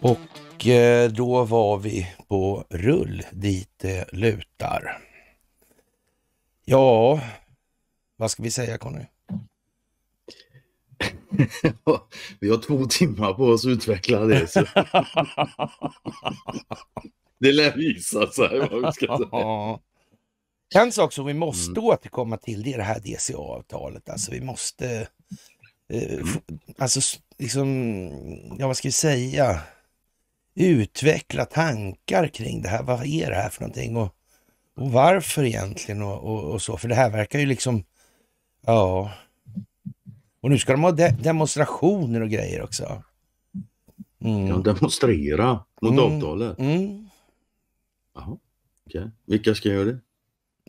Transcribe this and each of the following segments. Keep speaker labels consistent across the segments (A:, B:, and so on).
A: Och eh, då var vi på rull dit det lutar. Ja, vad ska vi säga Conny?
B: vi har två timmar på oss att utveckla det. Så. det lär visa sig vad vi ska säga.
A: En sak som vi måste mm. återkomma till det är det här DCA-avtalet. Alltså vi måste... Eh, mm. alltså liksom, ja vad ska vi säga? Utveckla tankar kring det här. Vad är det här för någonting? Och, och varför egentligen? Och, och, och, så. För det här verkar ju liksom... Ja... Och nu ska de ha de demonstrationer och grejer också. Mm. Ja, demonstrera mot mm. avtalet? Mm.
B: Jaha, okej. Okay. Vilka ska göra det?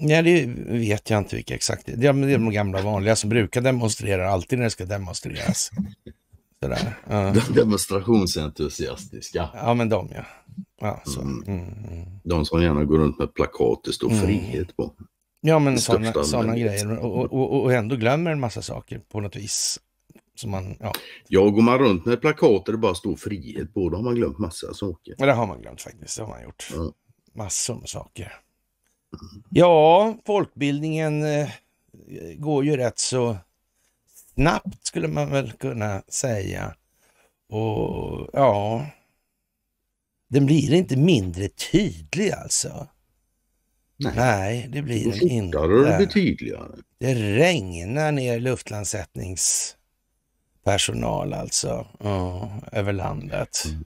A: Nej, det vet jag inte vilka exakt. Det är de gamla vanliga som brukar demonstrera alltid när det ska demonstreras. Sådär. Uh. De
B: demonstrationsentusiastiska. Ja, men de ja. ja så. Mm. Mm, mm. De som gärna går runt med plakat det står mm. frihet på. Ja, men sådana grejer.
A: Och, och, och ändå glömmer en massa saker på något vis. Som man, ja.
B: ja, går man runt med plakat där det bara står frihet på, då har man glömt massa saker. Ja, det
A: har man glömt faktiskt. Det har man gjort. Mm. Massor med saker. Ja, folkbildningen eh, går ju rätt så snabbt skulle man väl kunna säga. Och ja, den blir inte mindre tydlig alltså. Nej, Nej det blir den inte. Det blir tydligare. Det regnar ner luftlandsättningspersonal alltså, oh, över landet. Mm.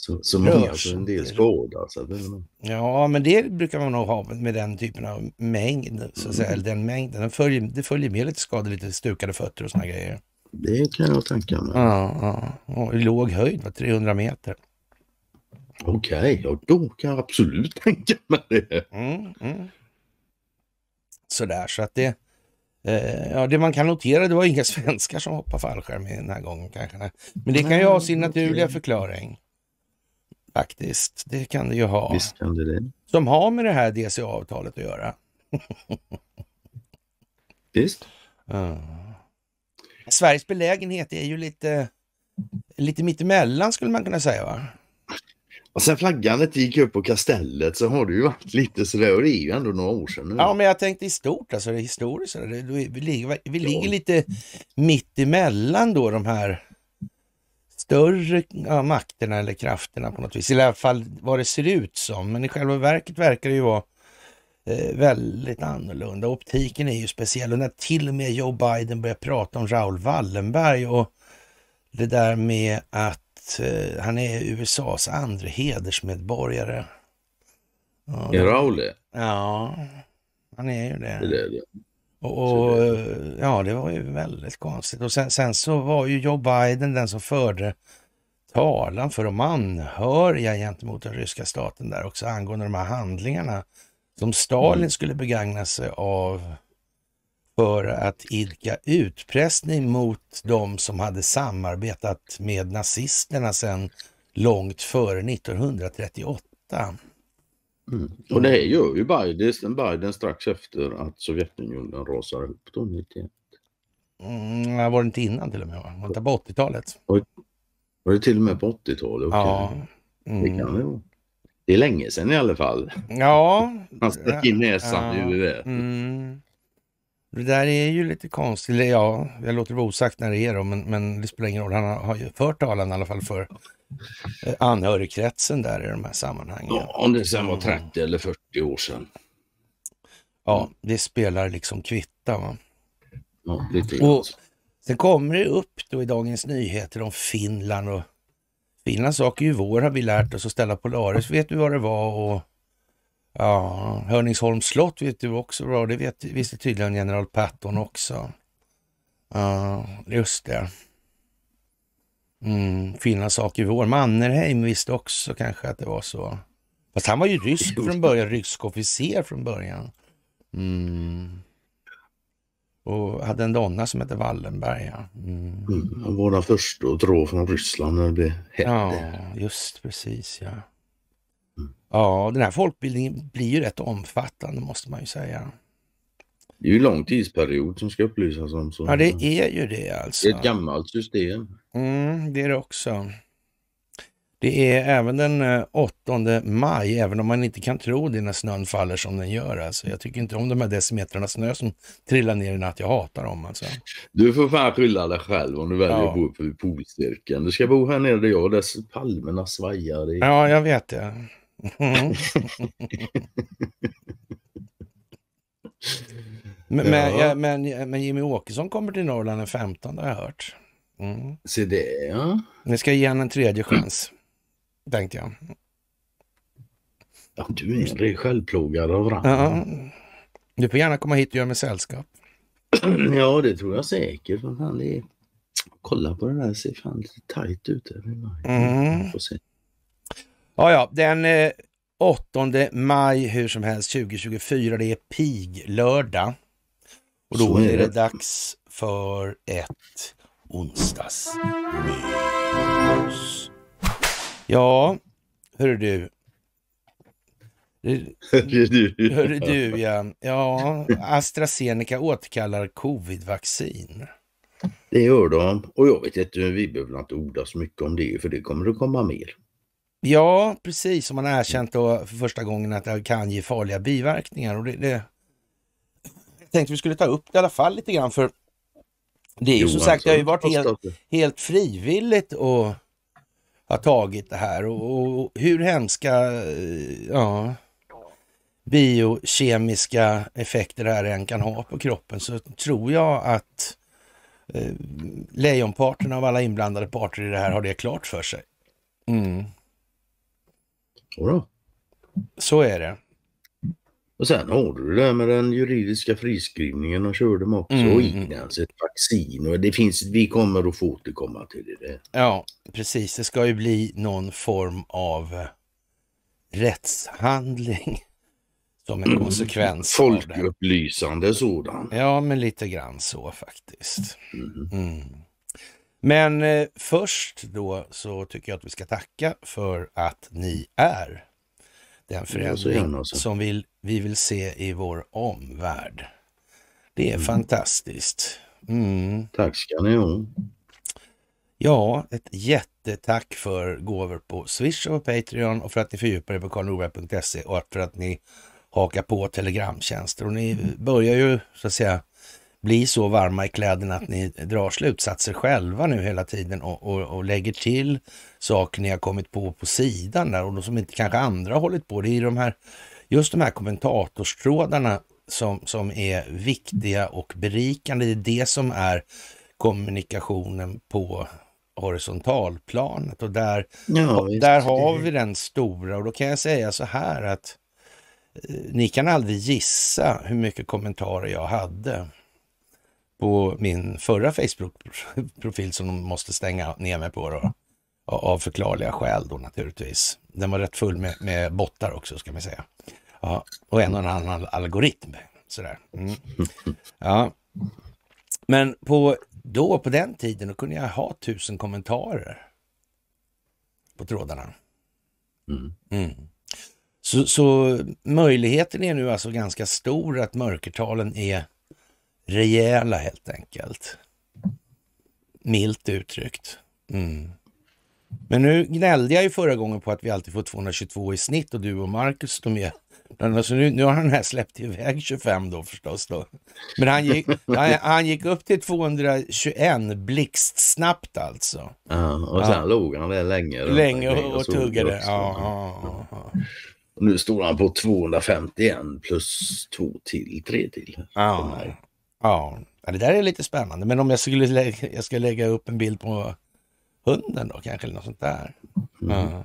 A: Så, som görs. Alltså en del skadas. Alltså. Ja, men det brukar man nog ha med den typen av mängd. Så att säga. Mm. Den mängden, den följer, det följer med lite skador, lite stukade fötter och såna grejer. Det kan jag tänka mig. Ja, ja. Och i låg höjd, 300 meter. Okej, okay, ja då kan jag absolut tänka mig det. Mm, mm. Sådär, så att det... Eh, ja, det man kan notera, det var inga svenskar som hoppade fallskärm den här gången kanske. Men det kan ju ha sin naturliga förklaring. Faktiskt, det kan det ju ha. Visst kan det det. Som har med det här DCA-avtalet att göra. Visst. Mm. Sveriges belägenhet är ju lite, lite mittemellan skulle man kunna säga va?
B: Och sen flaggandet gick upp på kastellet så har det ju varit lite sådär och det är ju ändå några år sedan nu. Ja
A: men jag tänkte i stort alltså det historiskt. Det, vi, ligger, vi ligger ja. lite mittemellan då de här större ja, makterna eller krafterna på något vis. I alla fall vad det ser ut som. Men i själva verket verkar det ju vara eh, väldigt annorlunda. Optiken är ju speciell och när till och med Joe Biden börjar prata om Raoul Wallenberg och det där med att eh, han är USAs andra hedersmedborgare. Ja, är Raoul det? Ja, han är ju det. det, är det. Och, det... Eh, ja, det var ju väldigt konstigt. Och sen, sen, så var ju Joe Biden den som förde talan för de anhöriga gentemot den ryska staten där också angående de här handlingarna som Stalin mm. skulle begagna sig av för att idka utpressning mot de som hade samarbetat med nazisterna sedan långt före 1938. Mm. Och det här
B: gör ju Biden, Biden strax efter att Sovjetunionen rasar ihop då 91.
A: Mm, var det inte innan till och med? Var det inte på 80-talet? Var det till och med på
B: 80-talet? Okay. Ja. Mm. Det kan mm. det vara. Det är länge sedan i alla fall.
A: Ja. Han stack in näsan ja. i huvudet. Mm. Det där är ju lite konstigt. Ja, jag låter det vara osagt när det är då, men, men det spelar ingen roll. Han har, har ju fört talan i alla fall för eh, anhörigkretsen där i de här sammanhangen. Ja,
B: om det sen var 30 mm. eller 40 år
A: sedan. Ja, det spelar liksom kvitta. Va? Ja, lite grann. Och sen kommer det upp då i Dagens Nyheter om Finland och Finlands sak är ju vår har vi lärt oss att ställa Polaris. Vet du vad det var och Ja, Hörningsholms slott vet du också bra. Det vet, visste tydligen general Patton också. Ja, just det. Mm, Finlands sak i vår. Mannerheim visste också kanske att det var så. Fast han var ju rysk från början, rysk officer från början. Mm. Och hade en donna som hette Wallenberg. Ja.
B: Mm. Mm, han var den första att dra från Ryssland när det hette.
A: Ja, just precis ja. Ja, den här folkbildningen blir ju rätt omfattande måste man ju säga.
B: Det är ju en lång tidsperiod som ska upplysas om.
A: Så. Ja, det är ju det alltså. Det är ett
B: gammalt system.
A: Mm, det är det också. Det är även den 8 eh, maj, även om man inte kan tro det när snön faller som den gör. Alltså. Jag tycker inte om de här decimetrarna snö som trillar ner i natt. Jag hatar dem. Alltså.
B: Du får fan skylla dig själv om du väljer ja. att bo uppe polcirkeln. Du ska bo här nere där jag, där palmerna svajar. I. Ja, jag
A: vet det. Mm. men, ja. men, men, Jimmy Åkesson kommer till Norrland den 15 har jag hört. Mm. Se det ja. Vi ska ge honom en tredje chans, mm. tänkte jag. Ja, du är en självplågare
B: av rang. Ja.
A: Du får gärna komma hit och göra mig sällskap.
B: Ja, det tror jag säkert.
A: Kolla på den här, ser fan lite tajt ut. Där.
B: Mm. Jag får se.
A: Ja, ja, den 8 eh, maj hur som helst 2024, det är piglördag. Och då är det. dags för ett onsdagsmys. Ja, hörru du. Hörru du. ja. ja. AstraZeneca återkallar covidvaccin.
B: Det gör de. Och jag vet inte, vi behöver inte orda så mycket om det, för det kommer
A: att komma mer. Ja, precis. Som man har erkänt då för första gången att det kan ge farliga biverkningar. Och det, det... Jag tänkte vi skulle ta upp det i alla fall lite grann för
B: det är ju som sagt, det har ju varit helt,
A: helt frivilligt att ha tagit det här och, och hur hemska eh, ja, biokemiska effekter det här än kan ha på kroppen så tror jag att eh, lejonparten av alla inblandade parter i det här har det klart för sig. Mm. Jodå. Så är det.
B: Och sen har du det där med den juridiska friskrivningen och körde dem också mm. och Ignans ett vaccin och det finns, vi kommer att få återkomma till det.
A: Ja, precis. Det ska ju bli någon form av rättshandling
B: som en mm. konsekvens. Mm. Folkupplysande sådan.
A: Ja, men lite grann så faktiskt. Mm. mm. Men eh, först då så tycker jag att vi ska tacka för att ni är den förändring alltså. som vi, vi vill se i vår omvärld. Det är mm. fantastiskt. Mm. Tack ska ni ha. Ja, ett jättetack för gåvor på Swish och Patreon och för att ni fördjupar er på karlnorberg.se och för att ni hakar på telegramtjänster. Och ni börjar ju så att säga bli så varma i kläderna att ni drar slutsatser själva nu hela tiden och, och, och lägger till saker ni har kommit på på sidan där och de som inte kanske andra har hållit på. Det är de här, just de här kommentatorstrådarna som, som är viktiga och berikande. Det är det som är kommunikationen på horisontalplanet och där, ja, där har vi den stora och då kan jag säga så här att eh, ni kan aldrig gissa hur mycket kommentarer jag hade på min förra Facebook-profil som de måste stänga ner mig på då. Av förklarliga skäl då naturligtvis. Den var rätt full med, med bottar också ska man säga. Ja, och en och en annan algoritm. Sådär. Mm. Ja. Men på, då, på den tiden, då kunde jag ha tusen kommentarer på trådarna. Mm. Mm. Så, så möjligheten är nu alltså ganska stor att mörkertalen är rejäla helt enkelt. Milt uttryckt. Mm. Men nu gnällde jag ju förra gången på att vi alltid får 222 i snitt och du och Marcus de är Alltså nu, nu har han här släppt iväg 25 då förstås. Då. Men han gick, han, han gick upp till 221 blixtsnabbt alltså. Ja, och sen ja.
B: låg han där länge. Länge och, och tuggade. Ja,
A: ja, ja.
B: Och nu står han på 251 plus två till, tre till. Ja. Ja,
A: det där är lite spännande. Men om jag skulle, lägga, jag skulle lägga upp en bild på hunden då kanske, eller något sånt där.
B: Mm. Ja.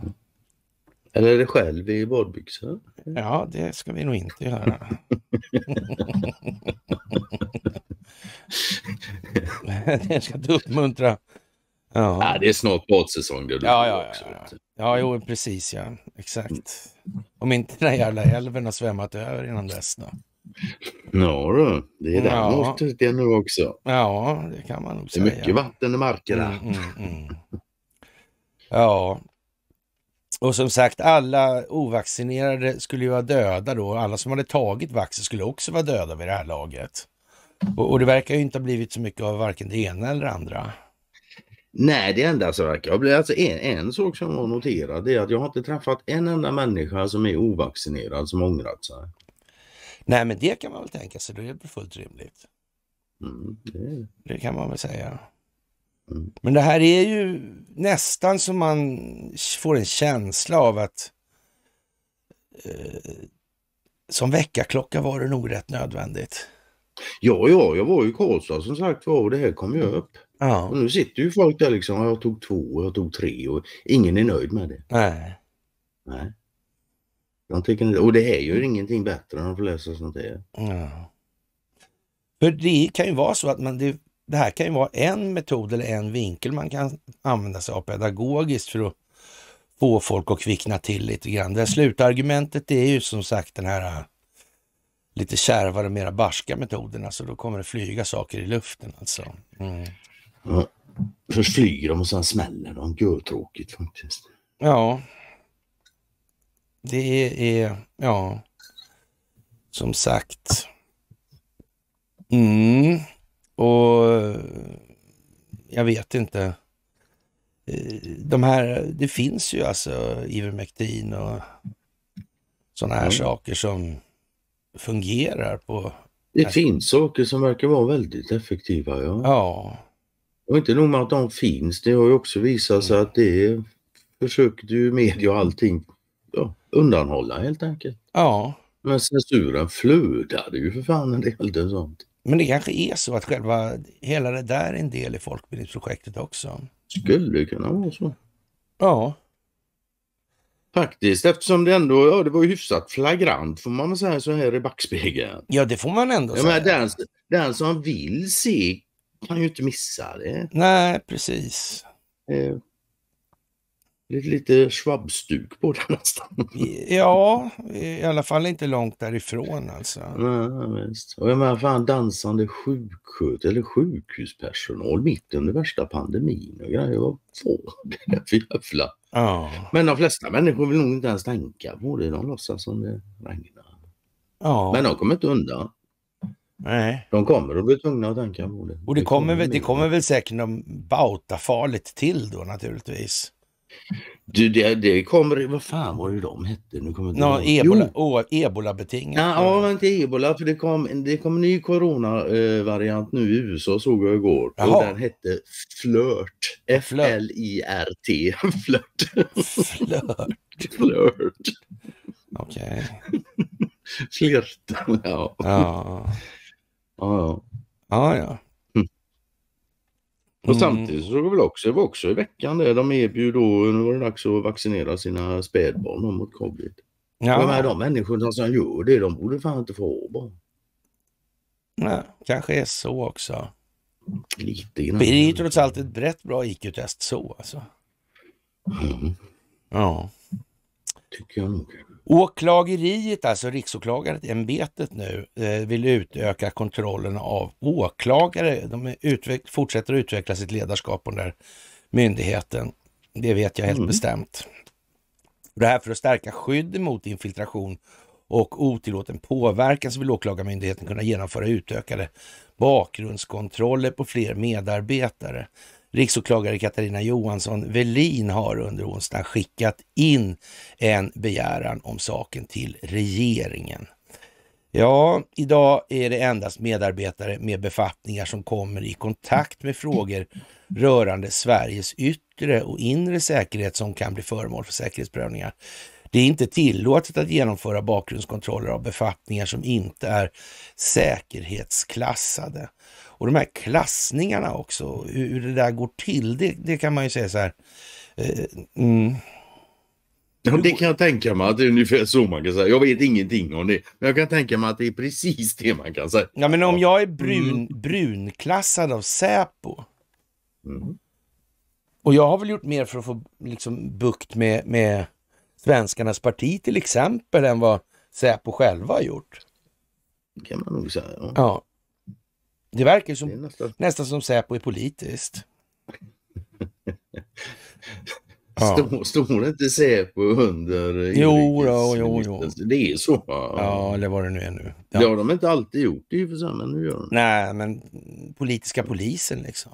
B: Eller är det själv i badbyxor?
A: Ja, det ska vi nog inte göra. det ska inte uppmuntra. Ja. Nej, det är
B: snart badsäsong. Ja, ja,
A: ja, ja. ja jo, precis ja. Exakt. Mm. Om inte den här jävla älven har svämmat över innan dess då.
B: Ja, då, det är den ja. årstiden nu också. Ja,
A: det kan man nog säga. Det är mycket vatten i markerna. Mm, mm, mm. ja, och som sagt alla ovaccinerade skulle ju vara döda då. Alla som hade tagit vaccin skulle också vara döda vid det här laget. Och, och det verkar ju inte ha blivit så mycket av varken det ena eller det andra.
B: Nej, det enda som verkar ha blivit, alltså en, en sak som jag har noterat är att jag har inte träffat en enda människa som är ovaccinerad som ångrat sig.
A: Nej, men det kan man väl tänka sig. Det är fullt rimligt. Mm, det. det kan man väl säga. Mm. Men det här är ju nästan som man får en känsla av att eh, som väckarklocka var det nog rätt nödvändigt.
B: Ja, ja, jag var ju i Karlstad som sagt var och det här kom ju mm. upp. Ja. Och nu sitter ju folk där liksom, jag tog två och jag tog tre och ingen är nöjd med det. Nej. Nej. Jag tycker och det är ju
A: ingenting bättre än att få läsa sånt här. Ja. För det kan ju vara så att man, det, det här kan ju vara en metod eller en vinkel man kan använda sig av pedagogiskt för att få folk att kvickna till lite grann. Det slutargumentet det är ju som sagt den här äh, lite kärvare, mera barska metoden. så alltså, då kommer det flyga saker i luften alltså.
B: Mm. Ja, först flyger de och sen smäller de. Gud tråkigt faktiskt.
A: Ja, det är, ja, som sagt. Mm. Och eh, jag vet inte. Eh, de här, det finns ju alltså Ivermectin och sådana här mm. saker som fungerar på... Det
B: finns saker som verkar vara väldigt effektiva. Ja. ja. Och inte nog med att de finns, det har ju också visat sig mm. att det försökte ju media och allting undanhålla helt enkelt. Ja. Men censuren flödade ju för fan när det gällde sånt.
A: Men det kanske är så att själva hela det där är en del i folkbildningsprojektet också? Skulle kunna vara så. Ja.
B: Faktiskt, eftersom det ändå ja, det var ju hyfsat flagrant får man väl säga så här i backspegeln.
A: Ja, det får man ändå säga. Men
B: den, den som vill se
A: kan ju inte missa det. Nej, precis. Eh, Lite,
B: lite schwabstuk på den nästan.
A: Ja, i alla fall inte långt därifrån alltså.
B: Ja, visst. Och jag menar fan dansande sjuksköterskor eller sjukhuspersonal mitt under värsta pandemin och grejer. Vad var det för jävla... Ja. Men de flesta människor vill nog inte ens tänka på det. De låtsas som det regnar. Ja. Men de kommer inte undan. Nej. De kommer att bli tvungna att tänka på det.
A: Och det, kommer, det kommer väl, det kommer väl säkert någon bautafarligt till då naturligtvis. Du,
B: det, det kommer, vad fan var det de hette? Nu
A: kommer no, ebola, oh, ebola-betingat. Ja,
B: ja, men inte ebola, för det kom, det kom en ny coronavariant eh, nu i USA såg jag igår. Och den hette flört. F-L-I-R-T. Flört. Flört. flört. Okej. Okay. Flirta, Ja. Ja, ja. ja, ja. Och mm. samtidigt så var väl också, var också i veckan där de erbjöd då, nu var det dags att vaccinera sina spädbarn mot covid. Ja. Och med de människorna som gör det, de borde fan inte få barn.
A: Nej, kanske är så också.
B: Lite grann. Det är
A: ju trots allt ett brett bra IQ-test så alltså.
B: Mm. Ja. Tycker jag nog.
A: Åklageriet, alltså riksåklagarämbetet nu, eh, vill utöka kontrollen av åklagare. De fortsätter att utveckla sitt ledarskap på den där myndigheten. Det vet jag helt mm. bestämt. Det här för att stärka skydd mot infiltration och otillåten påverkan så vill Åklagarmyndigheten kunna genomföra utökade bakgrundskontroller på fler medarbetare. Riksåklagare Katarina Johansson Velin har under onsdagen skickat in en begäran om saken till regeringen. Ja, idag är det endast medarbetare med befattningar som kommer i kontakt med frågor rörande Sveriges yttre och inre säkerhet som kan bli föremål för säkerhetsprövningar. Det är inte tillåtet att genomföra bakgrundskontroller av befattningar som inte är säkerhetsklassade. Och de här klassningarna också, hur det där går till, det, det kan man ju säga så här. Eh, mm.
B: Ja, det kan jag tänka mig att det är ungefär så man kan säga. Jag vet ingenting om det, men jag kan
A: tänka mig att det är precis
B: det man kan säga.
A: Ja, men om jag är mm. brun, mm. brunklassad av Säpo mm. och jag har väl gjort mer för att få liksom, bukt med, med svenskarnas parti till exempel än vad Säpo själva har gjort.
B: Det kan man nog säga. Ja. ja.
A: Det verkar som, det nästan... nästan som Säpo är politiskt. Stod, ja.
B: stod det inte Säpo under Jo, då, jo, jo. Det är så? Ja, ja eller vad det
A: nu är nu. Ja. Det har de inte alltid gjort i och för sig, men nu gör de Nej, men politiska polisen liksom.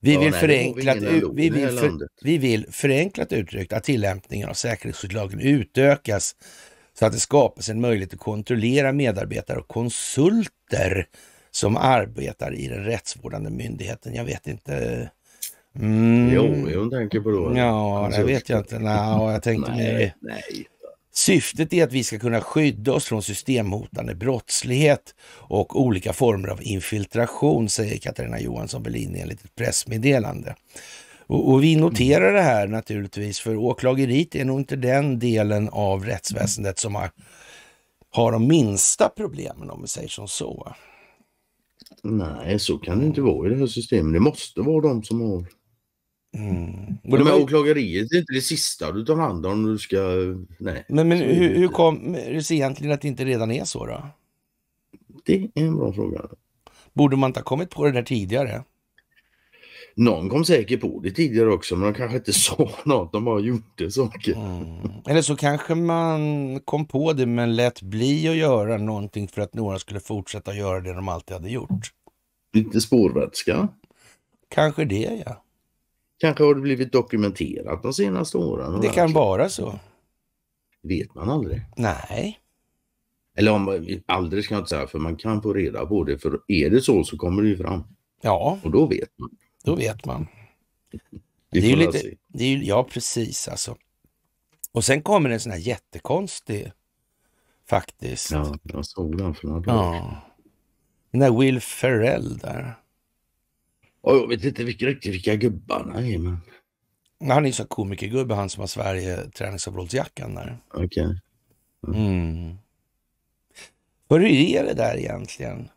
A: Vi, ja, vill, nej, förenklat, vi, vi, vill, för, vi vill förenklat uttryckt att tillämpningen av säkerhetsskyddslagen utökas så att det skapas en möjlighet att kontrollera medarbetare och konsulter som arbetar i den rättsvårdande myndigheten. Jag vet inte. Mm. Jo, hon tänker på då. Ja, det vet jag inte. No, jag tänkte nej, nej. Syftet är att vi ska kunna skydda oss från systemhotande brottslighet och olika former av infiltration, säger Katarina Johansson Berlin i ett pressmeddelande. Och, och, vi noterar det här naturligtvis, för åklageriet är nog inte den delen av rättsväsendet som har, har de minsta problemen om vi säger som så.
B: Nej, så kan det inte vara i det här systemet. Det måste vara de som har. Mm. Och de här
A: åklageriet är inte det sista du tar hand om du ska... Nej. Men, men hur, hur kom det sig egentligen att det inte redan är så då? Det är en bra fråga. Borde man inte ha kommit på det där tidigare?
B: Någon kom säkert på det tidigare också men de kanske inte sa något, de bara gjorde saker. Mm.
A: Eller så kanske man kom på det men lät bli att göra någonting för att några skulle fortsätta göra det de alltid hade gjort.
B: Lite spårvätska?
A: Kanske det ja.
B: Kanske har det blivit dokumenterat de senaste åren.
A: Det kan vara så.
B: vet man aldrig.
A: Nej.
B: Eller om, aldrig ska jag inte säga, för man kan få reda på det. För är det så så kommer det ju fram. Ja. Och då
A: vet man. Då vet man.
B: Det, är ju lite,
A: det är, ja, precis alltså. Och sen kommer en sån här jättekonstig faktiskt. Ja, jag såg den för några dagar ja. Den där Will Ferrell där. Och jag vet inte vilka, riktigt vilka gubbarna är men... Han är ju så komikergubbe, han som har Sverige träningsoverallsjackan där.
B: Okej. Okay. Mm. Mm.
A: Hur är det där egentligen?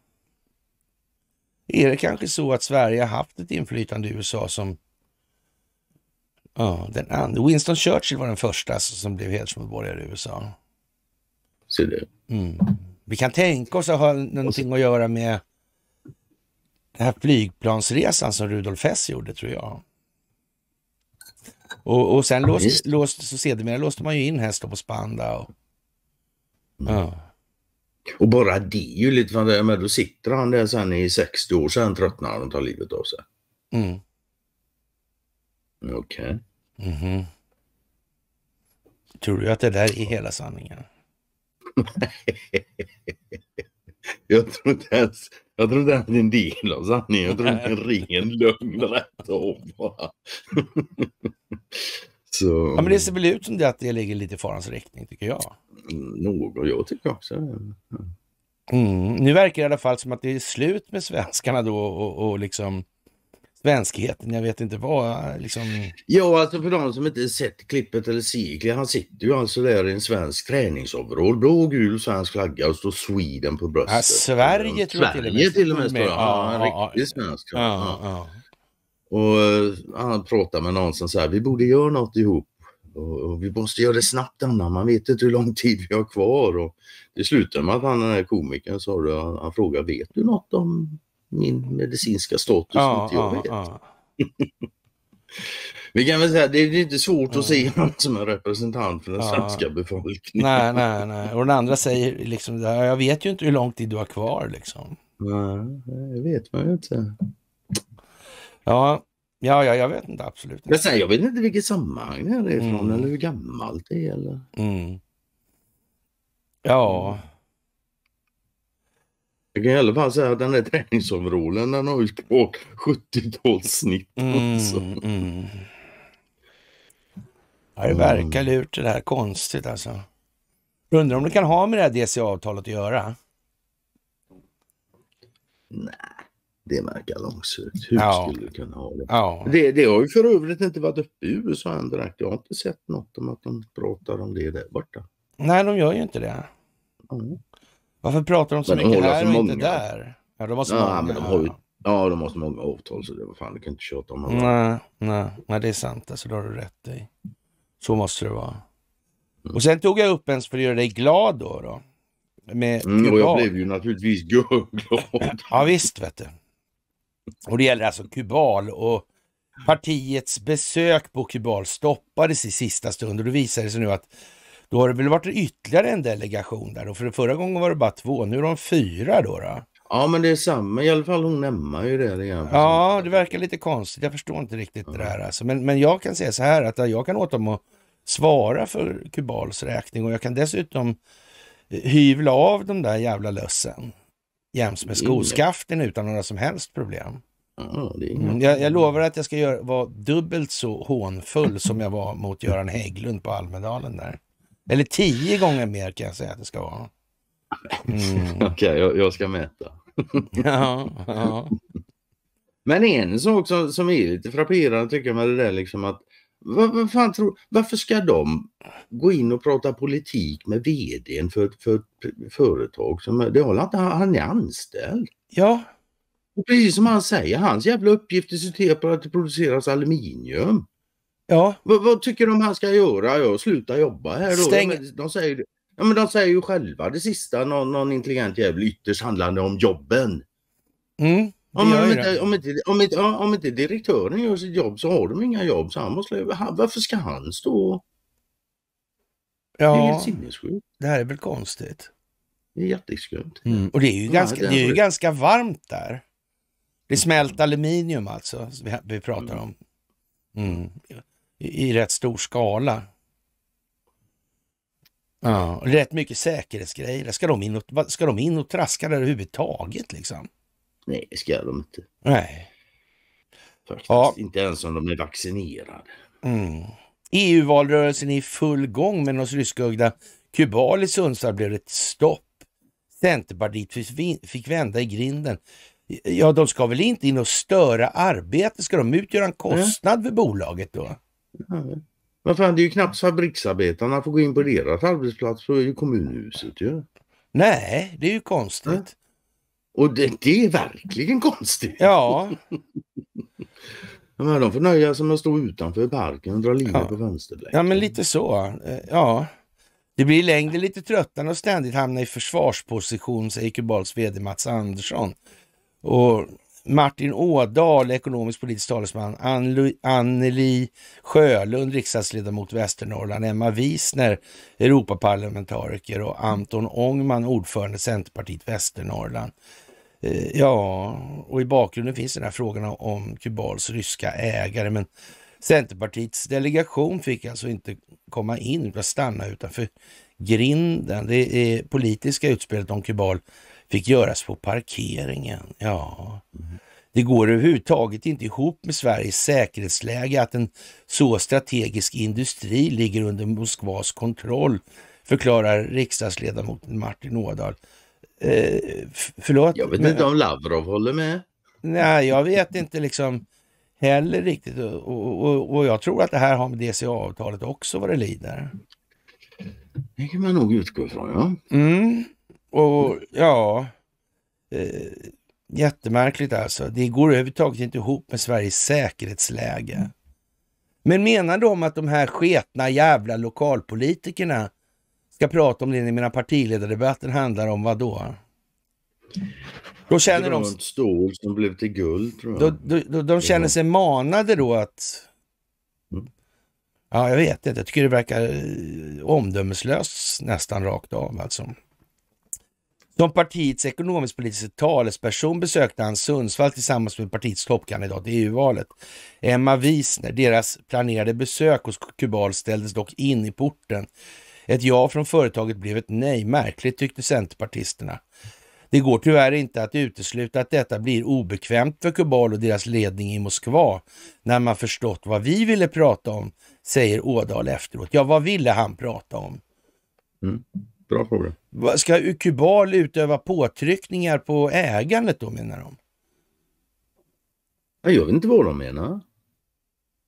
A: är det kanske så att Sverige haft ett inflytande i USA som Ja, den andra. Winston Churchill var den första som blev hedersmedborgare i USA.
B: Så det. Mm.
A: Vi kan tänka oss att ha någonting att göra med den här flygplansresan som Rudolf Hess gjorde, tror jag. Och, och sen ja, låst, låst, så sedermera låste man ju in Hess på Spanda. Och,
B: mm. ja. Och bara det är ju lite fan, men då sitter han där sen i 60 år, sen tröttnar han och tar livet av sig. Mm. Okej. Okay.
A: Mm-hmm. Tror du att det där är hela sanningen?
B: jag tror inte ens jag tror det är en del av sanningen. Jag tror det är en ren lögn rätt av
A: Så, ja, men det ser väl ut som det att det ligger lite i farans riktning tycker jag. Något, jag tycker också ja. mm. Nu verkar det i alla fall som att det är slut med svenskarna då och, och liksom svenskheten, jag vet inte vad. Liksom...
B: Ja, alltså för de som inte
A: sett klippet
B: eller ser han sitter ju alltså där i en svensk träningsoverall, blå gul svensk flagga och står Sweden på bröstet. Ja,
A: Sverige tror jag till och med. Sverige till och med, står ja, ja, ja, en riktig svensk.
B: Ja, och eh, han pratade med någon som sa vi borde göra något ihop. Och, och vi måste göra det snabbt Anna, man vet inte hur lång tid vi har kvar. Och det slutade med att han den här komikern sa, han, han frågade, vet du något om min medicinska status? Ja, inte jag ja, vet. Ja. vi kan väl säga det är lite svårt att se honom som en representant för den ja. svenska befolkningen. Nej, nej, nej. Och
A: den andra säger liksom, jag vet ju inte hur lång tid du har kvar liksom. Nej, det vet man ju inte. Ja, ja, ja jag vet inte absolut. Inte. Men sen, jag vet inte vilket sammanhang det är ifrån mm. eller hur gammalt det är. Eller? Mm. Ja.
B: Jag kan i alla fall säga att den där träningsoverallen den har ju på
A: 70-talssnitt. Mm, mm. Ja, det mm. verkar lurt det där. Konstigt alltså. Undrar om det kan ha med det här DC-avtalet att göra?
B: Nej. Det verkar långsökt. Hur ja. skulle du kunna ha det? Ja. det? Det har ju för övrigt inte varit uppe i USA än direkt. Jag har inte sett något om att de pratar om det där borta.
A: Nej, de gör ju inte det. Mm. Varför pratar de så men mycket här och många. inte där? Ja, de har så ja,
B: många. de har ju, ja, de har så många avtal
A: så det var fan, du kan inte tjata om det. Nej, nej, nej, det är sant. Alltså, det har du rätt i. Så måste det vara. Mm. Och sen tog jag upp en för att göra dig glad då. då med mm, och jag blev ju naturligtvis glad. ja visst vet du. Och det gäller alltså Kubal och partiets besök på Kubal stoppades i sista stund och det sig nu att då har det väl varit ytterligare en delegation där och för förra gången var det bara två, nu är de fyra då. då. Ja men det är samma, i alla fall hon nämner ju det. Igen. Ja det verkar lite konstigt, jag förstår inte riktigt mm. det där alltså. Men, men jag kan säga så här att jag kan åt dem att svara för Kubals räkning och jag kan dessutom hyvla av de där jävla lössen jäms med skoskaften utan några som helst problem. Ja, mm, jag, jag, lovar att jag ska vara dubbelt så hånfull som jag var mot Göran Hägglund på Almedalen där. Eller tio gånger mer kan jag säga att det ska vara.
B: Mm. Okej, okay, jag, jag, ska mäta.
A: ja, ja. Men
B: en sak som, som är lite frapperande tycker jag med det där liksom att vad, fan tror, varför ska de gå in och prata politik med vdn för, för ett företag? Som, det håller inte, han är anställd. Ja. Och precis som han säger, hans jävla uppgift är att se till att det produceras aluminium. Ja. V vad tycker de han ska göra? Ja, sluta jobba här då? Stäng... De, de, säger, ja, men de säger ju själva det sista, någon, någon intelligent jävel, ytterst handlande om jobben. Mm. Om, inte, direktören gör sitt jobb så har de inga jobb. Så han måste, varför ska han stå?
A: Ja, det här är väl konstigt. Det är
B: jätteskumt.
A: Mm. Och det är ju, ganska, ja, det det är ju ganska varmt där. Det är mm. smält aluminium alltså, vi, vi pratar mm. om. Mm. I, I rätt stor skala. Ja, rätt mycket säkerhetsgrejer. Ska de in och, ska de in och traska där överhuvudtaget liksom?
B: Nej, det ska de inte. Nej. Faktiskt. Ja. Inte ens om de är vaccinerade.
A: Mm. EU-valrörelsen är i full gång men hos ryskögda Kubal i Sundsvall blev det stopp. Centerpartiet fick vända i grinden. Ja, de ska väl inte in och störa arbetet? Ska de utgöra en kostnad mm. för bolaget då? Mm. Men fan, det är ju knappt
B: fabriksarbetarna får gå in på deras arbetsplats, så är det kommunhuset ju. Ja.
A: Nej, det är ju konstigt. Mm. Och det, det är verkligen konstigt. Ja. men de får nöja sig med att stå utanför parken och dra linjer ja. på vänsterbläcket. Ja, men lite så. Eh, ja. Det blir i längden lite tröttande att ständigt hamna i försvarsposition, säger Kubals vd Mats Andersson. Och Martin Ådahl, ekonomisk politisk talesman, Anneli Sjölund, riksdagsledamot Västernorrland, Emma Wisner, Europaparlamentariker och Anton Ångman, ordförande Centerpartiet Västernorrland. Eh, ja, och i bakgrunden finns den här frågan om Kubals ryska ägare, men Centerpartiets delegation fick alltså inte komma in utan stanna utanför grinden. Det är politiska utspelet om Kubal fick göras på parkeringen. Ja. Det går överhuvudtaget inte ihop med Sveriges säkerhetsläge att en så strategisk industri ligger under Moskvas kontroll, förklarar riksdagsledamoten Martin Ådahl. Eh, förlåt? Jag vet men... inte om
B: Lavrov håller med.
A: Nej, jag vet inte liksom heller riktigt och, och, och jag tror att det här har med DCA-avtalet också vad det lider. Det kan man nog utgå ifrån, ja. Mm. Och ja, eh, jättemärkligt alltså. Det går överhuvudtaget inte ihop med Sveriges säkerhetsläge. Mm. Men menar de att de här sketna jävla lokalpolitikerna ska prata om det när mina partiledardebatter handlar om vad då?
B: Då känner de... en stol som blev till guld tror jag. Då,
A: då, då, de känner sig manade då att... Mm. Ja, jag vet inte. Jag tycker det verkar eh, omdömeslöst nästan rakt av alltså. Som partiets ekonomisk-politiska talesperson besökte han Sundsvall tillsammans med partiets toppkandidat i EU-valet, Emma Wiesner. Deras planerade besök hos Kubal ställdes dock in i porten. Ett ja från företaget blev ett nej. Märkligt tyckte centerpartisterna. Det går tyvärr inte att utesluta att detta blir obekvämt för Kubal och deras ledning i Moskva när man förstått vad vi ville prata om, säger Ådal efteråt. Ja, vad ville han prata om?
B: Mm. Bra fråga.
A: Ska Kubal utöva påtryckningar på ägandet då menar de? Jag
B: vet inte vad de menar.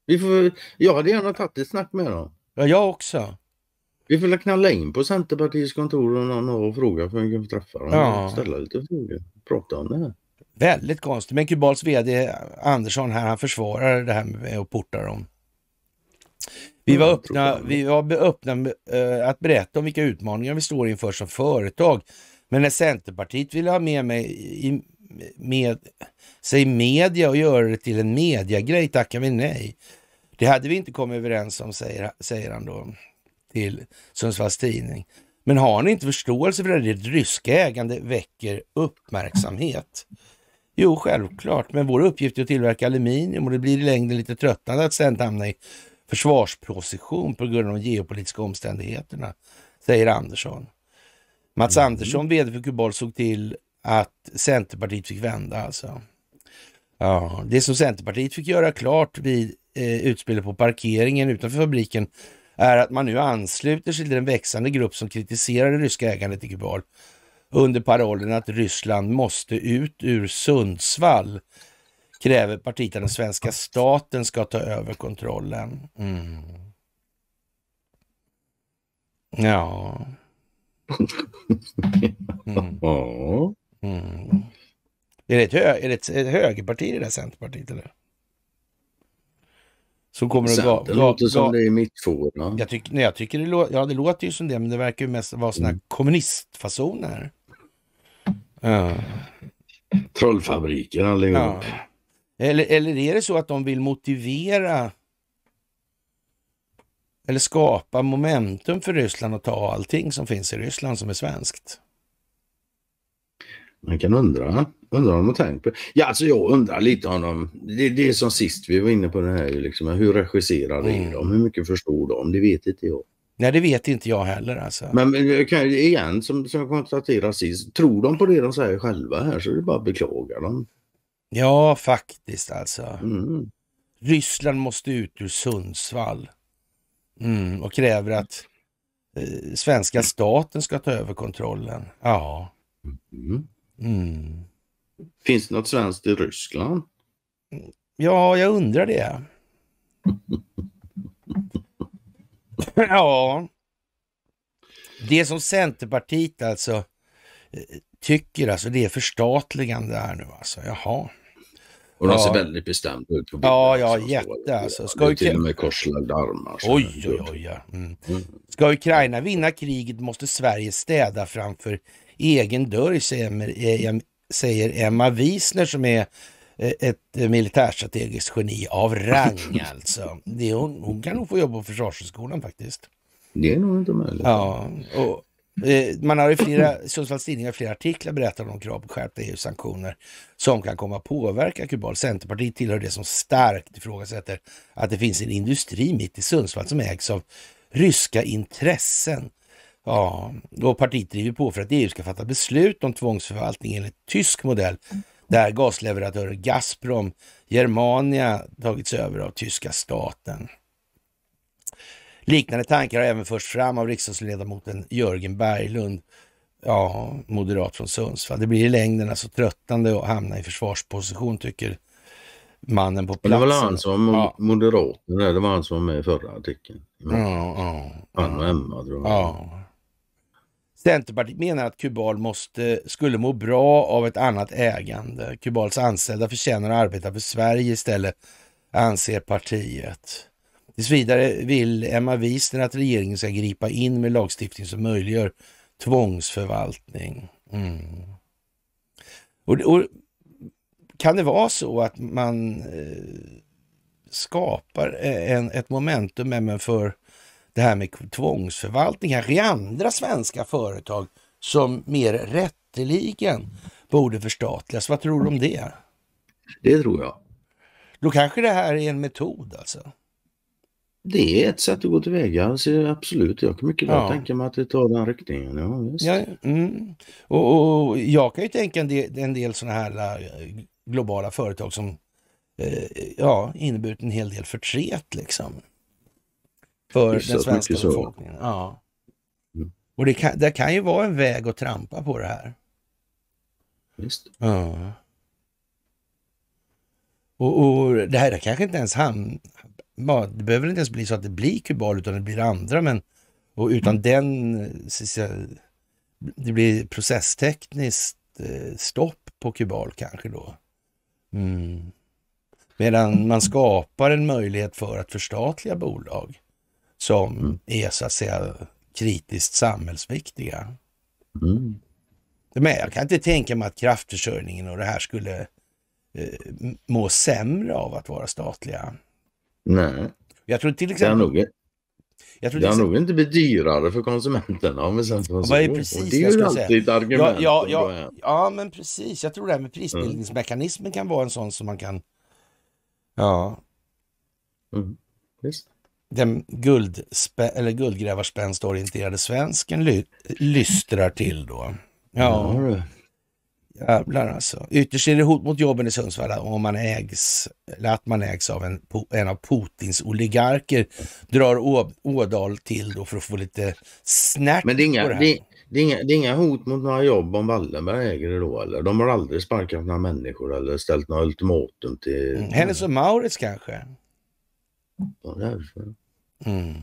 B: Vi får, jag hade gärna tagit ett snack med dem. Ja, jag också. Vi får knalla in på Centerpartiets kontor om någon har fråga för vi kan träffa dem ja. ställa lite frågor. Prata om det här.
A: Väldigt konstigt. Men Kubals VD Andersson här, han försvarar det här med att porta dem. Vi var öppna, vi var öppna med, eh, att berätta om vilka utmaningar vi står inför som företag. Men när Centerpartiet ville ha med mig i, med, sig media och göra det till en mediagrej tackar vi nej. Det hade vi inte kommit överens om, säger, säger han då till Sundsvalls Tidning. Men har ni inte förståelse för att det ryska ägande väcker uppmärksamhet? Jo, självklart, men vår uppgift är att tillverka aluminium och det blir i längden lite tröttande att sen hamna i försvarsposition på grund av de geopolitiska omständigheterna, säger Andersson. Mats mm. Andersson, vd för Kubal, såg till att Centerpartiet fick vända alltså. Ja, det som Centerpartiet fick göra klart vid eh, utspelet på parkeringen utanför fabriken är att man nu ansluter sig till den växande grupp som kritiserar det ryska ägandet i Kubal under parollen att Ryssland måste ut ur Sundsvall kräver partiet att den svenska staten ska ta över kontrollen. Mm. Ja. Mm. Mm. Är det, ett, hö är det ett, högerparti det där Centerpartiet eller?
B: Så kommer det Centern låter som det är mitt forum. Jag,
A: nej, jag tycker det, ja, det låter ju som det, men det verkar ju mest vara sådana mm. kommunistfasoner.
B: Ja. Trollfabriker allihop. Ja.
A: Eller, eller är det så att de vill motivera eller skapa momentum för Ryssland att ta allting som finns i Ryssland som är svenskt?
B: Man kan undra. Undrar om de har tänkt på Ja, alltså jag undrar lite om de... Det, det är som sist vi var inne på det här liksom, Hur regisserade mm. är de? Hur mycket förstår de? Det vet inte jag.
A: Nej, det vet inte jag heller alltså.
B: Men, men kan, igen, som, som jag konstaterade sist. Tror de på det de säger själva här så är det bara att beklaga dem.
A: Ja, faktiskt alltså. Mm. Ryssland måste ut ur Sundsvall mm, och kräver att eh, svenska staten ska ta över kontrollen. Ja.
B: Mm. mm. Finns det något svenskt i Ryssland?
A: Ja, jag undrar det. ja. Det som Centerpartiet alltså eh, tycker, alltså det är förstatligande här nu alltså. Jaha. Och de ser väldigt bestämda ut på bilden. Ja, ja, jätte alltså. Ska Ukra... Till och med
B: korslagda armar. Oj, oj, oj. Ja. Mm. Mm.
A: Ska Ukraina vinna kriget måste Sverige städa framför egen dörr, säger, eh, säger Emma Wisner som är eh, ett militärstrategiskt geni av rang alltså. Det, hon, hon kan nog få jobba på Försvarshögskolan faktiskt. Det är nog inte möjligt. Ja, och, Eh, man har i flera, Sundsvalls tidning har flera artiklar berättat om krav på skärpta EU-sanktioner som kan komma att påverka Kubal. Centerpartiet tillhör det som starkt ifrågasätter att det finns en industri mitt i Sundsvall som ägs av ryska intressen. Ja, och partiet driver på för att EU ska fatta beslut om tvångsförvaltning enligt tysk modell där gasleverantören Gazprom Germania tagits över av tyska staten. Liknande tankar har även förts fram av riksdagsledamoten Jörgen Berglund, ja, moderat från Sundsvall. Det blir i längden alltså tröttande att hamna i försvarsposition, tycker mannen på platsen. Det var han som var ja. moderat, det var han som var med i förra artikeln. han och Emma tror jag. Ja. Centerpartiet menar att Kubal måste, skulle må bra av ett annat ägande. Kubals anställda förtjänar att arbeta för Sverige istället, anser partiet. Tills vidare vill Emma Wiesner att regeringen ska gripa in med lagstiftning som möjliggör tvångsförvaltning. Mm. Och, och, Kan det vara så att man eh, skapar en, ett momentum även för det här med tvångsförvaltning kanske i andra svenska företag som mer rätteligen borde förstatligas. Vad tror du om det? Det tror jag. Då kanske det här är en metod alltså?
B: Det är ett sätt att gå tillväga, så absolut. Jag kan mycket väl ja. tänka
A: mig att det tar den riktningen. Ja, ja mm. och, och, jag kan ju tänka en del, en del sådana här eh, globala företag som eh, ja, inneburit en hel del förtret liksom. För Just den svenska befolkningen. Ja. Mm. Och det kan, det kan ju vara en väg att trampa på det här. Visst. Ja. Och, och det här kanske inte ens hamnar det behöver inte ens bli så att det blir Kubal utan det blir andra. Men, och utan den, det blir processtekniskt eh, stopp på Kubal kanske då. Mm. Medan man skapar en möjlighet för att förstatliga bolag som mm. är så att säga kritiskt samhällsviktiga. Mm. Men jag kan inte tänka mig att kraftförsörjningen och det här skulle eh, må sämre av att vara statliga. Nej. Jag tror till exempel... Det har nog, jag tror det har nog
B: inte blivit dyrare för konsumenterna. Om vi ja, är precis, det är ju alltid säga. ett argument. Ja, ja, ja,
A: ja, men precis. Jag tror det här med prisbildningsmekanismen mm. kan vara en sån som man kan... Ja. Mm. Den guldspä, eller guldgrävarspänst orienterade svensken ly, lystrar till då. Ja. ja Jävlar alltså. Ytterst är det hot mot jobben i Sundsvall om man ägs, eller att man ägs av en, en av Putins oligarker. Drar Å, Ådal till då för att få lite snärt Men det är, inga, det, det, det, är inga, det är inga hot mot några jobb om Wallenberg
B: äger det då eller? De har aldrig sparkat några människor eller ställt några ultimatum till... Mm. Hennes
A: och Maurits kanske? Ja, därför.
B: Mm.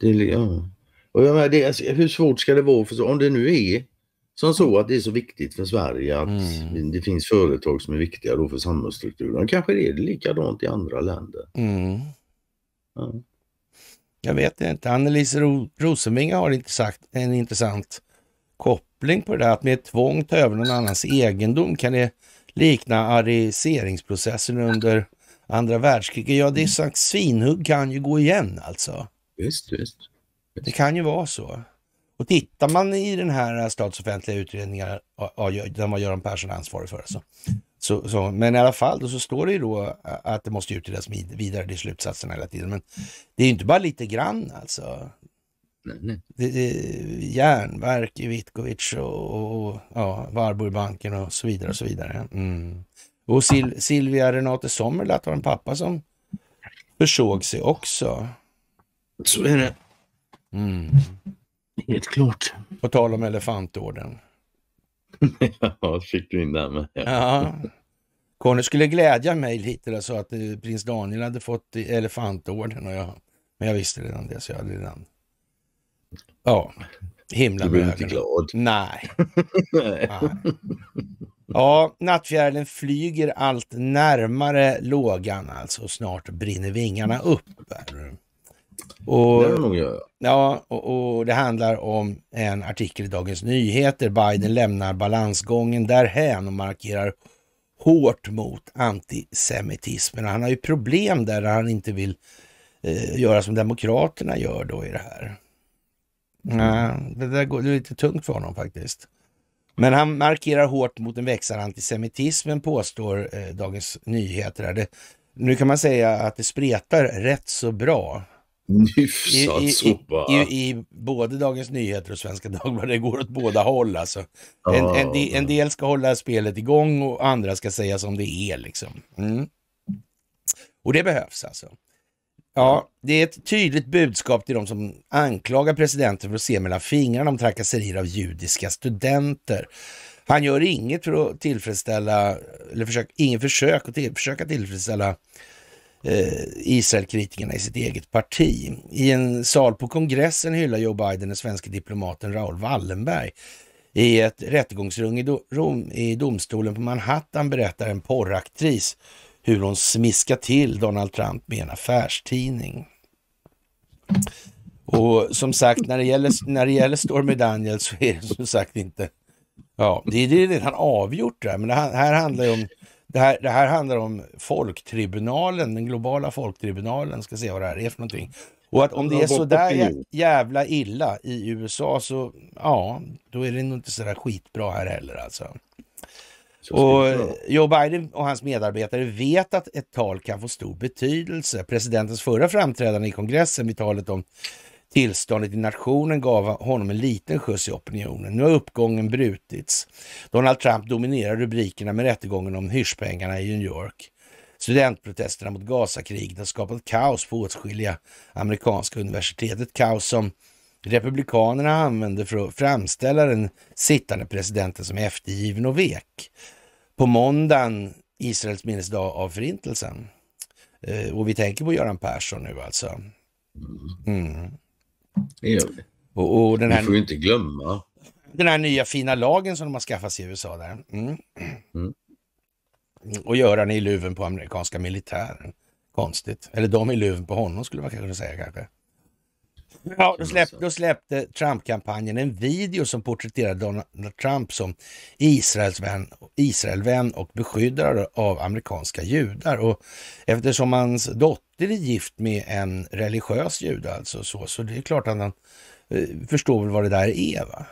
B: Det, ja. Och jag menar, det, alltså, hur svårt ska det vara? För, om det nu är som så att det är så viktigt för Sverige att mm. det finns företag som är viktiga då för samhällsstrukturen. Kanske är det likadant i andra länder.
A: Mm. Ja. Jag vet inte. Annelise Ro Roseminga har inte sagt en intressant koppling på det där att med tvång ta över någon annans egendom kan det likna ariseringsprocessen under andra världskriget. Ja, det är mm. sagt svinhugg kan ju gå igen alltså. Visst, visst. visst. Det kan ju vara så. Och tittar man i den här statsoffentliga utredningen, den var Göran Persson ansvarig för alltså. Så, så, men i alla fall då så står det ju då att det måste utredas vidare, det är slutsatsen hela tiden. Men det är ju inte bara lite grann alltså. Nej, nej. Det, det, järnverk i Vitkovic och, och, och ja, Warburgbanken och så vidare och så vidare. Mm. Och Sil Silvia Renate Sommerlath har en pappa som försåg sig också. Så är det. Mm. Helt klart. På tal om elefantorden.
B: ja, fick du in den med.
A: Ja. Conny skulle glädja mig lite och sa att eh, prins Daniel hade fått elefantorden. Och jag, men jag visste redan det, så jag hade redan... Ja, himla Du blev inte glad? Nej. Nej. Ja, nattfjärilen flyger allt närmare lågan alltså. Snart brinner vingarna upp. Och, det nog gör. Ja, och, och, det handlar om en artikel i Dagens Nyheter. Biden lämnar balansgången därhän och markerar hårt mot antisemitismen. han har ju problem där han inte vill eh, göra som Demokraterna gör då i det här. Mm. Ja, det där går det är lite tungt för honom faktiskt. Men han markerar hårt mot den växande antisemitismen påstår eh, Dagens Nyheter. Det, nu kan man säga att det spretar rätt så bra
B: Hyfsat I, så i, i,
A: I, både Dagens Nyheter och Svenska Dagbladet, det går åt båda håll alltså. En, ah. en, en, del ska hålla spelet igång och andra ska säga som det är liksom. Mm. Och det behövs alltså. Ja, det är ett tydligt budskap till de som anklagar presidenten för att se mellan fingrarna om trakasserier av judiska studenter. Han gör inget för att tillfredsställa, eller försök, ingen försök att till, försöka tillfredsställa Eh, Israelkritikerna i sitt eget parti. I en sal på kongressen hyllar Joe Biden den svenska diplomaten Raoul Wallenberg. I ett rättegångsrum i, domstolen på Manhattan berättar en porraktris hur hon smiskar till Donald Trump med en affärstidning. Och som sagt, när det gäller, när det gäller Stormy Daniels så är det som sagt inte... Ja, det är redan avgjort det där, men det här handlar ju om det här, det här handlar om folktribunalen, den globala folktribunalen, ska se vad det här är för någonting. Och att om det är så där jävla illa i USA så, ja, då är det nog inte så där skitbra här heller alltså. Och Joe Biden och hans medarbetare vet att ett tal kan få stor betydelse. Presidentens förra framträdande i kongressen vid talet om Tillståndet i nationen gav honom en liten skjuts i opinionen. Nu har uppgången brutits. Donald Trump dominerar rubrikerna med rättegången om hyrspengarna i New York. Studentprotesterna mot Gazakriget har skapat kaos på åtskilliga amerikanska universitet. Ett kaos som republikanerna använde för att framställa den sittande presidenten som eftergiven och vek. På måndagen, Israels minnesdag av förintelsen. Eh, och vi tänker på Göran Persson nu alltså.
B: Mm. mm. Det gör vi. Och, och den här, vi får ju inte glömma.
A: Den här nya fina lagen som de har skaffat sig i USA där. Mm. Mm. Och göra i luven på amerikanska militären. Konstigt. Eller de i luven på honom skulle man kunna säga kanske. Ja, då, släpp, då släppte Trump-kampanjen en video som porträtterade Donald Trump som Israel-vän och beskyddare av amerikanska judar. Och eftersom hans dotter ytterligt gift med en religiös jude alltså. Så, så det är klart att han eh, förstår väl vad det där är. va?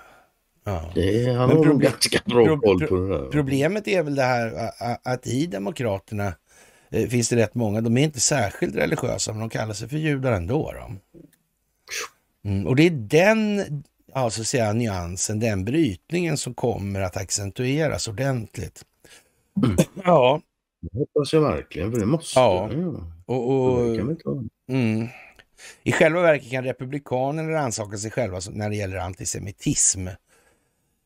A: Ja. Det, han Men har problem, ganska bra koll på det där. Problemet är väl det här att i Demokraterna eh, finns det rätt många, de är inte särskilt religiösa men de kallar sig för judar ändå. Då. Mm, och det är den alltså säga nyansen, den brytningen som kommer att accentueras ordentligt. Mm. Ja. Det hoppas jag verkligen, för det måste ja. ja. Och, och mm. I själva verket kan republikanerna rannsaka sig själva när det gäller antisemitism.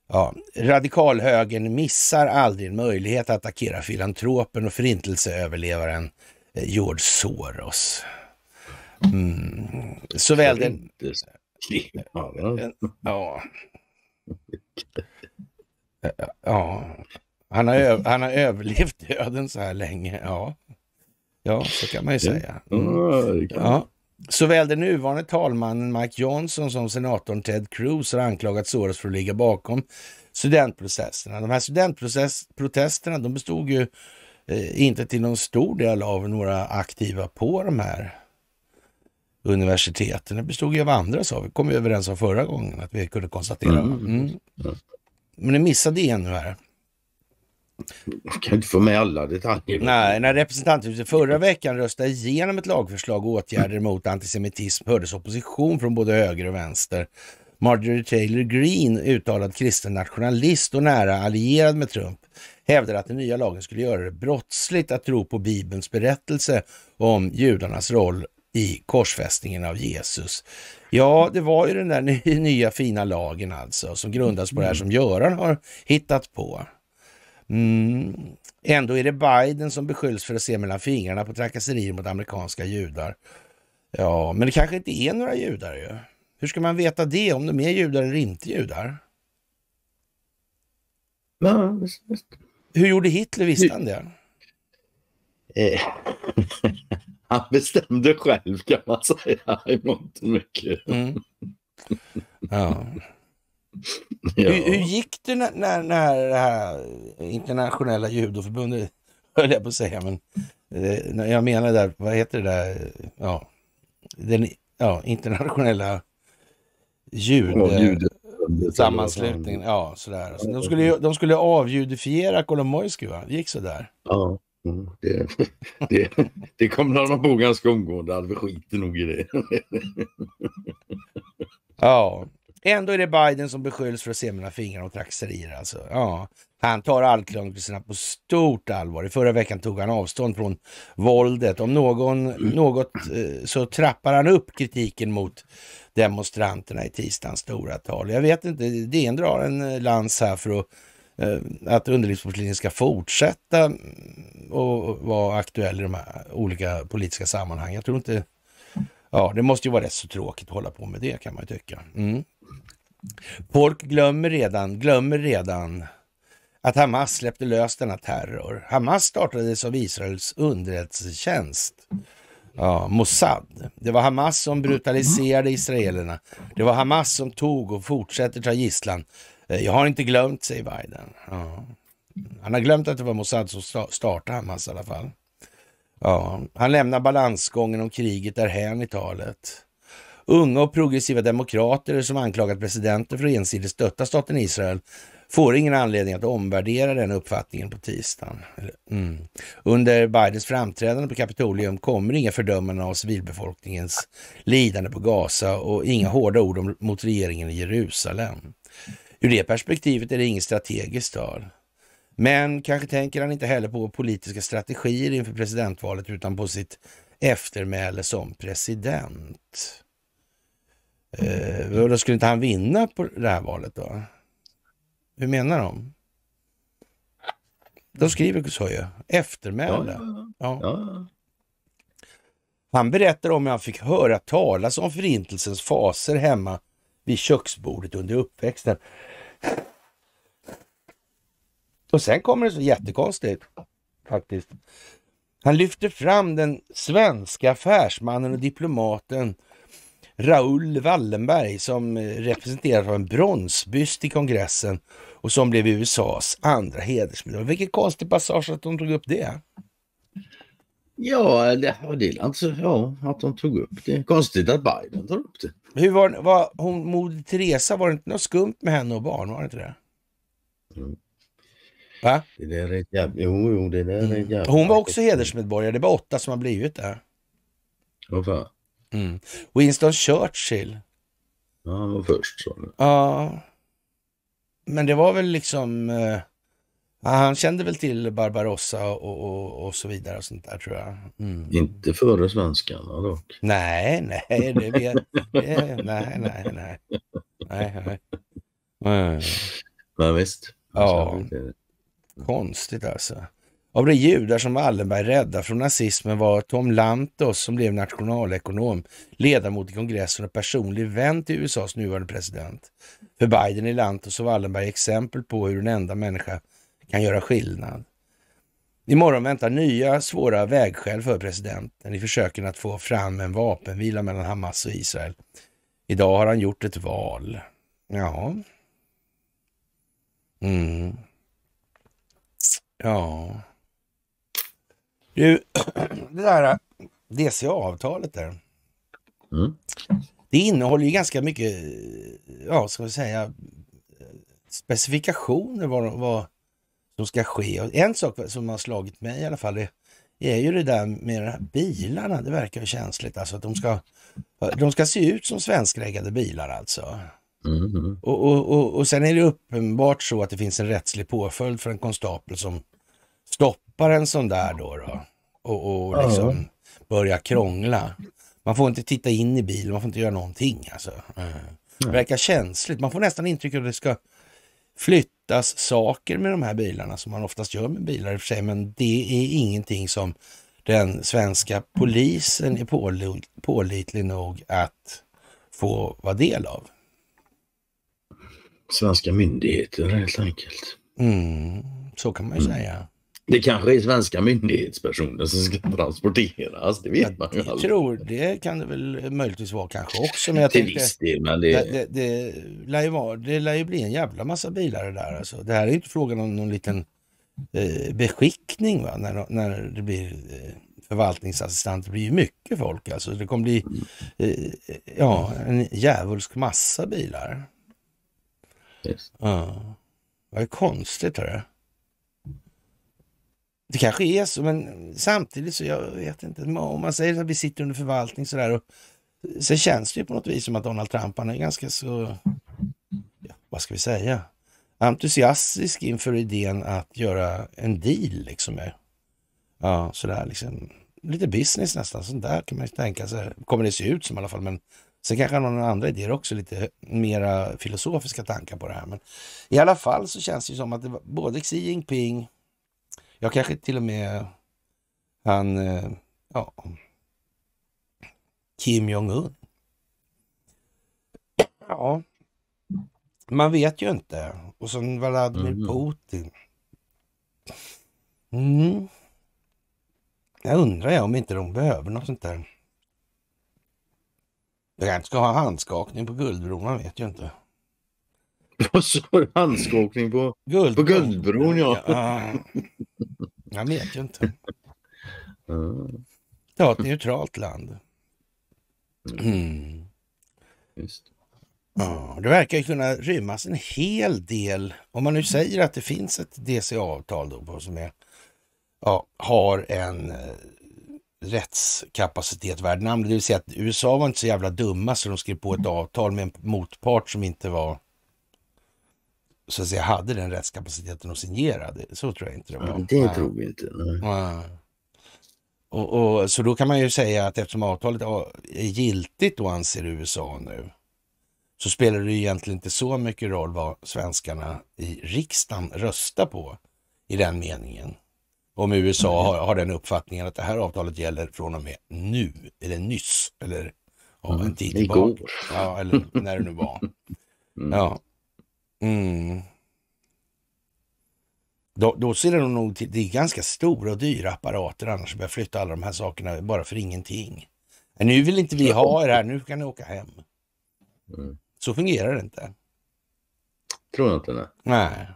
A: Ja, radikalhögern missar aldrig en möjlighet att attackera filantropen och förintelseöverlevaren eh, George Soros. Mm. Såväl den... Ja. Ja. Han har, han har överlevt döden så här länge. Ja. Ja, så kan man ju mm. säga. Mm. Ja. Såväl den nuvarande talmannen Mike Johnson som senatorn Ted Cruz har anklagat Soros för att ligga bakom studentprocesserna. De här studentprotesterna de bestod ju eh, inte till någon stor del av några aktiva på de här universiteten. Det bestod ju av andra sa vi, kom ju överens om förra gången att vi kunde konstatera. Mm. Mm. Men ni missade en nu här. Man kan inte få med alla detaljer. Nej, när representanthuset förra veckan röstade igenom ett lagförslag och åtgärder mot antisemitism hördes opposition från både höger och vänster. Marjorie Taylor Greene, uttalad kristen nationalist och nära allierad med Trump, hävdade att den nya lagen skulle göra det brottsligt att tro på Bibelns berättelse om judarnas roll i korsfästningen av Jesus. Ja, det var ju den där nya fina lagen alltså, som grundas på det här mm. som Göran har hittat på. Mm. Ändå är det Biden som beskylls för att se mellan fingrarna på trakasserier mot amerikanska judar. Ja, men det kanske inte är några judar ju. Hur ska man veta det, om de är judar eller inte judar? Ja, visst, visst. Hur gjorde Hitler? Visste han det? Eh. han bestämde själv kan man säga i mångt och mycket. Mm. Ja. Ja. Hur, hur, gick det när, när, när det här internationella judoförbundet, höll jag på att säga, men eh, jag menar där, vad heter det där, ja, den ja, internationella jude... Ja, sammanslutningen. Ja, sådär. de, skulle, de skulle avjudifiera Kolomojskij, va? Det gick sådär.
B: Ja, mm, det, det, det kom de på ganska omgående. Alve skiter nog i det.
A: Ja, Ändå är det Biden som beskylls för att se mellan fingrar och trakasserier. Alltså. Ja, han tar anklagelserna på stort allvar. I förra veckan tog han avstånd från våldet. Om någon, något eh, så trappar han upp kritiken mot demonstranterna i tisdagens stora tal. Jag vet inte, DN drar en eh, lans här för att, eh, att underlivspolitiken ska fortsätta mm, och vara aktuell i de här olika politiska sammanhang. Jag tror inte... Ja, det måste ju vara rätt så tråkigt att hålla på med det kan man ju tycka. Mm. Folk glömmer redan, glömmer redan att Hamas släppte lös denna terror. Hamas startades av Israels underrättelsetjänst, ja, Mossad. Det var Hamas som brutaliserade israelerna. Det var Hamas som tog och fortsätter ta gisslan. Eh, jag har inte glömt, säger Biden. Ja. Han har glömt att det var Mossad som startade Hamas i alla fall. Ja. Han lämnar balansgången om kriget därhän i talet. Unga och progressiva demokrater som anklagat presidenten för att ensidigt stötta staten Israel får ingen anledning att omvärdera den uppfattningen på tisdagen. Mm. Under Bidens framträdande på Kapitolium kommer inga fördömanden av civilbefolkningens lidande på Gaza och inga hårda ord mot regeringen i Jerusalem. Ur det perspektivet är det inget strategiskt tal. Men kanske tänker han inte heller på politiska strategier inför presidentvalet utan på sitt eftermäle som president. Eh, då skulle inte han vinna på det här valet då? Hur menar de? De skriver så ju. Eftermäle. Ja, ja, Han berättar om hur han fick höra talas om förintelsens faser hemma vid köksbordet under uppväxten. Och sen kommer det så jättekonstigt faktiskt. Han lyfter fram den svenska affärsmannen och diplomaten Raoul Wallenberg som eh, representerades av en bronsbyst i kongressen och som blev USAs andra hedersmedlem. Vilken konstig passage att de tog upp det.
B: Ja, det, det alltså, ja, att de tog upp det. Konstigt att Biden
A: tar upp det. Hur var, var hon, Moder Teresa, var det inte något skumt med henne och barn? Var det inte det?
B: Mm. Va? Det där är jävla, jo, jo, det där är mm. jävla. Hon var
A: också hedersmedborgare. Det var åtta som har blivit det. Vad fan? Mm. Winston Churchill. Ja, han var först. sa Ja. Men det var väl liksom... Eh, han kände väl till Barbarossa och, och, och så vidare och sånt där tror jag.
B: Mm. Inte före svenskarna dock. Nej,
A: nej, det vet... nej, nej, nej, nej. nej,
B: nej. Men visst. Ja.
A: Konstigt alltså. Av de judar som Wallenberg rädda från nazismen var Tom Lantos, som blev nationalekonom, ledamot i kongressen och personlig vän till USAs nuvarande president. För Biden är Lantos och Wallenberg exempel på hur en enda människa kan göra skillnad. Imorgon väntar nya svåra vägskäl för presidenten i försöken att få fram en vapenvila mellan Hamas och Israel. Idag har han gjort ett val. Ja. Mm. Ja. Du, det där äh, DCA-avtalet där. Mm. Det innehåller ju ganska mycket, äh, ja, ska vi säga, äh, specifikationer vad, vad som ska ske. Och en sak som har slagit mig i alla fall, det är ju det där med bilarna. Det verkar ju känsligt alltså att de ska, de ska se ut som svenskreggade bilar alltså. Mm. Och, och, och, och sen är det uppenbart så att det finns en rättslig påföljd för en konstapel som stoppar droppar en sån där då, då och, och liksom uh -huh. börjar krångla. Man får inte titta in i bilen, man får inte göra någonting. Alltså. Mm. Eh. Det verkar känsligt. Man får nästan intrycket att det ska flyttas saker med de här bilarna som man oftast gör med bilar i och för sig. Men det är ingenting som den svenska polisen är pålitlig nog att få vara del av.
B: Svenska myndigheter helt
A: enkelt. Mm, så kan man ju mm. säga.
B: Det kanske är svenska myndighetspersoner som ska transporteras, det vet man ju aldrig.
A: tror det kan det väl möjligtvis vara kanske också. Men jag Till tänkte, viss del, men det... Det, det, det, lär ju vara, det lär ju bli en jävla massa bilar det där. Alltså. Det här är ju inte frågan om någon liten eh, beskickning va? När, när det blir eh, förvaltningsassistent. Det blir ju mycket folk alltså. Det kommer bli eh, ja, en djävulsk massa bilar. Yes. Ja. Vad konstigt, hörru. Det kanske är så, men samtidigt så jag vet inte. Om man säger att vi sitter under förvaltning sådär och sen känns det ju på något vis som att Donald Trump, han är ganska så, ja, vad ska vi säga, entusiastisk inför idén att göra en deal liksom. med. Ja, så där liksom. Lite business nästan, sånt där kan man ju tänka sig. Kommer det se ut som i alla fall, men Sen kanske han har några andra idéer också, lite mera filosofiska tankar på det här. Men i alla fall så känns det ju som att det var både Xi Jinping jag kanske till och med han, eh, ja, Kim Jong-Un. Ja, man vet ju inte. Och sen Vladimir mm. Putin. Mm. Jag undrar jag om inte de behöver något sånt där. Jag kanske ska ha handskakning på Guldbron, man vet ju inte. Vad sa du? Handskakning på, Guldbron. på Guldbron? Ja. ja. Han vet ju inte. mm. Det var ett neutralt land. Mm. mm. Just. Ja, det verkar ju kunna rymmas en hel del. Om man nu säger att det finns ett DCA-avtal då som är, ja, har en eh, rättskapacitet värd namnet. Det vill säga att USA var inte så jävla dumma så de skrev på ett mm. avtal med en motpart som inte var så att säga hade den rättskapaciteten att signera. Det, så tror jag inte det var. Ja, det tror vi inte. Och, och, så då kan man ju säga att eftersom avtalet är giltigt och anser USA nu, så spelar det egentligen inte så mycket roll vad svenskarna i riksdagen röstar på i den meningen. Om USA mm. har, har den uppfattningen att det här avtalet gäller från och med nu, eller nyss, eller om en mm, tid tillbaka. Igår. Ja, eller när det nu var. Mm. Ja, Mm. Då, då ser det nog till, det är ganska stora och dyra apparater annars börjar flytta alla de här sakerna bara för ingenting. Men nu vill inte vi ha er här, nu kan ni åka hem. Mm. Så fungerar det inte. Tror jag inte det. Nej.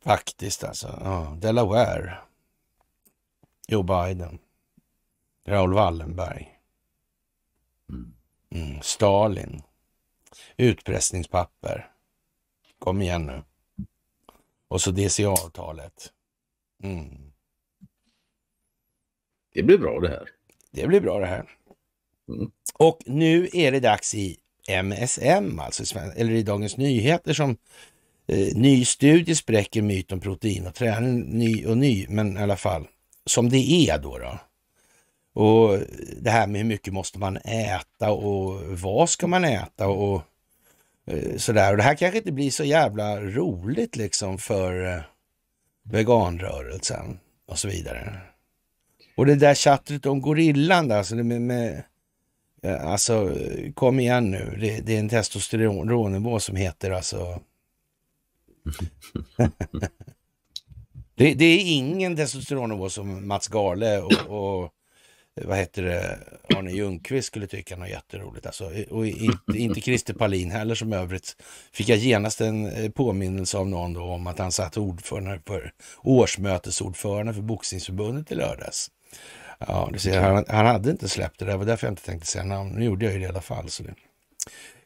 A: Faktiskt alltså. Ja, Delaware. Joe Biden. Raoul Wallenberg. Mm. Mm. Stalin. Utpressningspapper. Kom igen nu. Och så DCA-avtalet. Mm. Det blir bra det här. Det blir bra det här. Mm. Och nu är det dags i MSM, alltså, eller i Dagens Nyheter som eh, ny studie spräcker myt om protein och träning, ny och ny, men i alla fall som det är då. då. Och det här med hur mycket måste man äta och vad ska man äta och Eh, sådär. Och det här kanske inte blir så jävla roligt liksom för eh, veganrörelsen och så vidare. Och det där chattret om gorillan där, alltså, med, med, eh, alltså kom igen nu. Det, det är en testosteronnivå som heter alltså... det, det, är ingen testosteronnivå som Mats Gale och, och vad heter det, Arne Ljungqvist skulle tycka något jätteroligt. Alltså, och inte, inte Christer Palin heller som övrigt. Fick jag genast en eh, påminnelse av någon då om att han satt ordförande för årsmötesordförande för Boxningsförbundet i lördags. Ja, du ser, han, han, hade inte släppt det där, det var därför jag inte tänkte säga namn. Nu gjorde jag ju det i alla fall. Så det,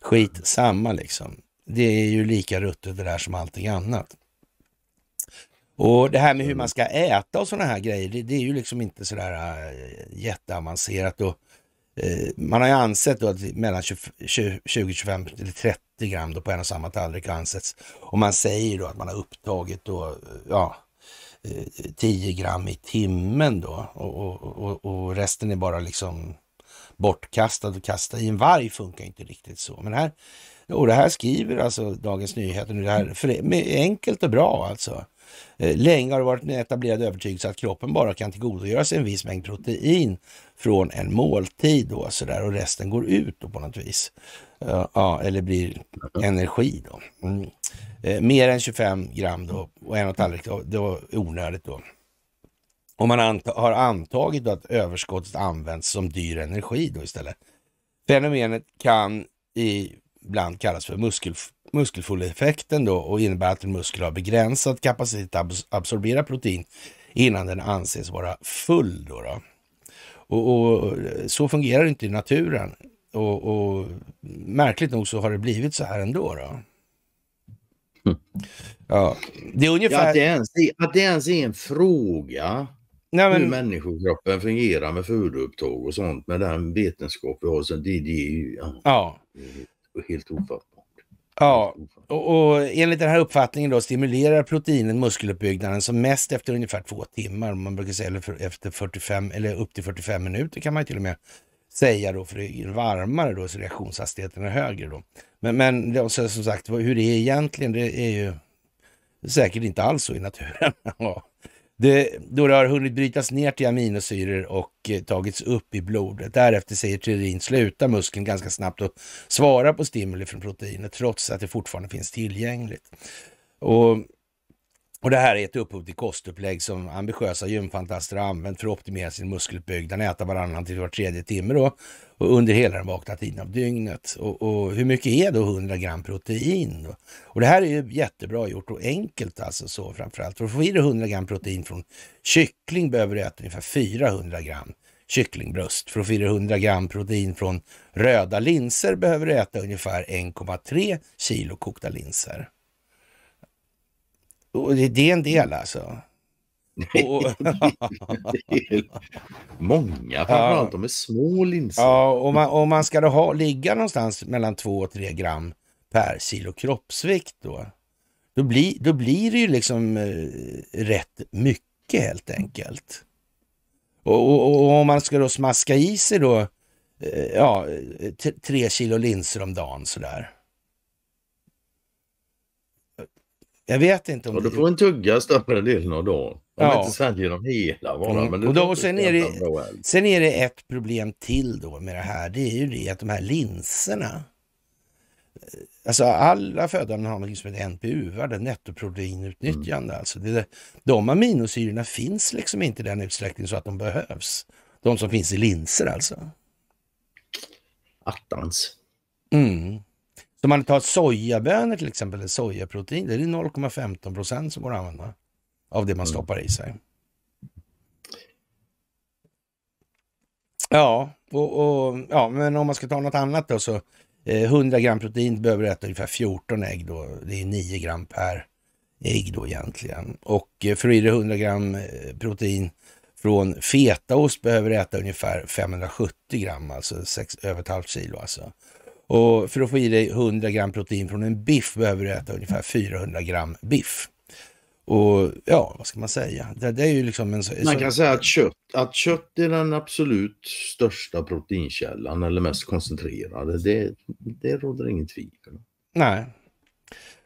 A: skit samma liksom. Det är ju lika ruttet det där som allting annat. Och det här med hur mm. man ska äta och sådana här grejer, det, det är ju liksom inte sådär äh, eh, jätteavancerat. Och, äh, man har ju ansett då att mellan 20-25 eller 30 gram då på en och samma tallrik har ansetts. Och man säger då att man har upptagit då, ja, 10 eh, gram i timmen då och, och, och, resten är bara liksom bortkastad och kasta i en varg funkar inte riktigt så. Men här, och det här skriver alltså Dagens Nyheter nu, det här, för, med, enkelt och bra alltså. Eh, länge har det varit en etablerad övertygelse att kroppen bara kan tillgodogöra sig en viss mängd protein från en måltid då, så där, och resten går ut då på något vis. Eh, ja, eller blir energi då. Mm. Eh, mer än 25 gram då och en och tallrik, det var onödigt då. Och man anta, har antagit att överskottet används som dyr energi då istället. Fenomenet kan ibland kallas för muskel muskelfulleffekten då och innebär att en muskel har begränsad kapacitet att absorbera protein innan den anses vara full. Då, då. Och, och, Så fungerar det inte i naturen och, och, märkligt nog så har det blivit så här ändå. Då. Hm. Ja, det är ungefär... Ja, att, det ens,
B: att det ens är en fråga Nej, men... hur människokroppen fungerar med foderupptag och sånt med den vetenskap vi har, så det, det är ju ja, ja. Helt ofattbart.
A: Ja, och, och enligt den här uppfattningen då stimulerar proteinet muskeluppbyggnaden som mest efter ungefär två timmar. Man brukar säga eller efter 45 eller upp till 45 minuter kan man till och med säga då, för det är varmare då så reaktionshastigheten är högre då. Men, men det, som sagt, hur det är egentligen, det är ju säkert inte alls så i naturen. Det, då det har hunnit brytas ner till aminosyror och eh, tagits upp i blodet. Därefter säger teorin sluta muskeln ganska snabbt och svara på stimuli från proteinet trots att det fortfarande finns tillgängligt. Och och det här är ett upphov till kostupplägg som ambitiösa gymfantaster har använt för att optimera sin muskeluppbyggnad, äta varannan till var tredje timme då, och under hela den vakna tiden av dygnet. Och, och, hur mycket är då 100 gram protein? Då? Och det här är ju jättebra gjort och enkelt alltså så framförallt. För att få i dig 100 gram protein från kyckling behöver du äta ungefär 400 gram kycklingbröst. För att få i dig 100 gram protein från röda linser behöver du äta ungefär 1,3 kilo kokta linser. Och det, det är en del alltså. Många, framförallt ja. de är små linser. Ja, och man, och man ska då ha, ligga någonstans mellan 2 och 3 gram per kilo kroppsvikt då. Då, bli, då blir det ju liksom eh, rätt mycket helt enkelt. Och, och, och, om man ska då smaska i sig då, eh, ja, eh, tre kilo linser om dagen sådär.
B: Jag vet inte om ja, det... Du får en tugga större delen av dagen. Om ja. inte säljer dem hela bara. Mm. och då, och sen, är det,
A: sen är det ett problem till då med det här. Det är ju det att de här linserna. Eh, alltså alla födoämnen har något som heter npu nettoproteinutnyttjande. Mm. Alltså det, de aminosyrorna finns liksom inte i den utsträckning så att de behövs. De som finns i linser alltså. Attans. Mm. Så man tar sojabönor till exempel, eller sojaprotein, det är 0,15 procent som går att använda av det man mm. stoppar i sig. Ja, och, och, ja, men om man ska ta något annat då så 100 eh, gram protein behöver äta ungefär 14 ägg då. Det är 9 gram per ägg då egentligen. Och eh, för att 100 gram eh, protein från fetaost behöver äta ungefär 570 gram, alltså 6, över ett halvt kilo alltså. Och för att få i dig 100 gram protein från en biff behöver du äta ungefär 400 gram biff. Och ja, vad ska man säga? Det, det är ju liksom en... Man kan
B: säga att kött, att kött är den absolut största proteinkällan eller mest koncentrerade. Det, det råder inget tvivel.
A: Nej.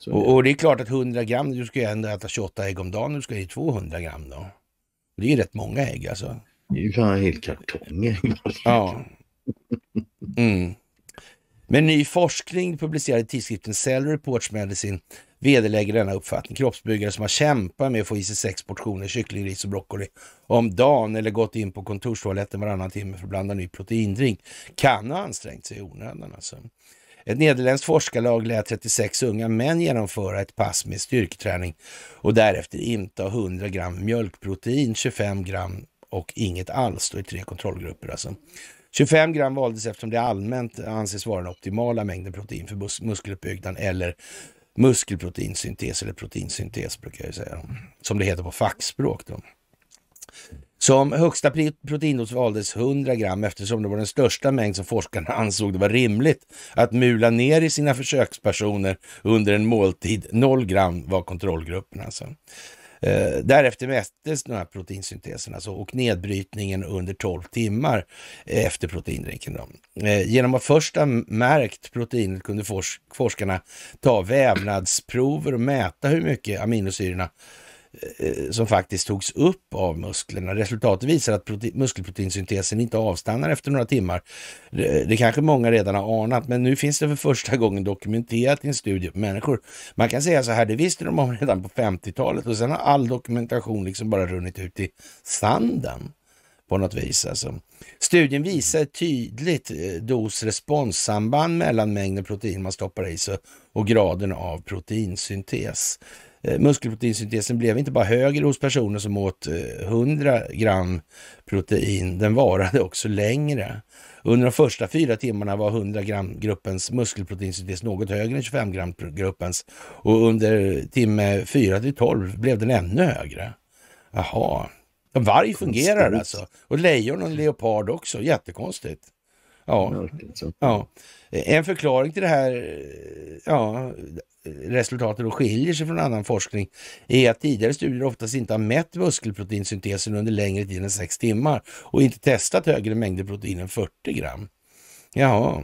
A: och, och, det är klart att 100 gram, du ska ju ändå äta 28 ägg om dagen, du ska ju 200 gram då. Det är ju rätt många ägg alltså. Det är ju fan en hel kartong ägg. Ja. Mm. Men ny forskning publicerad i tidskriften Cell Reports Medicine vederlägger denna uppfattning. Kroppsbyggare som har kämpat med att få i sig sex portioner kycklingris och broccoli om dagen eller gått in på kontorstoaletten varannan timme för att blanda ny proteindrink kan ha ansträngt sig i onödan. Alltså. Ett nederländskt forskarlag lät 36 unga män genomföra ett pass med styrketräning och därefter inta 100 gram mjölkprotein, 25 gram och inget alls då i tre kontrollgrupper. Alltså. 25 gram valdes eftersom det allmänt anses vara den optimala mängden protein för muskeluppbyggnad eller muskelproteinsyntes eller proteinsyntes brukar jag säga, som det heter på fackspråk. Då. Som högsta proteindos valdes 100 gram eftersom det var den största mängd som forskarna ansåg det var rimligt att mula ner i sina försökspersoner under en måltid. 0 gram var kontrollgruppen alltså. Eh, därefter mättes de här proteinsynteserna alltså, och nedbrytningen under 12 timmar efter proteindrinken. Eh, genom att först ha märkt proteinet kunde forsk forskarna ta vävnadsprover och mäta hur mycket aminosyrorna Eh, som faktiskt togs upp av musklerna. Resultatet visar att muskelproteinsyntesen inte avstannar efter några timmar. Det kanske många redan har anat, men nu finns det för första gången dokumenterat i en studie på människor. Man kan säga så här, det visste de om redan på 50-talet och sen har all dokumentation liksom bara runnit ut i sanden på något vis. Alltså. Studien visar tydligt eh, dos-responssamband mellan mängden protein man stoppar i sig och graden av proteinsyntes. Eh, muskelproteinsyntesen blev inte bara högre hos personer som åt 100 eh, gram protein, den varade också längre. Under de första fyra timmarna var 100 gram-gruppens muskelproteinsyntes något högre än 25 gram-gruppens och under timme 4 till 12 blev den ännu högre. Jaha. Varg fungerar alltså. Och lejon och leopard också. Jättekonstigt. Ja. ja. Eh, en förklaring till det här, ja, resultaten då skiljer sig från annan forskning är att tidigare studier oftast inte har mätt muskelproteinsyntesen under längre tid än 6 timmar och inte testat högre mängder protein än 40 gram. Jaha.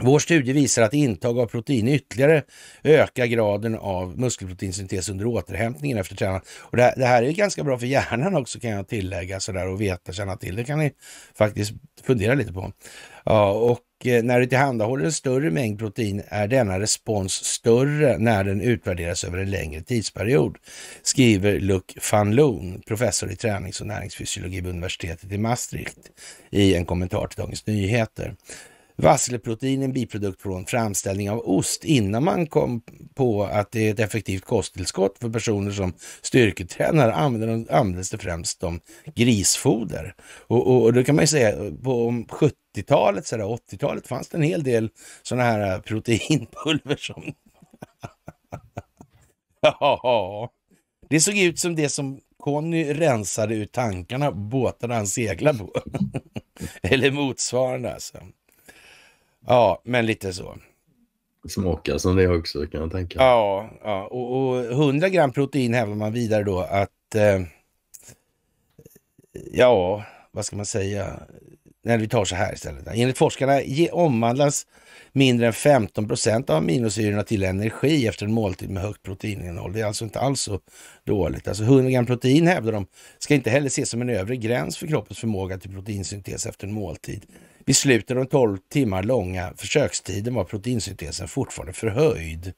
A: Vår studie visar att intag av protein ytterligare ökar graden av muskelproteinsyntes under återhämtningen efter träning. Och det här, det, här, är ganska bra för hjärnan också kan jag tillägga sådär och veta, känna till. Det kan ni faktiskt fundera lite på. Ja, och Eh, när du tillhandahåller en större mängd protein är denna respons större när den utvärderas över en längre tidsperiod, skriver Luc van Loon, professor i tränings och näringsfysiologi vid universitetet i Maastricht, i en kommentar till Dagens Nyheter. Vasselprotein är en biprodukt från framställning av ost innan man kom på att det är ett effektivt kosttillskott för personer som styrketränar användes det främst som grisfoder. Och, och, och då kan man ju säga på 70 90-talet, 80-talet fanns det en hel del sådana här äh, proteinpulver som... ja, det såg ut som det som Conny rensade ur tankarna båtarna han seglade på. Eller motsvarande alltså. Ja, men lite så.
B: Smakar som det också kan jag tänka.
A: Ja, ja. Och, och 100 gram protein hävdar man vidare då att eh, ja, vad ska man säga? Nej, vi tar så här istället. Enligt forskarna omvandlas mindre än 15 procent av aminosyrorna till energi efter en måltid med högt proteininnehåll. Det är alltså inte alls så dåligt. Alltså 100 gram protein hävdar de ska inte heller ses som en övre gräns för kroppens förmåga till proteinsyntes efter en måltid. Vid slutet av den 12 timmar långa försökstiden var proteinsyntesen fortfarande förhöjd.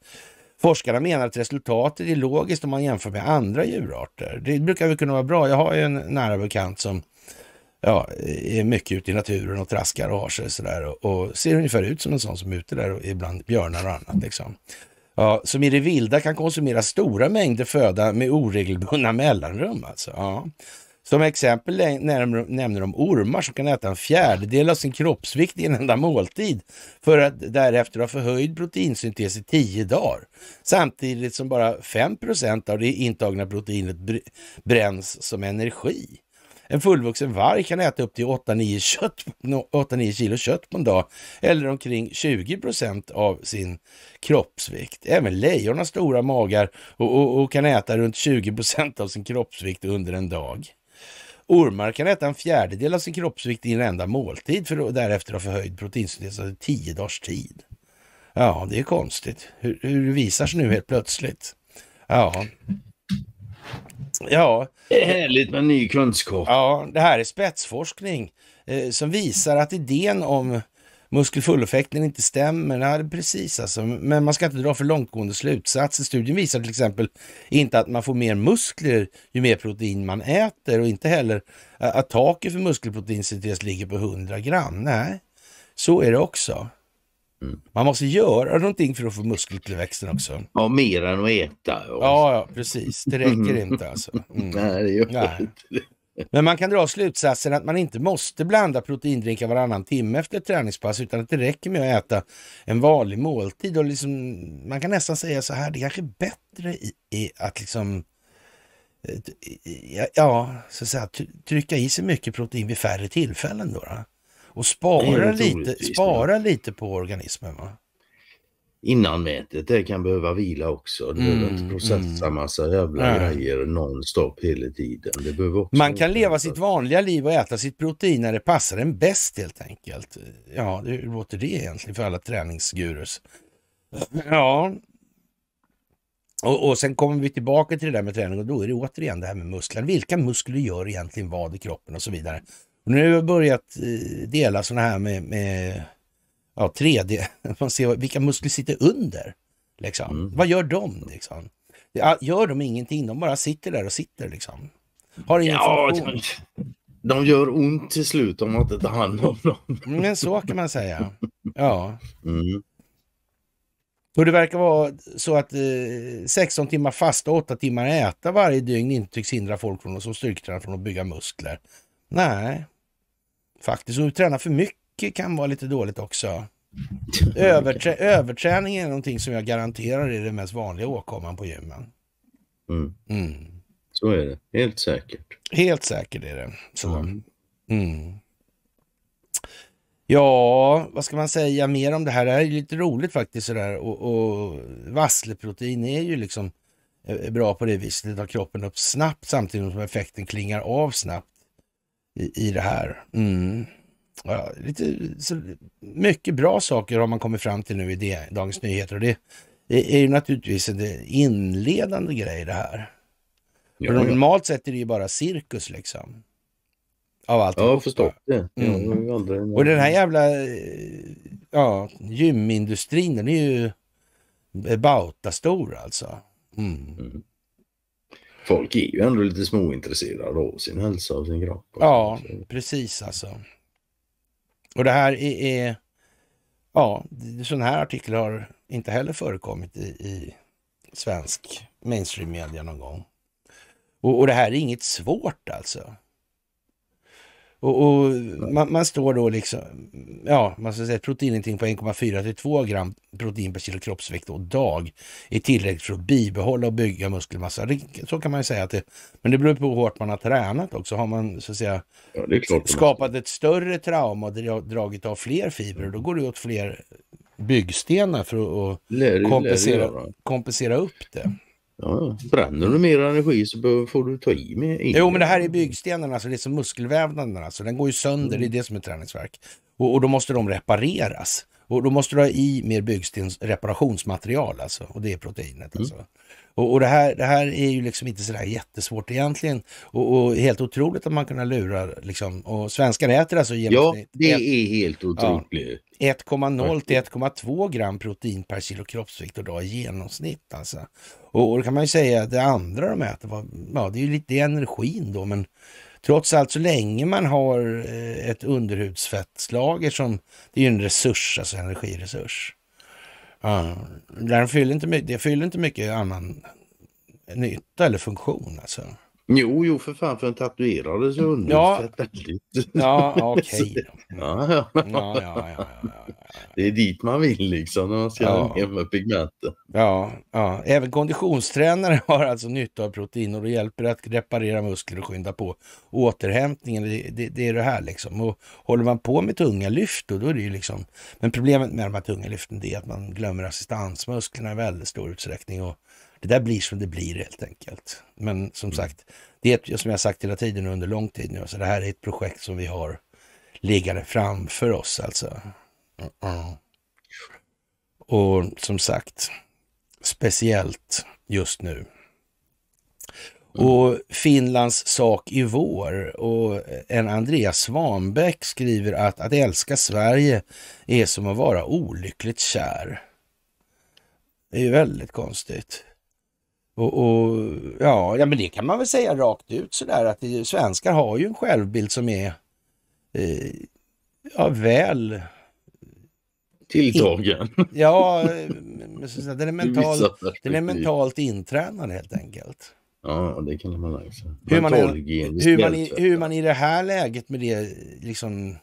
A: Forskarna menar att resultatet är logiskt om man jämför med andra djurarter. Det brukar väl kunna vara bra. Jag har ju en nära bekant som ja, är mycket ute i naturen och traskar och har sig sådär och, och, ser ungefär ut som en sån som är ute där och ibland björnar och annat liksom. Ja, som i det vilda kan konsumera stora mängder föda med oregelbundna mellanrum alltså. Ja. Som exempel nämner de ormar som kan äta en fjärdedel av sin kroppsvikt i en enda måltid för att därefter ha förhöjd proteinsyntes i tio dagar. Samtidigt som bara 5 av det intagna proteinet bränns som energi. En fullvuxen varg kan äta upp till 8-9 kilo kött på en dag eller omkring 20 procent av sin kroppsvikt. Även lejon har stora magar och, och, och kan äta runt 20 procent av sin kroppsvikt under en dag. Ormar kan äta en fjärdedel av sin kroppsvikt i en enda måltid för att därefter ha förhöjd proteinsyntes under tio dagars tid. Ja, det är konstigt hur, hur det visar sig nu helt plötsligt. Ja. Ja. Det är härligt med ny kunskap. Ja, det här är spetsforskning eh, som visar att idén om muskelfulleffekten inte stämmer. Nej, precis alltså. Men man ska inte dra för långtgående slutsatser. Studien visar till exempel inte att man får mer muskler ju mer protein man äter och inte heller att taket för muskelproteinsyntes ligger på 100 gram. Nej, så är det också. Man måste göra någonting för att få muskeltillväxten också.
B: Ja, mer än att äta. Och... Ja, ja, precis. Det räcker mm. inte alltså.
A: Mm. Nej, det gör Nej. inte Men man kan dra slutsatsen att man inte måste blanda proteindrinkar varannan timme efter ett träningspass utan att det räcker med att äta en vanlig måltid. Och liksom, man kan nästan säga så här, det kanske är bättre i, i, att liksom eh, ja, så att säga, trycka i sig mycket protein vid färre tillfällen. Då, då. Och spara, lite, spara lite på organismen. Va?
B: Innan mätet, det kan behöva vila också. Du mm, behöver inte mm. processa mm. massa jävla Nej. grejer nonstop hela tiden. Det behöver
A: också Man kan leva sitt vanliga liv och äta sitt protein när det passar en bäst helt enkelt. Ja, hur låter det egentligen för alla träningsgurus? Ja, och, och, sen kommer vi tillbaka till det där med träning och då är det återigen det här med musklerna. Vilka muskler gör egentligen vad i kroppen och så vidare. Och nu har vi börjat eh, dela sådana här med, med ja, 3D. Man ser vilka muskler sitter under. Liksom. Mm. Vad gör de? Liksom? Gör de ingenting? De bara sitter där och sitter. Liksom. Har ingen ja, funktion. De gör ont till slut om man inte tar hand om dem. Mm, men så kan man säga. Ja. Mm. Och det verkar vara så att eh, 16 timmar fasta och 8 timmar äta varje dygn inte tycks hindra folk från, som styrketränar från att bygga muskler. Nej, faktiskt. Och träna för mycket kan vara lite dåligt också. Överträ överträning är någonting som jag garanterar är den mest vanliga åkomman på gymmen.
B: Mm. Mm. Så är det, helt säkert.
A: Helt säkert är det. Så. Mm. mm. Ja, vad ska man säga mer om det här? Det här är lite roligt faktiskt sådär och, och vassleprotein är ju liksom eh, bra på det viset. Det tar kroppen upp snabbt samtidigt som effekten klingar av snabbt i, i det här. Mm. Ja, lite, så, mycket bra saker har man kommit fram till nu i det, Dagens Nyheter och det är ju naturligtvis en eh, inledande grej det här. Ja, normalt sett är det ju bara cirkus liksom. Av allt. Ja, förstått det. Mm. Ja, det och den här jävla eh, ja, gymindustrin, den är ju eh, bautastor alltså.
B: Mm. Mm folk är ju ändå lite småintresserade av sin hälsa och sin kropp.
A: Ja, precis alltså. Och det här är, är ja, sådana här artiklar har inte heller förekommit i, i svensk mainstream media någon gång. Och, och det här är inget svårt alltså. Och, och man, man, står då liksom, ja, man ska säga ett proteinintag på 1,4 till 2 gram protein per kilo kroppsvikt och dag är tillräckligt för att bibehålla och bygga muskelmassa. Så kan man ju säga att det, men det beror på hur hårt man har tränat också. Har man så att säga ja, skapat ett större trauma och dragit av fler fibrer, då går det åt fler byggstenar för att kompensera, kompensera upp det.
B: Ja, bränner du mer energi så får du ta i mer. Jo, men det här är
A: byggstenarna, alltså det är som muskelvävnaden, alltså den går ju sönder, mm. det är mm. det som är träningsverk. Och, och då måste de repareras. Och då måste du ha i mer byggstensreparationsmaterial, alltså, och det är proteinet. Mm. Alltså. Mm. Och, och det, här, det här är ju liksom inte sådär jättesvårt egentligen. Och, och helt otroligt att man kunna lura liksom. Och svenskar äter alltså genomsnitt. Ja, det är helt otroligt. Ja, 1,0 till 1,2 gram protein per kilo kroppsvikt och dag i genomsnitt alltså. Och, och då kan man ju säga att det andra de äter, var, ja det är ju lite energin då, men trots allt så länge man har eh, ett underhudsfettslager som, det är ju en resurs, alltså energiresurs. Ja, den fyller inte, det fyller inte mycket annan nytta eller funktion alltså.
B: Jo, jo för fan för en tatuerare så underlättar ja. väldigt. Ja, okej. Okay. Ja, ja. Ja, ja, ja, ja, Det är dit man vill liksom när man ska ja. ner med pigmenten. Ja, ja,
A: även konditionstränare har alltså nytta av protein och det hjälper att reparera muskler och skynda på återhämtningen. Det, det, det är det här liksom. Och håller man på med tunga lyft då, då är det ju liksom. Men problemet med de här tunga lyften är att man glömmer assistansmusklerna i väldigt stor utsträckning. Och, det där blir som det blir helt enkelt. Men som mm. sagt, det är som jag sagt hela tiden under lång tid nu, så alltså, det här är ett projekt som vi har liggande framför oss alltså. Mm. Och som sagt, speciellt just nu. Mm. Och Finlands sak i vår och en Andreas Svanbäck skriver att att älska Sverige är som att vara olyckligt kär. Det är ju väldigt konstigt. Och, och, ja, ja, men det kan man väl säga rakt ut sådär att det, svenskar har ju en självbild som är eh, ja, väl tilltagen. ja, den är, mentalt, den är mentalt intränad helt enkelt. Ja, det kan man säga. Alltså. Hur man, är, hur, man i, hur man i det här läget med det liksom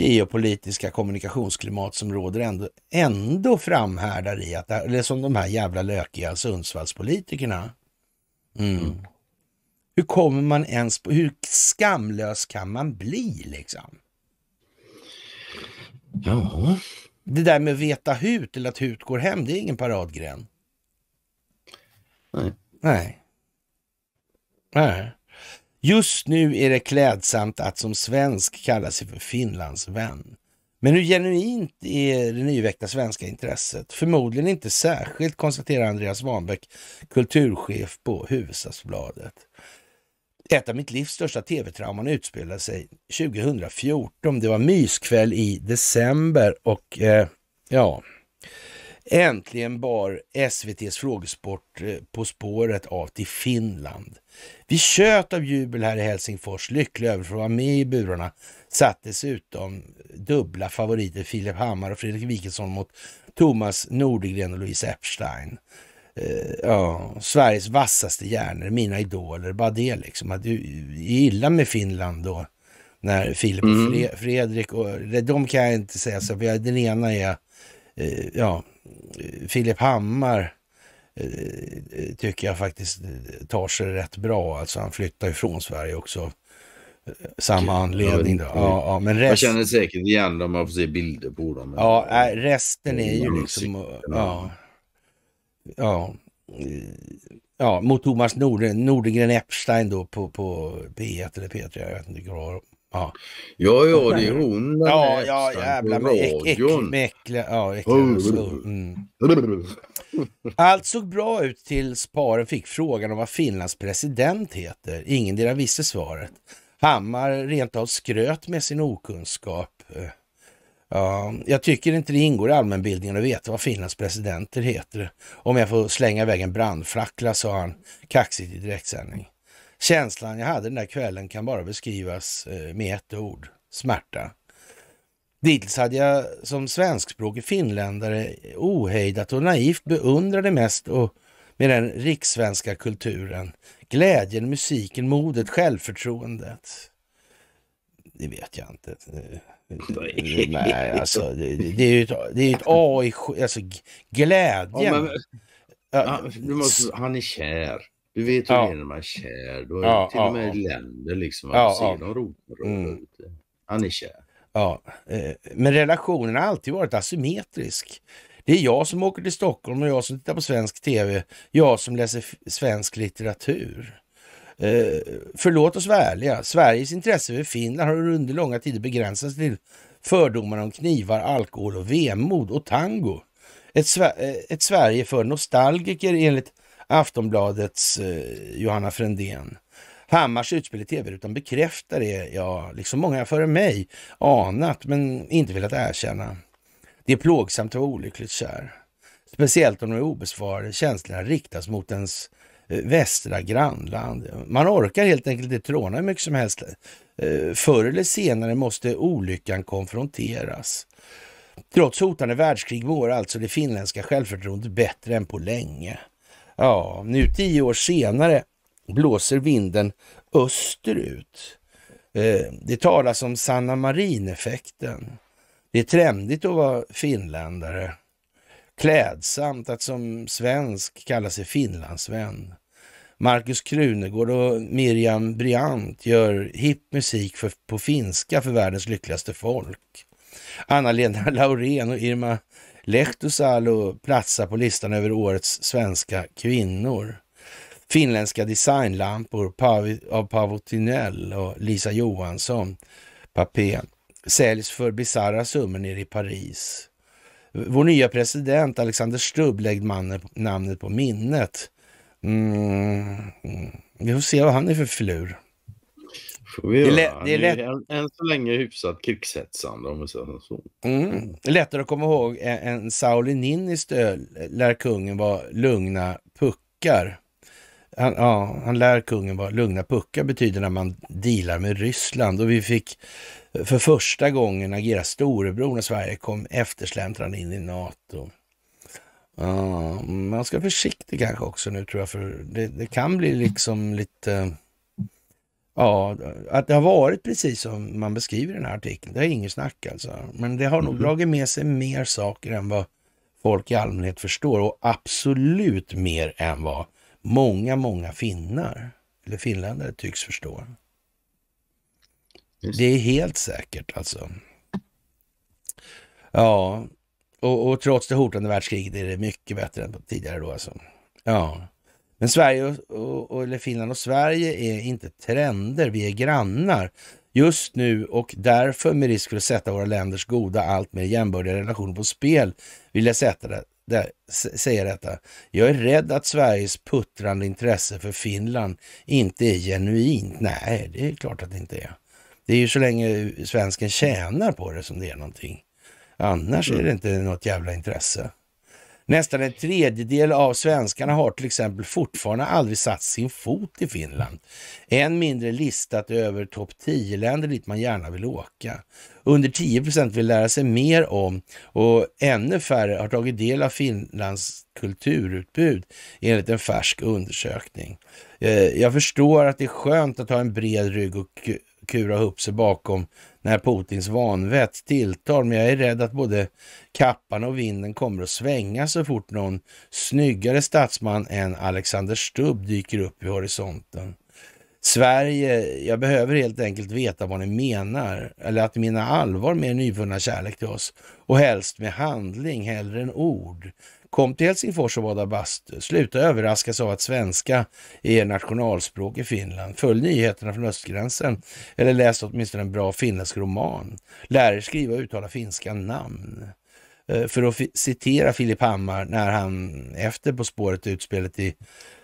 A: geopolitiska kommunikationsklimat som råder ändå, ändå framhärdar i att, eller som de här jävla lökiga Sundsvallspolitikerna. Mm. mm. Hur kommer man ens på, hur skamlös kan man bli liksom? Ja. Det där med veta hut eller att hut går hem, det är ingen paradgren. Nej. Nej. Nej. Just nu är det klädsamt att som svensk kalla sig för Finlandsvän. Men hur genuint är det nyväckta svenska intresset? Förmodligen inte särskilt, konstaterar Andreas Wanbäck, kulturchef på Hufvudstadsbladet. Ett av mitt livs största tv-trauman utspelade sig 2014. Det var myskväll i december och eh, ja, äntligen bar SVTs frågesport eh, På spåret av till Finland. Vi tjöt av jubel här i Helsingfors, lyckliga över att få vara med i burarna. Satt dessutom dubbla favoriter Filip Hammar och Fredrik Wikingsson mot Thomas Nordegren och Louise Epstein. Uh, ja, Sveriges vassaste hjärnor, mina idoler, bara det liksom. Att du illa med Finland då, när Filip och mm. Fre Fredrik, och, de kan jag inte säga så, för den ena är, uh, ja, Filip Hammar, Eh, tycker jag faktiskt eh, tar sig rätt bra. Alltså han flyttar ifrån Sverige också. Eh, samma anledning. Då. Ja, ja, men rest... Jag känner
B: säkert igen dem, man får se bilder på dem. Ja, resten är ju liksom... Ja,
A: ja, ja, mot Thomas Norden, Nordengren Epstein då på, på P1 eller P3, jag vet inte vad Ja. ja, ja, det är hon Ja, ja, jävlar med, äck, med äckliga... Ja, äckliga. Mm. Allt såg bra ut tills paren fick frågan om vad Finlands president heter. Ingen deras visste svaret. Hammar rent av skröt med sin okunskap. Ja, jag tycker inte det ingår i allmänbildningen att veta vad Finlands presidenter heter. Om jag får slänga iväg en brandfackla, sa han kaxigt i direktsändning. Känslan jag hade den där kvällen kan bara beskrivas eh, med ett ord. Smärta. Dittills hade jag som svenskspråkig finländare ohejdat och naivt beundrade mest och med den rikssvenska kulturen. Glädjen, musiken, modet, självförtroendet. Det vet jag inte. Nej, alltså det, det är ju ett, ett A i alltså, glädjen. Ja, men, ja, måste,
B: han är kär. Du vet hur ja. det är när man är kär. Du har ja, till och med länder
A: liksom. ja, ser ja. de ropar. Mm. Han är kär. Ja, eh, men relationen har alltid varit asymmetrisk. Det är jag som åker till Stockholm och jag som tittar på svensk tv, jag som läser svensk litteratur. Eh, förlåt oss vara ärliga, Sveriges intresse för Finland har under långa tider begränsats till fördomar om knivar, alkohol och vemod och tango. Ett, eh, ett Sverige för nostalgiker enligt Aftonbladets eh, Johanna Frändén. Hammars utspel i tv-rutan bekräftar det jag, liksom många före mig, anat men inte velat erkänna. Det är plågsamt att vara olyckligt kär. Speciellt om de obesvarade känslorna riktas mot ens eh, västra grannland. Man orkar helt enkelt inte tråna hur mycket som helst. Eh, förr eller senare måste olyckan konfronteras. Trots hotande världskrig mår alltså det finländska självförtroendet bättre än på länge. Ja, nu tio år senare blåser vinden österut. Eh, det talas om Sanna Marin-effekten. Det är trendigt att vara finländare. Klädsamt att som svensk kalla sig finlandsvän. Markus Krunegård och Miriam Bryant gör hipp musik för, på finska för världens lyckligaste folk. Anna-Lena Laurén och Irma Lehtosalo platsar på listan över årets svenska kvinnor finländska designlampor av Paavo Tinell och Lisa Johansson, Papé, säljs för bizarra summor nere i Paris. Vår nya president Alexander Stubb lägger namnet på minnet. Mm. Vi får se vad han är för filur. Det är, lätt, det är lätt...
B: än, än så länge hyfsat krigshetsande om så.
A: Mm. lättare att komma ihåg en Sauli Niinistö eh, lär kungen vara lugna puckar han, ja, han lär kungen vad lugna puckar betyder när man dealar med Ryssland och vi fick för första gången agera storebror när Sverige kom eftersläntrande in i NATO. Ja, man ska vara försiktig kanske också nu tror jag, för det, det, kan bli liksom lite... Ja, att det har varit precis som man beskriver i den här artikeln, det är inget snack alltså. Men det har nog mm. dragit med sig mer saker än vad folk i allmänhet förstår och absolut mer än vad många, många finnar, eller finländare, tycks förstå. Det är helt säkert alltså. Ja, och, och, trots det hotande världskriget är det mycket bättre än tidigare då alltså. Ja. Men Sverige och, och, eller Finland och Sverige är inte trender, vi är grannar just nu och därför med risk för att sätta våra länders goda allt mer jämbördiga relationer på spel vill jag sätta det, det, säga detta. Jag är rädd att Sveriges puttrande intresse för Finland inte är genuint. Nej, det är klart att det inte är. Det är ju så länge svensken tjänar på det som det är någonting. Annars mm. är det inte något jävla intresse. Nästan en tredjedel av svenskarna har till exempel fortfarande aldrig satt sin fot i Finland. Än mindre listat över topp 10-länder dit man gärna vill åka. Under 10 procent vill lära sig mer om och ännu färre har tagit del av Finlands kulturutbud enligt en färsk undersökning. Eh, jag förstår att det är skönt att ha en bred rygg och kura upp sig bakom när Putins vanvett tilltar. Men jag är rädd att både kappan och vinden kommer att svänga så fort någon snyggare statsman än Alexander Stubb dyker upp vid horisonten. Sverige, jag behöver helt enkelt veta vad ni menar, eller att ni menar allvar med er nyfunna kärlek till oss och helst med handling hellre än ord kom till Helsingfors och bada bastu. Sluta överraskas av att svenska är nationalspråk i Finland. Följ nyheterna från östgränsen eller läs åtminstone en bra finländsk roman. Lär er skriva och uttala finska namn. Eh, för att citera Filip Hammar när han efter På spåret-utspelet i,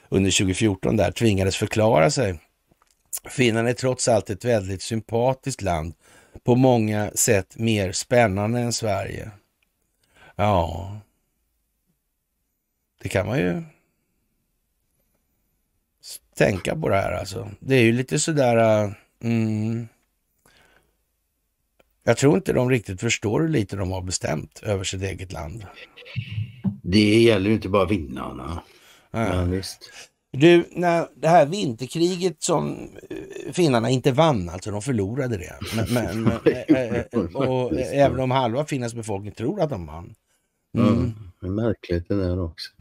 A: under 2014 där tvingades förklara sig. Finland är trots allt ett väldigt sympatiskt land, på många sätt mer spännande än Sverige. Ja, det kan man ju tänka på det här alltså. Det är ju lite sådär... Äh, mm, jag tror inte de riktigt förstår hur lite de har bestämt över sitt eget land. Det gäller ju inte bara vinnarna. Ja. visst. Du, när det här vinterkriget som äh, finnarna inte vann, alltså de förlorade det. Men, men, men eh, eh, och eh, även om halva Finlands befolkning tror att de vann. Mm. Ja, det är märkligt det där också.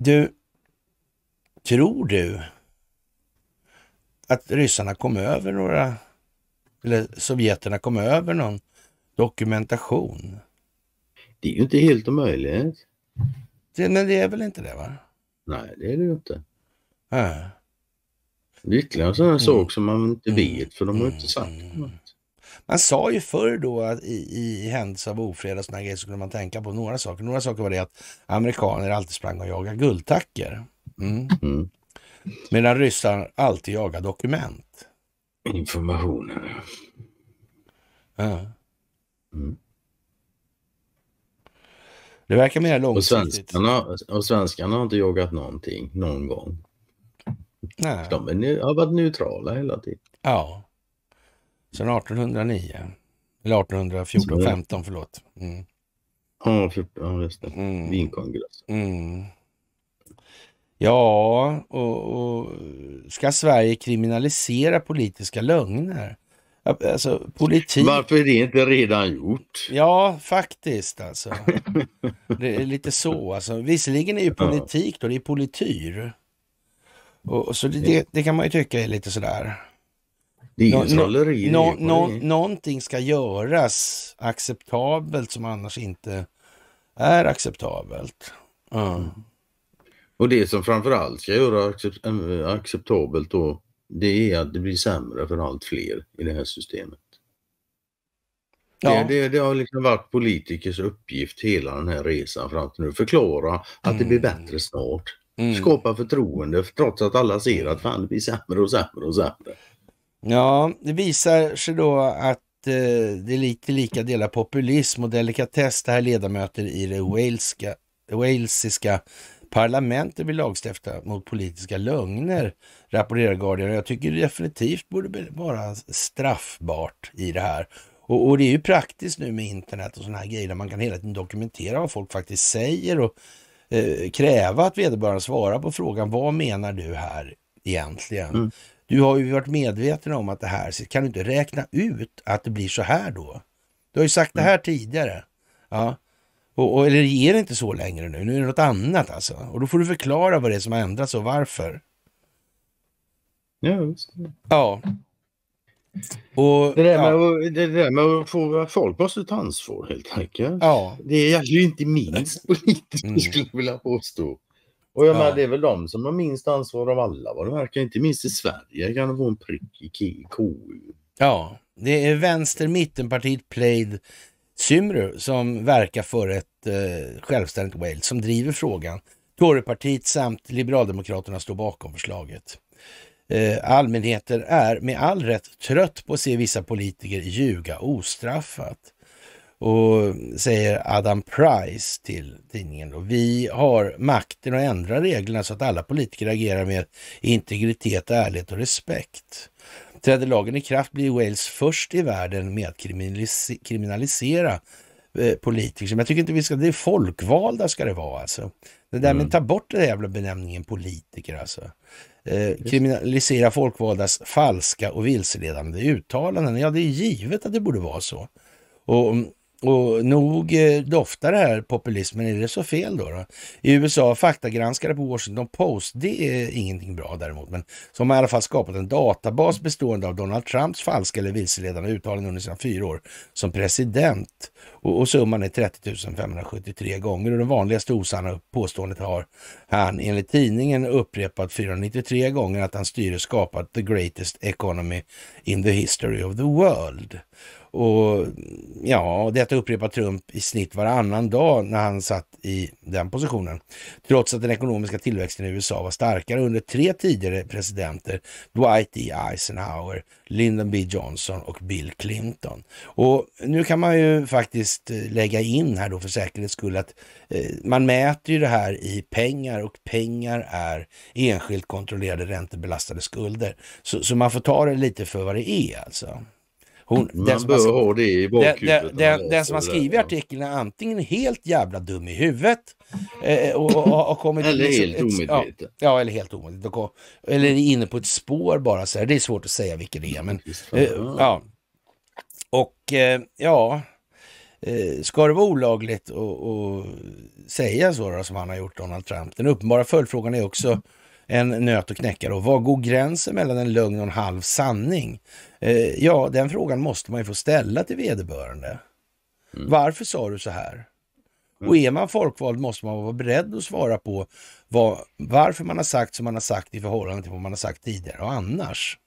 A: Du, tror du att ryssarna kom över några, eller sovjeterna kom över någon dokumentation? Det är ju inte helt omöjligt. Det, men det är väl inte det va? Nej, det är det ju inte.
B: Äh. Det är ytterligare en sån här mm. sak som man inte mm. vet för de har inte mm. sagt
A: något. Man sa ju förr då att i, i händelse av ofred och sådana grejer så kunde man tänka på några saker. Några saker var det att amerikaner alltid sprang och jagade guldtacker. Mm. mm. Medan ryssar alltid jagar dokument. Informationer. Ja. Mm. Det verkar mer långsiktigt. Och svenskarna, och
B: svenskarna har inte jagat någonting någon gång. Nej. De är, har varit neutrala hela tiden. Ja. Sen 1809.
A: Eller 1814, 15 förlåt. Mm. Ja,
B: 14, just det. Mm. Vinkongress. Mm.
A: Ja, och, och, ska Sverige kriminalisera politiska lögner? Alltså politik...
B: Varför är det inte redan gjort?
A: Ja, faktiskt alltså. Det är lite så. Alltså. Visserligen är ju politik då, det är polityr. Och, och så det, det, kan man ju tycka är lite sådär.
B: Det är ju no, No, no,
A: någonting ska göras acceptabelt som annars inte är acceptabelt. Mm. Och det
B: som framförallt ska göra accept äh, acceptabelt då, det är att det blir sämre för allt fler i det här systemet. Ja. Det, det, det, har liksom varit politikers uppgift hela den här resan fram till nu. Förklara att mm. det blir mm. bättre snart. Mm. Skapa förtroende trots att alla ser att fan, det blir sämre och sämre och sämre.
A: Ja, det visar sig då att eh, det är lite lika delar populism och delikatess det här ledamöter i det waleska, walesiska parlamentet vill lagstifta mot politiska lögner, rapporterar Guardian. Jag tycker det definitivt borde vara straffbart i det här. Och, och, det är ju praktiskt nu med internet och sådana här grejer där man kan hela tiden dokumentera vad folk faktiskt säger och eh, kräva att vederbörande svarar på frågan vad menar du här egentligen? Mm. Du har ju varit medveten om att det här, kan du inte räkna ut att det blir så här då? Du har ju sagt det mm. här tidigare. Ja. Och, och, eller är det inte så längre nu? Nu är det något annat alltså. Och då får du förklara vad det är som har ändrats och varför. Ja, Ja.
B: Och, det, där med, det där med att få folk måste ta ansvar helt enkelt. Ja. Det är ju inte minst politiskt mm. skulle jag vilja påstå. Och jag ja. menar, det är väl de som har minst ansvar av alla vad det verkar. Inte minst i Sverige kan de vara en prick i KU.
A: Ja, det är vänster-mittenpartiet Plaid Symru som verkar för ett eh, självständigt Wales som driver frågan. Torypartiet samt Liberaldemokraterna står bakom förslaget. Eh, allmänheten är med all rätt trött på att se vissa politiker ljuga ostraffat. Och säger Adam Price till tidningen då. Vi har makten att ändra reglerna så att alla politiker agerar med integritet, ärlighet och respekt. Träder lagen i kraft blir Wales först i världen med att kriminalis kriminalisera eh, politiker. Men jag tycker inte vi ska, det är folkvalda ska det vara alltså. Det där mm. med ta bort den jävla benämningen politiker alltså. Eh, kriminalisera folkvaldas falska och vilseledande uttalanden. Ja, det är givet att det borde vara så. Och mm, och nog eh, doftar det här populismen, är det så fel då? då? I USA, faktagranskare på Washington Post, det är ingenting bra däremot, men som i alla fall skapat en databas bestående av Donald Trumps falska eller vilseledande uttalanden under sina fyra år som president. Och, och summan är 30 573 gånger och det vanligaste osanna påståendet har han enligt tidningen upprepat 493 gånger att han styre skapat the greatest economy in the history of the world. Och ja, detta upprepar Trump i snitt varannan dag när han satt i den positionen. Trots att den ekonomiska tillväxten i USA var starkare under tre tidigare presidenter, Dwight D. E. Eisenhower, Lyndon B. Johnson och Bill Clinton. Och nu kan man ju faktiskt eh, lägga in här då för säkerhets skull att eh, man mäter ju det här i pengar och pengar är enskilt kontrollerade räntebelastade skulder. Så, så man får ta det lite för vad det är alltså.
B: Hon, Man den som bör ha det i bakhuvudet. Den, den, den som har skrivit
A: artikeln är antingen helt jävla dum i huvudet eh, och, och, och kommit eller liksom, helt omedveten. Ja, ja, eller helt omedveten. Eller inne på ett spår bara så här. Det är svårt att säga vilken det är. Men, eh, ja. Och eh, ja, eh, ska det vara olagligt att säga så då, som han har gjort Donald Trump? Den uppenbara följdfrågan är också en nöt att knäcka. Då. Var går gränsen mellan en lögn och en halv sanning? Eh, ja, den frågan måste man ju få ställa till vederbörande. Mm. Varför sa du så här? Mm. Och är man folkvald måste man vara beredd att svara på vad, varför man har sagt som man har sagt i förhållande till vad man har sagt tidigare och annars.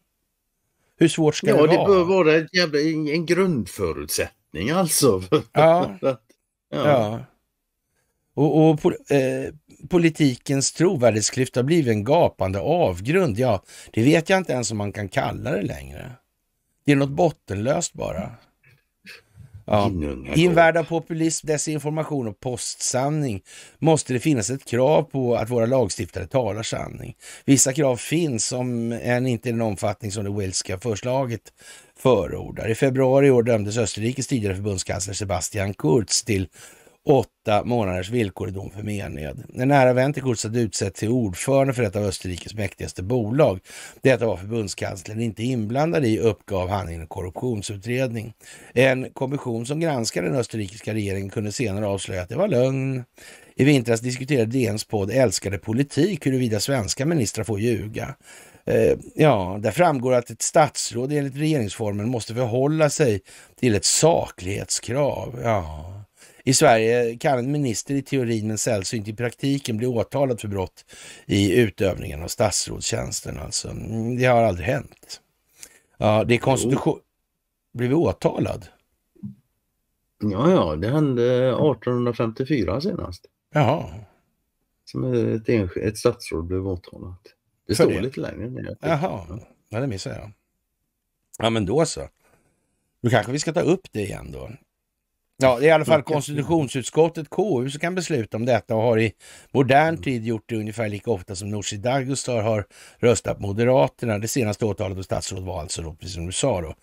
A: Hur svårt ska ja, det vara? Ja, det bör
B: vara en, jävla, en grundförutsättning
A: alltså. ja. ja. ja. Och, och eh, politikens trovärdighetsklyfta har blivit en gapande avgrund? Ja, det vet jag inte ens om man kan kalla det längre. Det är något bottenlöst bara. Ja. I en värld av populism, desinformation och postsanning måste det finnas ett krav på att våra lagstiftare talar sanning. Vissa krav finns, om än inte i den omfattning som det Waleska förslaget förordar. I februari i år dömdes Österrikes tidigare förbundskansler Sebastian Kurz till åtta månaders villkorlig dom för mened. En nära vän till Kurz hade utsett till ordförande för ett av Österrikes mäktigaste bolag. Detta var förbundskanslern inte inblandad i, uppgav han i en korruptionsutredning. En kommission som granskade den österrikiska regeringen kunde senare avslöja att det var lögn. I vintras diskuterade DNs podd Älskade politik huruvida svenska ministrar får ljuga. Eh, ja, där framgår att ett statsråd enligt regeringsformen måste förhålla sig till ett saklighetskrav. Ja, i Sverige kan en minister i teorin men sällsynt i praktiken bli åtalad för brott i utövningen av statsrådstjänsten. Alltså, mm, det har aldrig hänt. Ja, det är konstitution... Blivit åtalad? Ja, ja, det hände
B: 1854 senast. Jaha. Som ett, ett statsråd
A: blev åtalat.
B: Det står lite längre
A: ner. Jaha, ja, det missade jag. Ja, men då så. Då kanske vi ska ta upp det igen då. Ja, det är i alla fall konstitutionsutskottet, KU, som kan besluta om detta och har i modern mm. tid gjort det ungefär lika ofta som Nooshi Dagostar har röstat Moderaterna. Det senaste åtalet och statsråd var alltså, då, precis som du sa, då,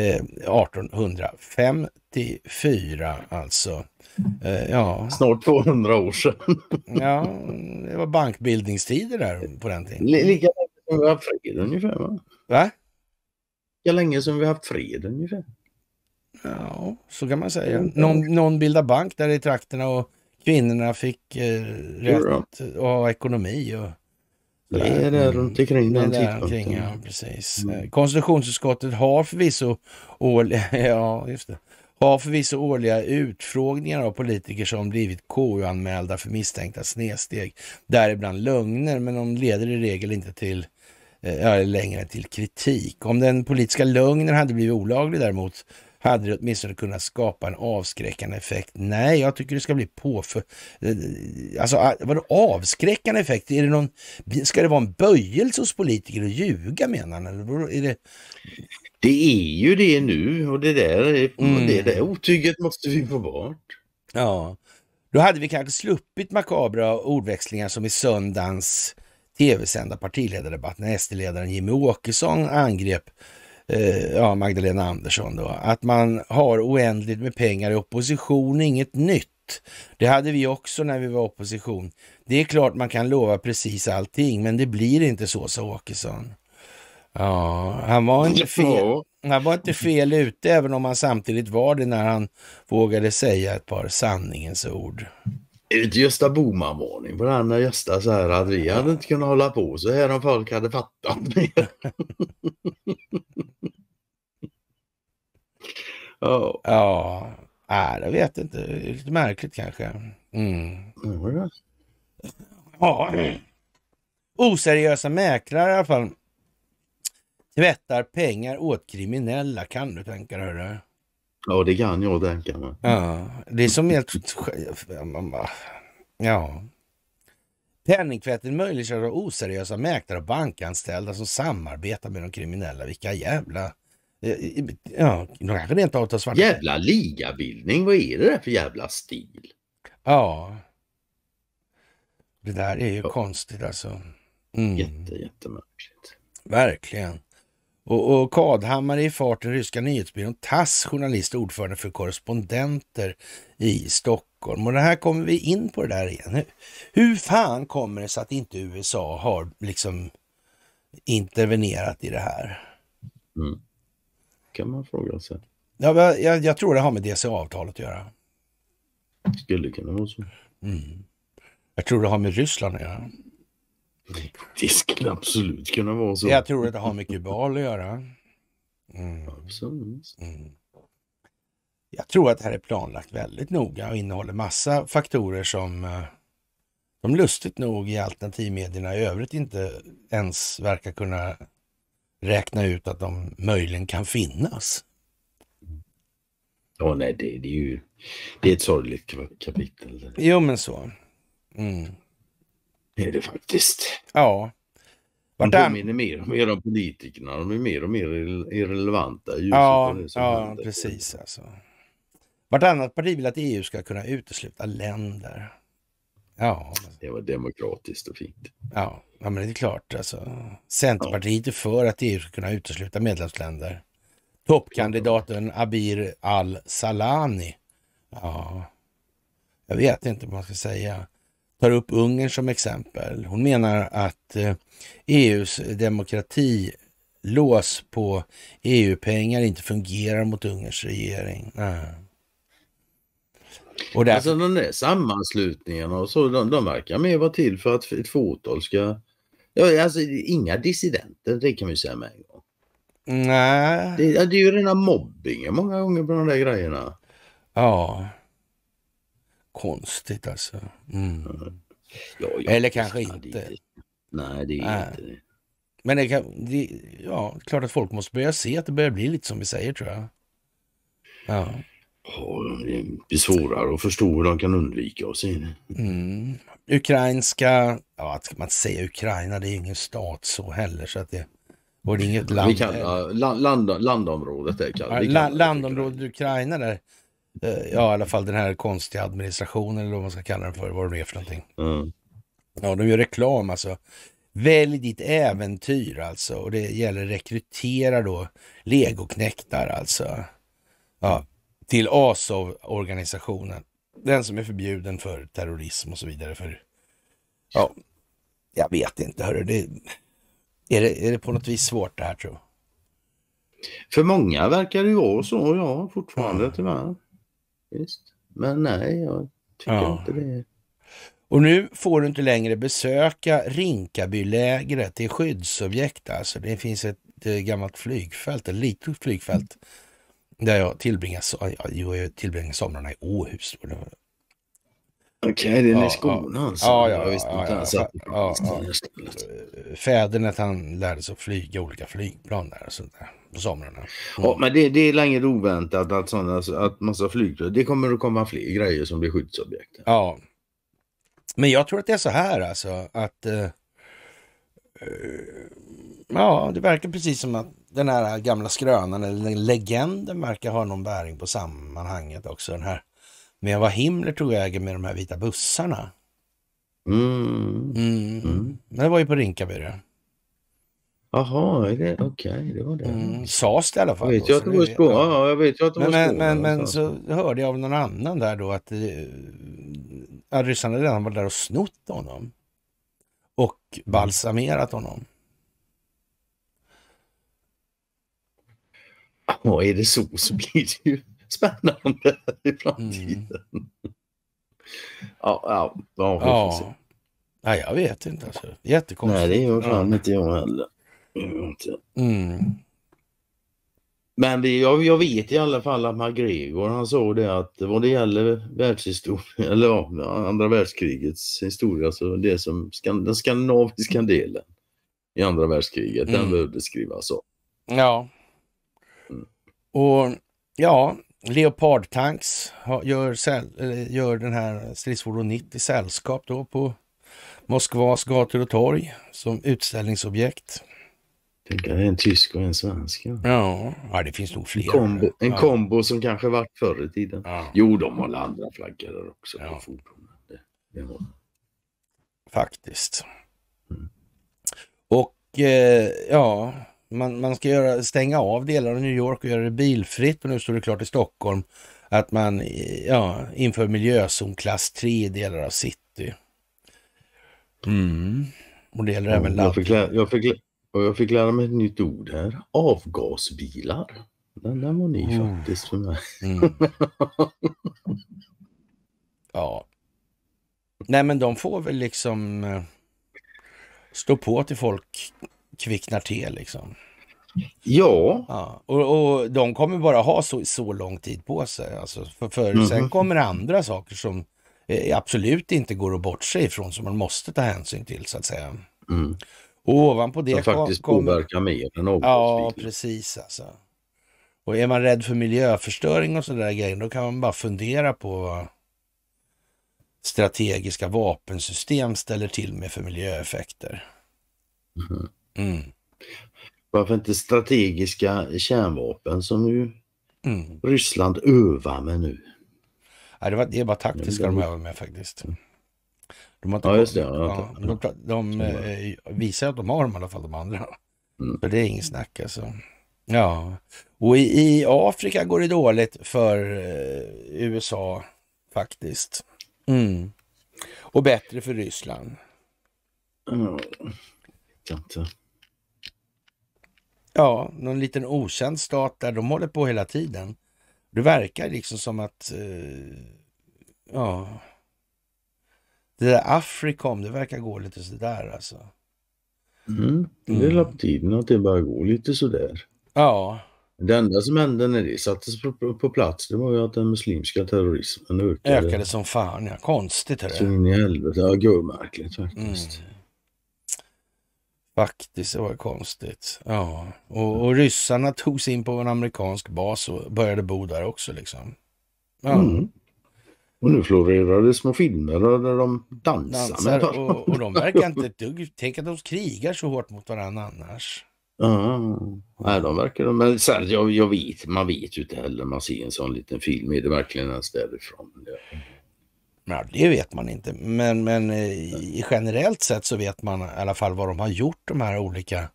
A: eh, 1854 alltså. Eh, ja. Snart 200 år sedan. ja, det var bankbildningstider där på den tiden. Lika länge som vi har haft fred ungefär va? Va? Lika länge som vi har haft fred ungefär. Ja, så kan man säga. Mm. Någon, någon bildade bank där i trakterna och kvinnorna fick eh, rätt att ha ekonomi. Och, det är där runt omkring den tidpunkten. Ja, precis. Mm. Eh, konstitutionsutskottet har förvisso, årliga, ja, just det, har förvisso årliga utfrågningar av politiker som blivit KU-anmälda för misstänkta snedsteg, däribland lögner, men de leder i regel inte till eh, längre till kritik. Om den politiska lögnen hade blivit olaglig däremot hade det åtminstone kunnat skapa en avskräckande effekt. Nej, jag tycker det ska bli påför... Eh, alltså, ah, vadå avskräckande effekt? Är det någon... Ska det vara en böjelse hos politiker att ljuga menar han? Eller är det... det är ju det nu och det där, mm. det där otyget måste vi få bort. Ja, då hade vi kanske sluppit makabra ordväxlingar som i söndagens tv-sända partiledardebatt när SD-ledaren Jimmy Åkesson angrep Eh, ja, Magdalena Andersson då, att man har oändligt med pengar i opposition, inget nytt. Det hade vi också när vi var i opposition. Det är klart man kan lova precis allting, men det blir inte så, sa Åkesson. Ja, han var inte fel. Han var inte fel ute, även om han samtidigt var det när han vågade säga ett par sanningens ord.
B: Ut Gösta Bohman-varning
A: på den när Gösta så här att vi hade inte
B: kunnat hålla på så här om folk hade fattat mer.
A: Oh. Ja, äh, jag vet inte. Det är lite märkligt kanske. Mm. Ja. Oseriösa mäklare i alla fall tvättar pengar åt kriminella. Kan du tänka dig det? Ja, det kan jag tänka mig. Ja, det är som helt... Ja. Penningtvätten möjliggörs av oseriösa mäklare och bankanställda som samarbetar med de kriminella. Vilka jävla Eh, ja, de kanske rent av tar svarta. Jävla ligabildning, vad är det där för jävla stil? Ja. Det där är ju ja. konstigt alltså. Mm. Jätte, jättemärkligt. Verkligen. Och, och Kadhammar i farten, ryska nyhetsbyrån TASS, journalist och ordförande för korrespondenter i Stockholm. Och det här kommer vi in på det där igen. Hur, hur fan kommer det sig att inte USA har liksom intervenerat i det här? Mm kan man fråga sig. Ja, jag, jag tror det har med DCA-avtalet att göra.
B: Skulle kunna vara så. Mm. Jag tror det har med Ryssland att göra. Det skulle absolut kunna vara så. Jag
A: tror att det har med Kubal att göra. Mm. Mm. Jag tror att det här är planlagt väldigt noga och innehåller massa faktorer som de eh, lustigt nog i alternativmedierna i övrigt inte ens verkar kunna räkna ut att de möjligen kan finnas. Ja, oh, nej, det, det, är ju det är ett sorgligt
B: kapitel.
A: Jo, men så.
B: Mm. Det är det faktiskt. Ja. Vart de påminner mer och mer om politikerna. De är mer och mer irrelevanta. ja, ja
A: precis. Alltså. Vartannat parti vill att EU ska kunna utesluta länder. Ja. Det var demokratiskt och fint. Ja, ja men det är klart. Alltså. Centerpartiet är för att EU ska kunna utesluta medlemsländer. Toppkandidaten Abir al-Salani. Ja, jag vet inte vad man ska säga. Tar upp Ungern som exempel. Hon menar att eh, EUs demokratilås på EU-pengar inte fungerar mot Ungerns regering. Ja. Ah. Och där...
B: Alltså den där sammanslutningen och så, de, de verkar mer vara till för att ett fåtal ska... Ja, alltså inga dissidenter, det kan vi säga med en gång.
A: Nej.
B: Det, det är ju rena mobbingen många gånger på de där grejerna. Ja.
A: Konstigt alltså. Mm. Ja, ja, Eller kanske inte. inte. Nej, det är Nej. inte det. Men det, kan, det, ja, klart att folk måste börja se att det börjar bli lite som vi säger tror jag.
B: Ja blir svårare att förstå hur de kan undvika oss. Mm.
A: Ukrainska, ja att man säga Ukraina, det är ingen stat så heller så att det var det inget land. Vi kallar,
B: land, land, landområdet är kallat. Ja, land,
A: landområdet Ukraina. Ukraina där. Eh, ja, i alla fall den här konstiga administrationen eller vad man ska kalla den för, vad det är för någonting. Mm. Ja, de gör reklam alltså. Välj ditt äventyr alltså och det gäller rekrytera då legoknäktar alltså. Ja, till ASOV-organisationen. Den som är förbjuden för terrorism och så vidare. För, ja, jag vet inte, hörru. Det, är, det, är det på något vis svårt det här tror jag? För många verkar det ju vara så, ja, fortfarande ja. tyvärr. Just. Men nej, jag tycker ja. inte det. Och nu får du inte längre besöka Rinkabylägret. Det är skyddsobjekt alltså. Det finns ett eh, gammalt flygfält, ett litet flygfält där jag tillbringar, jo, jag tillbringar somrarna i Åhus. Okej, okay, det är ja, i skolan ja, alltså? Ja, ja, Ja, eh, Fädernet han lärde sig att flyga olika flygplan där och sånt på somrarna. Mm.
B: Ja, men det, det är länge oväntat att, sådana, alltså, att massa flygplan, det kommer att komma fler grejer som blir skyddsobjekt.
A: Ja. Men jag tror att det är så här alltså att uh, uh, ja, det verkar precis som att den här gamla skrönan eller legenden verkar ha någon bäring på sammanhanget också. Den här med vad Himmler tog vägen med de här vita bussarna. Mm. Mm. mm. Det var ju på Rinkaby det. Jaha, okej, okay, det var det. Mm, sades det i alla fall. vet ju att det var i skolan. Ja, jag vet ju att det men, var skolan. Men, men, men alltså. så hörde jag av någon annan där då att, eh, att ryssarna redan var där och snott honom. Och mm. balsamerat honom.
B: Ja, är det så så blir det ju spännande i framtiden. Mm. Ja, ja, ja, ja.
A: Nej, jag vet inte. Alltså. Jättekonstigt. Nej, det gör fan ja. inte
B: jag heller. Mm. Men det, jag, jag, vet i alla fall att McGregor han såg det att vad det gäller världshistoria, eller ja, andra världskrigets historia, så det som den skandinaviska delen i andra världskriget, mm. den behövde skrivas om.
A: Ja. Och ja, Leopard Tanks gör, gör den här stridsfordon 90 sällskap då på Moskvas gator och torg som utställningsobjekt. Tänk att det är en tysk och en svensk. Ja, ja, ja det finns nog fler. Kombo, en ja. kombo som kanske varit
B: förr i tiden. Ja. Jo, de har andra flaggor där också på fordonen. Det, det
A: Faktiskt. Mm. Och eh, ja, man, man ska göra, stänga av delar av New York och göra det bilfritt och nu står det klart i Stockholm att man ja, inför miljözon klass 3 i delar av city. Mm. Och det gäller ja, även jag fick,
B: lära, jag, fick, jag fick lära mig ett nytt ord här. Avgasbilar. Den, den var ny mm. faktiskt för mig. Mm.
A: ja. Nej men de får väl liksom eh, stå på till folk kvicknar till liksom. Ja. ja. Och, och de kommer bara ha så, så lång tid på sig. Alltså, för för mm -hmm. sen kommer andra saker som eh, absolut inte går att bortse ifrån, som man måste ta hänsyn till så att säga.
B: Mm. Och
A: ovanpå det... Som faktiskt kommer...
B: påverkar mer än
A: något. Ja, precis alltså. Och är man rädd för miljöförstöring och sådana grejer, då kan man bara fundera på vad strategiska vapensystem ställer till med för miljöeffekter.
B: Mm. Mm. Varför inte strategiska kärnvapen som ju mm. Ryssland övar med nu? Nej, det, var, det var taktiska de mm. övar
A: med faktiskt. Mm. De har inte ja, just det. Ja, de, de, de eh, visar att de har dem i alla fall, de andra. Mm. För det är inget snack alltså. Ja, och i, i Afrika går det dåligt för eh, USA faktiskt. Mm. Och bättre för Ryssland. Mm. Jag vet inte. Ja, någon liten okänd stat där. De håller på hela tiden. Det verkar liksom som att... Eh, ja... Det där Afrikom, det verkar gå lite sådär alltså.
B: Mm. Det mm. la på tiden att det började gå lite sådär. Ja. Det enda som hände när det sattes på, på, på plats det var ju att den muslimska terrorismen ökade.
A: Ökade som fan ja, konstigt är det. Så in i helvete, ja gudmärkligt faktiskt. Mm. Faktiskt, det var konstigt. Ja, och, och ryssarna tog sig in på en amerikansk bas och började bo där också liksom.
B: Ja. Mm. Och nu florerar det små filmer där de dansar, dansar med och, och de verkar
A: inte ett dugg... Tänk att de krigar så hårt mot varandra annars.
B: Ja, nej, de verkar... Men sen, jag, jag vet, man vet ju inte heller. Man ser en sån liten film. Är det verkligen ens därifrån? Ja.
A: Ja, det vet man inte, men, men eh, i, generellt sett så vet man i alla fall vad de har gjort, de här olika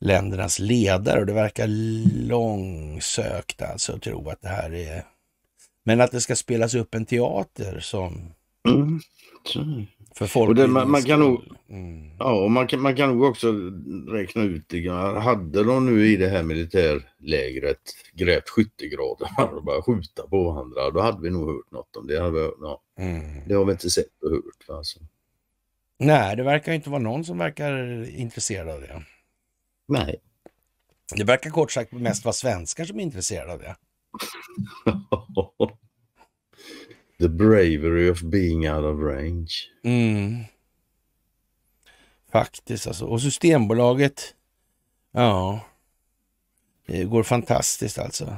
A: ländernas ledare. Och det verkar långsökt alltså att tro att det här är... Men att det ska spelas upp en teater som... Mm. För folk och det, man, man, kan nog, mm. ja, man,
B: kan, man kan nog också räkna ut, det. hade de nu i det här militärlägret grävt skyttegravar och bara skjuta på varandra, då hade vi nog hört något om det. Hade, ja. Mm. Det har vi inte sett och hört. Alltså.
A: Nej, det verkar inte vara någon som verkar intresserad av det. Nej. Det verkar kort sagt mest vara svenskar som är intresserade av det.
B: The bravery of being out of range.
A: Mm. Faktiskt alltså. Och Systembolaget, ja, det går fantastiskt alltså.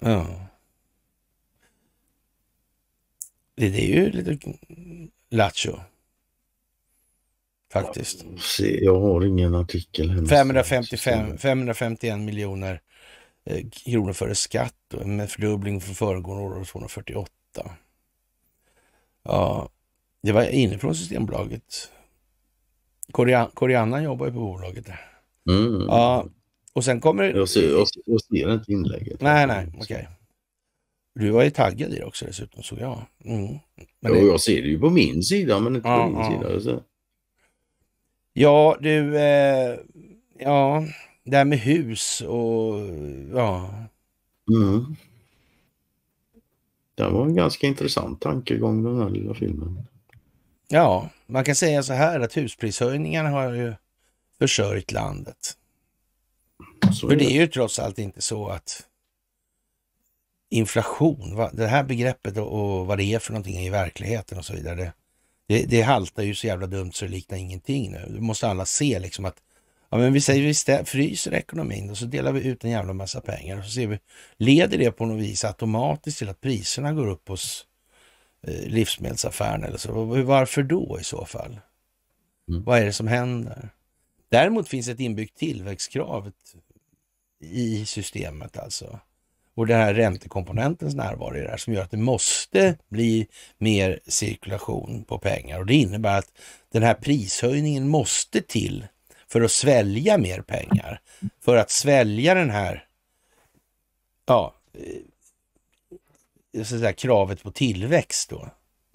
A: Ja. Det, det är ju lite lattjo.
B: Faktiskt. Jag har ingen artikel. 555,
A: 551 miljoner Eh, kronor före skatt med fördubbling från föregående år, 248. Ja, det var inifrån Systembolaget. Korean, jobbar ju på bolaget Mm. Ja, och sen kommer... Jag ser, jag, jag ser inte inlägget. Nej, nej, okej. Okay. Du var ju taggad i det också dessutom såg jag. Mm. Men ja, det... jag
B: ser det ju på min sida men inte ja, på din ja. sida. Så.
A: Ja, du... Eh... Ja, det här med hus och ja.
B: Mm. Det var en ganska intressant tankegång den här lilla filmen.
A: Ja, man kan säga så här att husprishöjningarna har ju försörjt landet. Så För det är ju trots allt inte så att inflation, det här begreppet och, vad det är för någonting i verkligheten och så vidare. Det, det haltar ju så jävla dumt så det liknar ingenting nu. Det måste alla se liksom att Ja, men vi säger vi fryser ekonomin och så delar vi ut en jävla massa pengar och så ser vi, leder det på något vis automatiskt till att priserna går upp hos eh, livsmedelsaffären eller så? Varför då i så fall? Mm. Vad är det som händer? Däremot finns ett inbyggt tillväxtkrav i systemet alltså. Och den här räntekomponentens närvaro i det här som gör att det måste bli mer cirkulation på pengar. Och det innebär att den här prishöjningen måste till för att svälja mer pengar. För att svälja den här, ja, eh, så att säga, kravet på tillväxt då.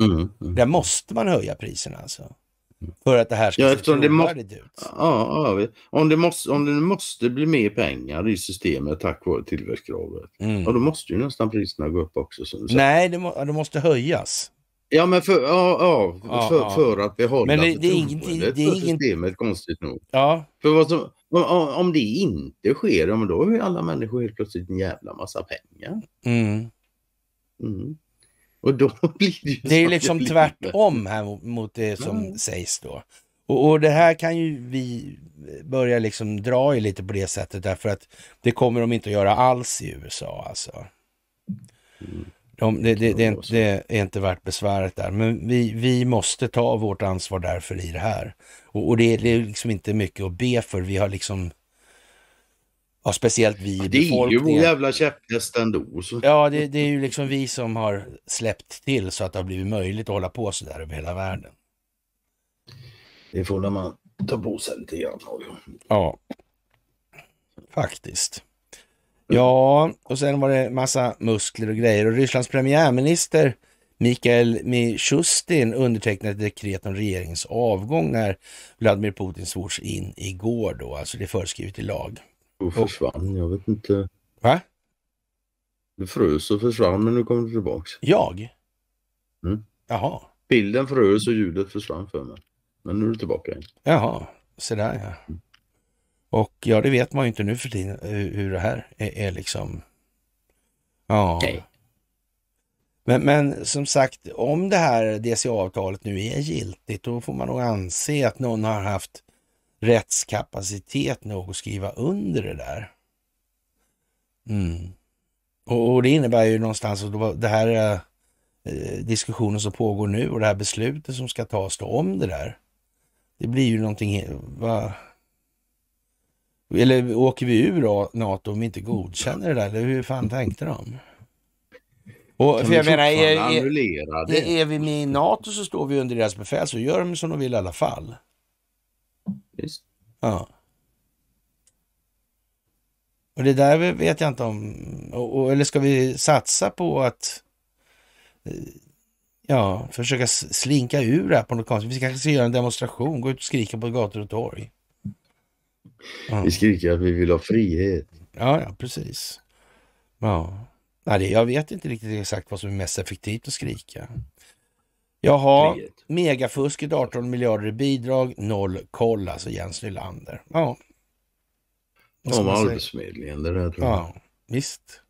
A: Mm, mm. Där måste man höja priserna alltså. För att det här ska ja, se trovärdigt ut. Ja, ja, om, det måste, om det måste bli mer
B: pengar i systemet tack vare tillväxtkravet, mm. ja, då måste ju nästan priserna gå upp också.
A: Nej, det, må, det måste höjas.
B: Ja, men för, ja, ja, ja, för, ja. för att behålla men det, det, det, det för systemet konstigt nog. Ja. För vad som, om, om det inte sker, då har ju alla människor helt plötsligt en jävla massa pengar. Mm. Mm.
A: Och då blir det ju Det är liksom tvärtom här mot det som mm. sägs då. Och, och det här kan ju vi börja liksom dra i lite på det sättet därför att det kommer de inte att göra alls i USA alltså. Mm. De, det, det, det, är inte, det, är inte, värt besväret där, men vi, vi måste ta vårt ansvar därför i det här. Och, och det, är liksom inte mycket att be för. Vi har liksom... Ja, speciellt vi i befolkningen. Det är ju vår jävla
B: käpphäst ändå. Så.
A: Ja, det, det, är ju liksom vi som har släppt till så att det har blivit möjligt att hålla på så där över hela världen.
B: Det får man ta på
A: sig lite grann. Ja, faktiskt. Ja, och sen var det massa muskler och grejer och Rysslands premiärminister Mikael Mishustin undertecknade dekret om regeringens avgång när Vladimir Putin svors in igår då, alltså det är föreskrivet i lag. Och
B: försvann, jag vet inte. Va? Du frös och försvann men nu kommer du tillbaks. Jag? Mm. Jaha. Bilden frös och ljudet försvann för mig. Men nu är du tillbaka igen.
A: Jaha, se där ja. Mm. Och ja, det vet man ju inte nu för tiden eh, hur det här är, är liksom. Ja. Okay. Men, men som sagt, om det här DCA-avtalet nu är giltigt, då får man nog anse att någon har haft rättskapacitet nog att skriva under det där. Mm. Och, och, det innebär ju någonstans att det här eh, diskussionen som pågår nu och det här beslutet som ska tas då om det där. Det blir ju någonting, va? Eller åker vi ur NATO om vi inte godkänner det där? Eller hur fan tänkte de? Och, för jag menar, är, är, är, vi med i NATO så står vi under deras befäl, så gör de som de vill i alla fall. Visst. Ja. Och det där vet jag inte om, och, och, eller ska vi satsa på att eh, ja, försöka slinka ur det här på något konstigt? Vi kanske ska göra en demonstration, gå ut och skrika på gator och torg.
B: Vi skriker att vi vill ha frihet.
A: Ja, ja precis. Ja. Nej, jag vet inte riktigt exakt vad som är mest effektivt att skrika. Jaha, megafusket 18 miljarder i bidrag, noll koll alltså Jens Nylander. Ja. Om
B: Arbetsförmedlingen, det där tror jag. Ja, visst.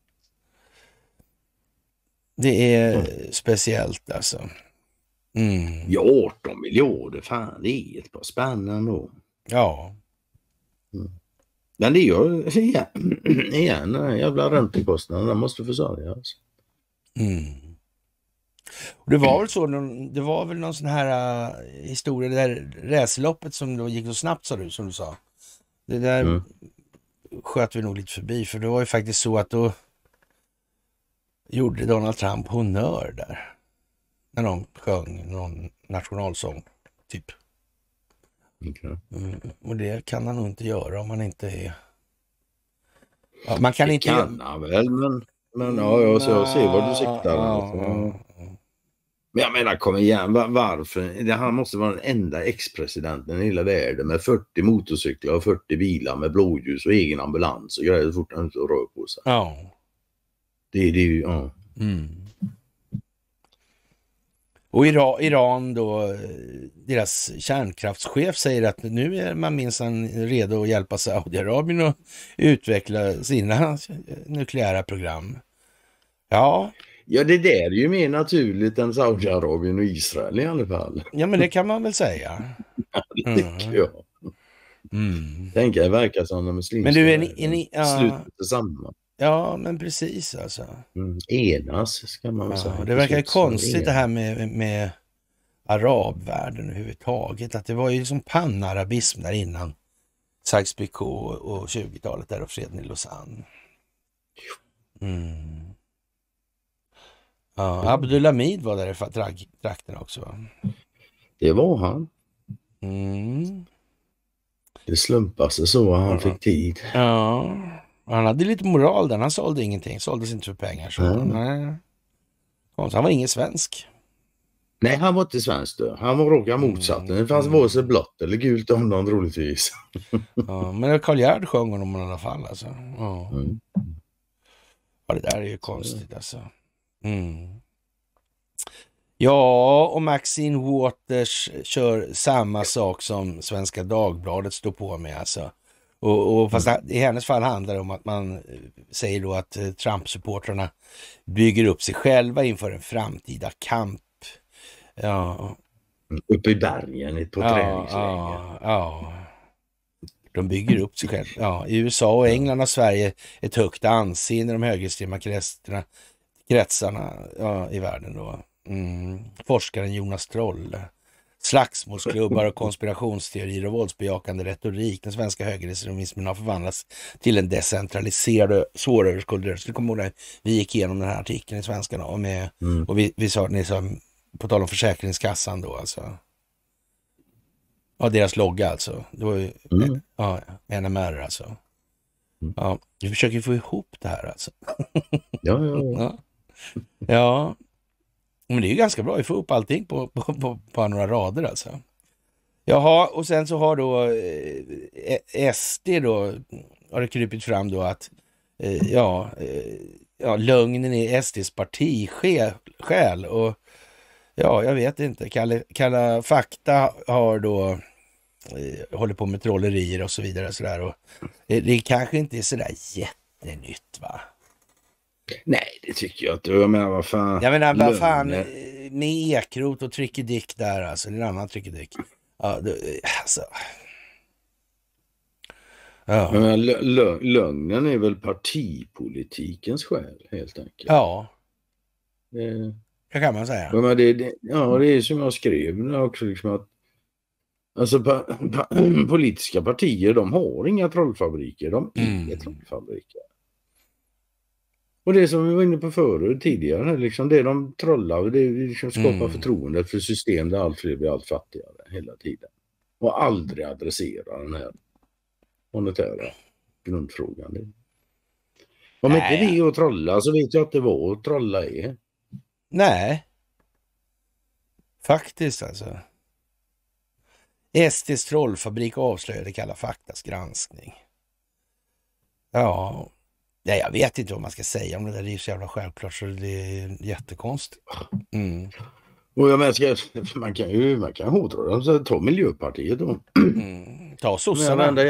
B: Det är mm.
A: speciellt alltså.
B: Mm. Ja, 18 miljarder, fan det är ett par spänn ändå. Ja, Mm. Men det gör igen, igen den här jävla räntekostnaden, den måste försörjas. Mm.
A: Det var väl så, det var väl någon sån här uh, historia, det där racerloppet som då gick så snabbt sa du, som du sa. Det där mm. sköt vi nog lite förbi, för det var ju faktiskt så att då gjorde Donald Trump honör där. När de sjöng någon nationalsång, typ. Okay. Mm, och det kan han nog inte göra om han inte är...
B: Ja, man kan det inte... kan han väl, men, men ja, jag, så, jag ser vad du siktar. Alltså. Men jag menar, kom igen, varför? Han måste vara den enda ex-presidenten i hela världen med 40 motorcyklar och 40 bilar med blåljus och egen ambulans och grejer så fort han inte rör på sig. Ja. Det, det är ju, ja. Mm.
A: Och Iran, då, deras kärnkraftschef säger att nu är man minsann redo att hjälpa Saudiarabien att utveckla sina nukleära program. Ja. Ja, det där är
B: ju mer naturligt än Saudiarabien och Israel i alla fall.
A: Ja, men det kan man väl säga.
B: ja, det mm. tycker jag. Mm. Tänk, det verkar som de muslimska Men du, en, en, en, uh... sluter samman.
A: Ja, men precis alltså.
B: Mm, enas ska man ja, säga. Det verkar konstigt det
A: här med, med arabvärlden överhuvudtaget. Att det var ju liksom panarabism där innan Sykes-Picot och 20-talet där och freden i Lausanne.
B: Mm. Ja,
A: Abdulhamid var där i trakterna också va?
B: Det var han. Mm. Det slumpade sig så att han ja. fick tid.
A: Ja. Han hade lite moral där. Han sålde ingenting. Såldes inte för pengar. Så. Mm. Nej. Han var ingen svensk. Nej, han var inte svensk. Då. Han var raka mm. motsatsen. Det fanns vare
B: sig blått eller gult om honom
A: troligtvis. ja, men Karl Gerd sjöng honom i alla fall. Alltså. Ja. Mm. ja. det där är ju konstigt alltså. Mm. Ja, och Maxine Waters kör samma sak som Svenska Dagbladet står på med. Alltså. Och, och fast i hennes fall handlar det om att man eh, säger då att eh, Trump-supportrarna bygger upp sig själva inför en framtida kamp. Ja. Uppe i bergen på ja, träningsläger. Ja, ja. De bygger upp sig själva. Ja, I USA och England har Sverige ett högt anseende i de högerextrema kretsarna, kretsarna ja, i världen. Då. Mm. Forskaren Jonas Trolle slagsmålsklubbar och konspirationsteorier och våldsbejakande retorik. Den svenska högerextremismen har förvandlats till en decentraliserad och svåröverskådlig rörelse. Kommer ihåg vi gick igenom den här artikeln i Svenskarna och, med, mm. och vi, vi sa, ni sa, på tal om Försäkringskassan då alltså. Ja, deras logga alltså. Det var ju mm. ja, NMR alltså. Mm. Ja, vi försöker få ihop det här alltså. ja. ja. ja. ja. Men det är ju ganska bra, vi får upp allting på, på, på, på några rader alltså. Jaha, och sen så har då eh, SD då, har det krypit fram då att, eh, ja, eh, ja, lögnen är SDs partiskäl och ja, jag vet inte. Kalle, Kalla fakta har då eh, håller på med trollerier och så vidare. Och så där. Och det kanske inte är sådär jättenytt va? Nej, det tycker jag inte. Jag menar, vad fan. Jag menar, vad fan. Med Ekrot och Tricky Dick där alltså. Det är en annan Tricky Dick. Ja, alltså.
B: Ja. Men lögnen är väl partipolitikens skäl helt enkelt. Ja.
A: Det, det kan man säga. Men det, det, ja, det
B: är som jag skrev också. Liksom att, alltså, pa, pa, politiska partier de har inga trollfabriker. De är mm. trollfabriker. Och det som vi var inne på förut tidigare, liksom det de trollar och det liksom skapar mm. förtroende för system där allt fler blir allt fattigare hela tiden. Och aldrig adressera den här monetära grundfrågan. Om Nej. inte det är att trolla så vet jag inte vad att trolla är.
A: Nej. Faktiskt alltså. SDs trollfabrik avslöjade Kalla faktas granskning. Ja, Nej, jag vet inte vad man ska säga om det där. Det är ju så jävla självklart så det är jättekonstigt.
B: Mm. man kan ju man kan hota dem. Alltså, ta Miljöpartiet då. Mm. Ta sossarna.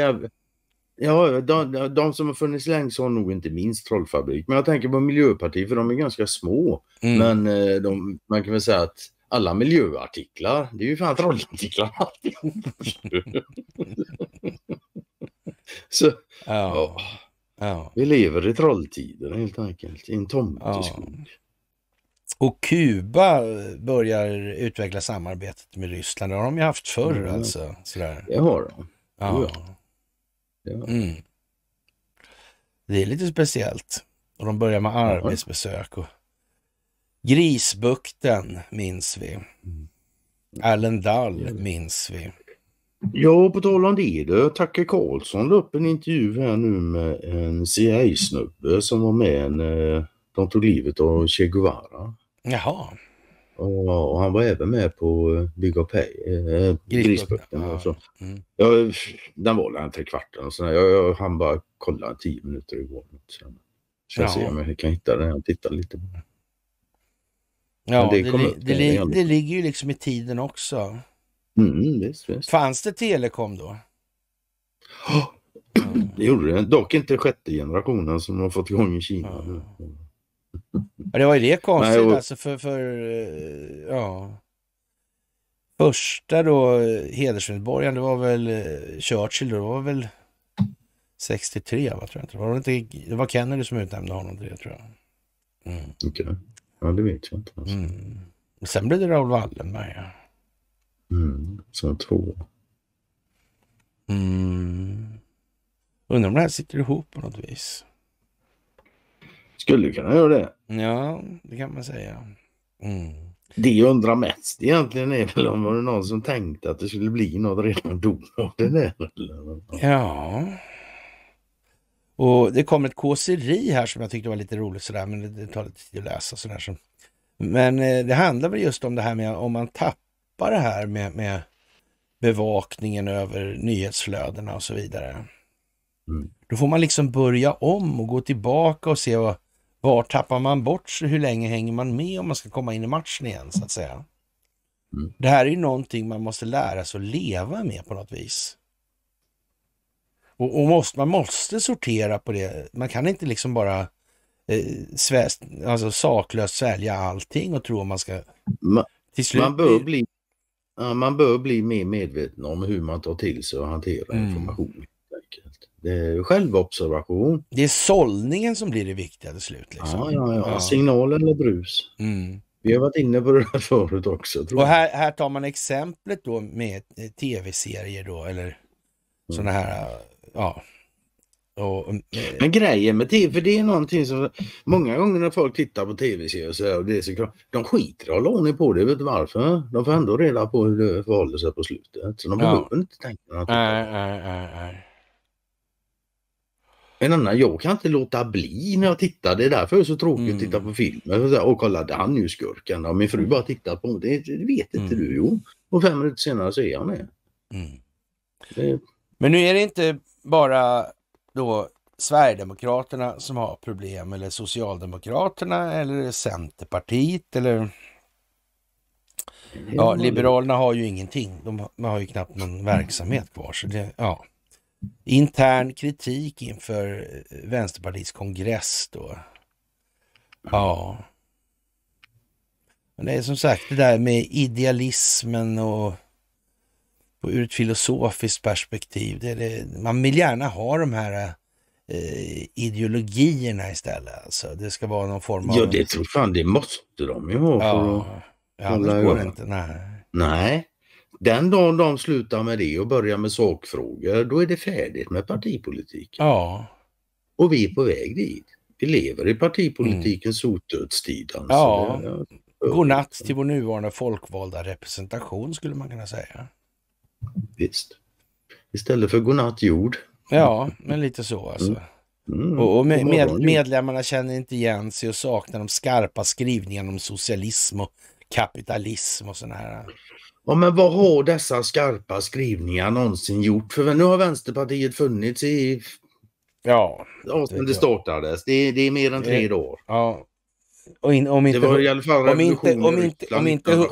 B: Ja, de, de, som har funnits längst har nog inte minst trollfabrik. Men jag tänker på Miljöpartiet för de är ganska små. Mm. Men eh, de, man kan väl säga att alla miljöartiklar, det är ju fan trollartiklar alltihop. så, ja. ja.
A: Ja. Vi lever i trolltider helt enkelt, i en tomteskog. Ja. Och Kuba börjar utveckla samarbetet med Ryssland. Det har de ju haft förr mm. alltså. Sådär. Det har de. Ja. ja. Mm. Det är lite speciellt. Och de börjar med arbetsbesök. Och... Grisbukten minns vi. Mm. Allen Dall minns vi.
B: Ja, på tal om det. det Tacke Karlsson la upp en intervju här nu med en CIA-snubbe som var med när eh, de tog livet av Che Guevara. Jaha. Och, och han var även med på eh, Big Up äh, eh, Grisböckerna. Ja. Och så. Alltså. Mm. Ja, den var väl tre kvarten och sådär. Jag, jag hann bara kolla tio minuter igår. Sen. Ska ja. se om jag kan hitta den. Jag tittar lite på den. Ja, det, det, li det, li det
A: ligger ju liksom i tiden också. Mm, visst, visst. Fanns det telekom då?
B: Oh, det gjorde det. Dock inte sjätte generationen som har fått igång i Kina. Mm.
A: Ja, det var ju det konstigt Nej, och... alltså för, för eh, ja. Första då eh, hedersmedborgaren, det var väl eh, Churchill då, det var väl 63 va, tror jag. Det var, inte, det var Kennedy som utnämnde honom till det tror jag.
B: Mm. Okej, okay. ja det vet jag inte. Alltså.
A: Mm. Sen blev det Raoul Wallenberg. Ja.
B: Mm, sen två.
A: Mm. Undrar om det här sitter ihop på något vis. Skulle kunna göra det. Ja, det kan man säga.
B: Mm. Det jag undrar mest egentligen är väl om var någon som tänkte att det skulle bli något redan då. Det där.
A: Ja. Och det kom ett kåseri här som jag tyckte var lite roligt sådär, men det, tar lite tid att läsa sådär. Men eh, det handlar väl just om det här med om man tappar släppa det här med, med bevakningen över nyhetsflödena och så vidare. Mm. Då får man liksom börja om och gå tillbaka och se vad, var tappar man bort sig, hur länge hänger man med om man ska komma in i matchen igen så att säga. Mm. Det här är ju någonting man måste lära sig att leva med på något vis. Och, och måste, man måste sortera på det. Man kan inte liksom bara eh, sväst, alltså saklöst svälja allting och tro att man ska...
B: Man, till slut, man bör
A: bli man bör bli mer medveten om
B: hur man tar till sig och hanterar mm. information. Det är självobservation. Det är
A: sållningen som blir det viktiga till slut. Liksom. Ja, ja, ja, ja. Signal
B: eller brus. Mm. Vi har varit inne på det där förut också. och här,
A: här tar man exemplet då med eh, tv-serier då eller mm. sådana här, eh, ja, och, um, eh,
B: men grejen med tv, för det är någonting som många gånger när folk tittar på tv-serier och så, och det är så de skiter och lånar på det, vet du varför? De får ändå reda på hur det förhåller sig på slutet. Så de ja. behöver inte tänka något. Nej, nej, nej, En annan, jag kan inte låta bli när jag tittar. Det är därför det är så tråkigt mm. att titta på mm. filmer. Och kolla, där är ju skurken. Ja, min fru mm. bara tittar på det, det vet inte mm. du. Jo, och fem minuter senare så är han det. Mm.
A: det. Men nu är det inte bara då Sverigedemokraterna som har problem eller Socialdemokraterna eller Centerpartiet eller Ja, Liberalerna har ju ingenting. De har ju knappt någon verksamhet kvar. Så det, ja. Intern kritik inför eh, Vänsterpartiets kongress då. Ja. Men det är som sagt det där med idealismen och ur ett filosofiskt perspektiv. Det det, man vill gärna ha de här eh, ideologierna istället. Alltså, det ska vara någon form av... Ja, det tror fan det måste de ju ha. Ja, ja annars går inte. Nej.
B: nej. Den dagen de slutar med det och börjar med sakfrågor, då är det färdigt med partipolitiken. Ja. Och vi är på väg dit. Vi lever i partipolitikens mm. otdödstid. Alltså. Ja.
A: Godnatt till vår nuvarande folkvalda representation skulle man kunna säga.
B: Visst. Istället för godnatt jord.
A: Ja, men lite så alltså. Mm.
B: Mm, och, och med, med,
A: medlemmarna känner inte igen sig och saknar de skarpa skrivningarna om socialism och kapitalism och sådana här. Ja, men vad har dessa skarpa skrivningar
B: någonsin gjort? För nu har Vänsterpartiet funnits i... Ja. ja sen det, det startades. Det, det, är mer än tre det, år.
A: Ja. Och in, om inte, det var i alla fall om inte, om inte, om inte,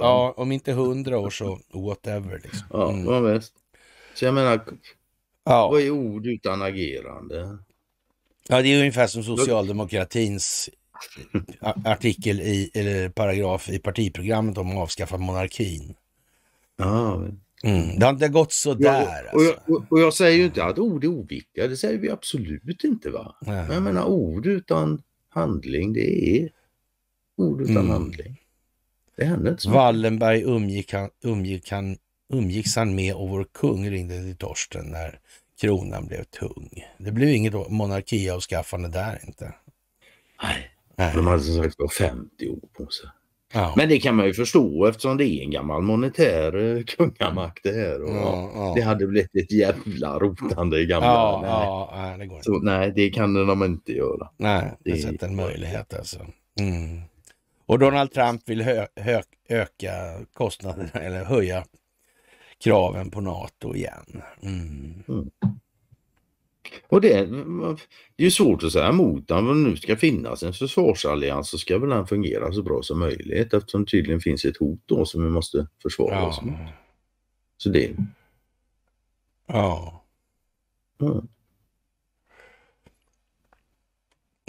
A: Ja, om inte hundra år så whatever. Liksom. Ja, mm. vad bäst. Så jag menar, ja. vad är ord
B: utan agerande?
A: Ja, det är ungefär som socialdemokratins artikel i, eller paragraf i partiprogrammet om att avskaffa monarkin. Ja. Mm. Det har inte gått sådär. Ja, och, alltså. och, och, och, jag säger ju inte att ord är oviktiga, det säger vi absolut inte. va. Nej. Men jag
B: menar ord utan handling, det är ord utan mm. handling.
A: Det hände inte så Wallenberg umgick han, umgick han, umgicks han med och vår kung ringde till Torsten när kronan blev tung. Det blev inget monarkiavskaffande där inte.
B: Nej, Nej. de hade som sagt 50
A: år på sig.
B: Ja. Men det kan man ju förstå eftersom det är en gammal monetär eh, kungamakt det här. Och ja, ja. Det hade blivit ett jävla rotande i gamla... nej. nej. det, Så, nej, det kan de inte göra. Nej,
A: det, det är inte en möjlighet alltså. Mm. Och Donald Trump vill hö, hö, öka kostnaderna eller höja kraven på NATO igen.
B: Mm. Mm. Och det, det är ju svårt att säga emot om det nu ska finnas en försvarsallians så ska väl den fungera så bra som möjligt eftersom det tydligen finns ett hot då som vi måste försvara ja. oss mot. Så det... Ja. Mm.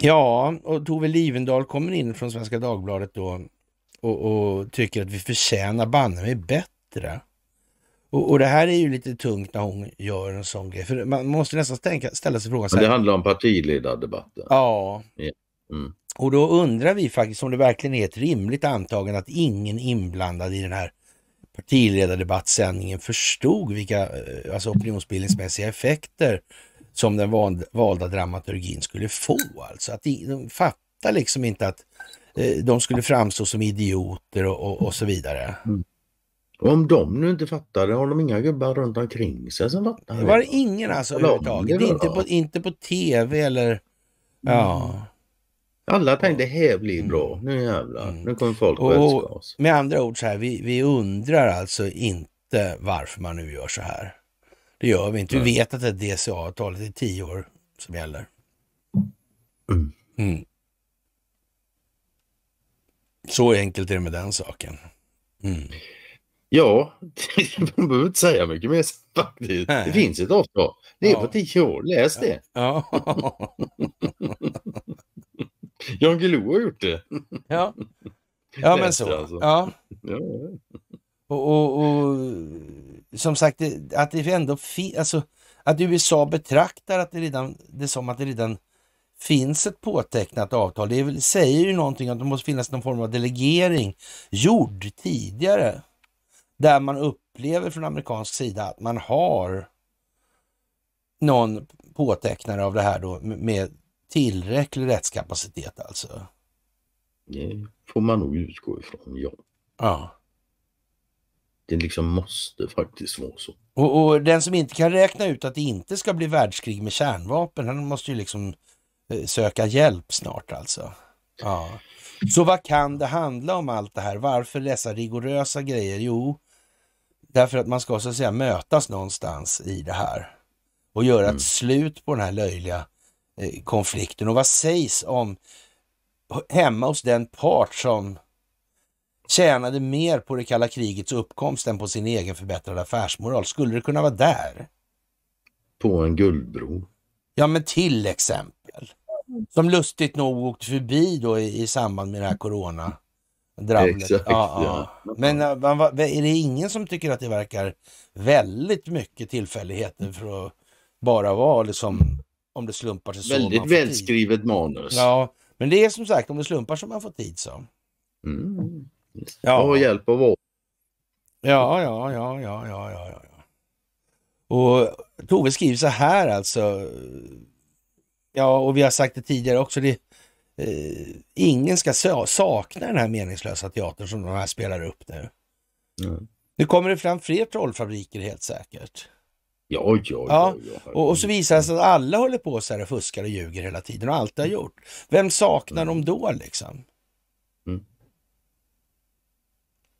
A: Ja, och Tove Livendal kommer in från Svenska Dagbladet då och, och tycker att vi förtjänar banne mig bättre. Och, och, det här är ju lite tungt när hon gör en sån grej. För man måste nästan tänka, ställa sig frågan. Så här, det handlar
B: om partiledardebatten.
A: Ja. Mm. Och då undrar vi faktiskt om det verkligen är ett rimligt antagande att ingen inblandad i den här partiledardebattsändningen förstod vilka eh, alltså opinionsbildningsmässiga effekter som den valda dramaturgin skulle få. Alltså att de fattar liksom inte att eh, de skulle framstå som idioter och, och, och så vidare. Mm. Om de nu inte fattar det, har de inga gubbar
B: runt omkring sig som fattar? Det var det ingen alltså överhuvudtaget. Det inte, på, inte på tv eller... Ja.
A: Mm. Alla tänkte här blir mm. bra, nu jävlar, mm. nu kommer folk och, älska oss. Med andra ord så här, vi, vi undrar alltså inte varför man nu gör så här. Det gör vi inte. Vi vet att det är DCA-avtalet, i tio år som gäller. Mm. mm. Så enkelt
B: är det med den saken. Mm. Ja, man behöver inte säga mycket mer faktiskt. Nej. Det finns ett avtal. Det är ja. på tio år. Läs det. Ja. Jan Guillou har gjort det. Ja, ja men så. Alltså. Ja.
A: ja. Och, och, och som sagt, att det ändå finns, alltså att USA betraktar att det redan, det som att det redan finns ett påtecknat avtal. Det väl, säger ju någonting att det måste finnas någon form av delegering gjord tidigare. Där man upplever från amerikansk sida att man har någon påtecknare av det här då med tillräcklig rättskapacitet alltså.
B: Det får man nog utgå ifrån, ja. Ja. Det liksom måste faktiskt vara så.
A: Och, och, den som inte kan räkna ut att det inte ska bli världskrig med kärnvapen, han måste ju liksom eh, söka hjälp snart alltså. Ja. Så vad kan det handla om allt det här? Varför dessa rigorösa grejer? Jo, därför att man ska så att säga mötas någonstans i det här och göra mm. ett slut på den här löjliga eh, konflikten. Och vad sägs om hemma hos den part som tjänade mer på det kalla krigets uppkomst än på sin egen förbättrade affärsmoral. Skulle det kunna vara där?
B: På en guldbro?
A: Ja, men till exempel. Som lustigt nog åkte förbi då i, i samband med den här corona. Exakt, ja, ja. ja. Men eh, är det ingen som tycker att det verkar väldigt mycket tillfälligheter för att bara vara liksom, om det slumpar sig så Väldigt välskrivet manus. Ja, men det är som sagt om det slumpar som man får tid så.
B: Mm. Ja. Och hjälp av oss.
A: Ja, ja, ja, ja, ja, ja. Och Tove skriver så här alltså. Ja, och vi har sagt det tidigare också. Det, eh, ingen ska sakna den här meningslösa teatern som de här spelar upp nu. Mm. Nu kommer det fram fler trollfabriker helt säkert. Ja, ja, ja. ja. Och, och, så visar det sig att alla håller på så här och fuskar och ljuger hela tiden och alltid har mm. gjort. Vem saknar mm. de då liksom?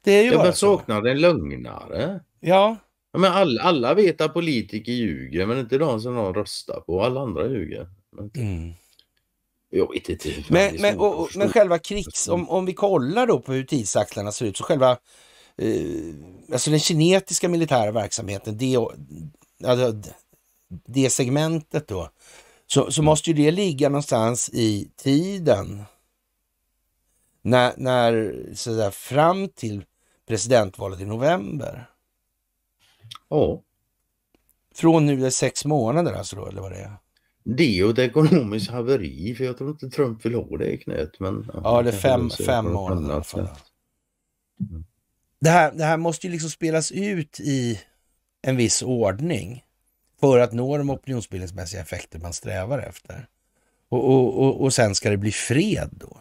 B: Det är ju ja, bara man saknar en lögnare. Ja. ja men all, alla vet att politiker ljuger, men inte de som någon röstar på. Alla andra ljuger. Mm. Jag vet inte.
A: men, men, och, och, men själva krigs... Om, om vi kollar då på hur tidsaxlarna ser ut, så själva... Eh, alltså den kinetiska militära verksamheten, det, alltså, det segmentet då, så, så mm. måste ju det ligga någonstans i tiden. När, när så där, fram till presidentvalet i november. Ja. Från nu är sex månader alltså då, eller vad det är? Det är ju ett ekonomiskt
B: haveri, för jag tror inte Trump vill ha det i knät. Men, ja, det är fem, fem månader
A: i alla fall. Mm. Det, här, det här måste ju liksom spelas ut i en viss ordning för att nå de opinionsbildningsmässiga effekter man strävar efter. Och, och, och, och sen ska det bli fred då.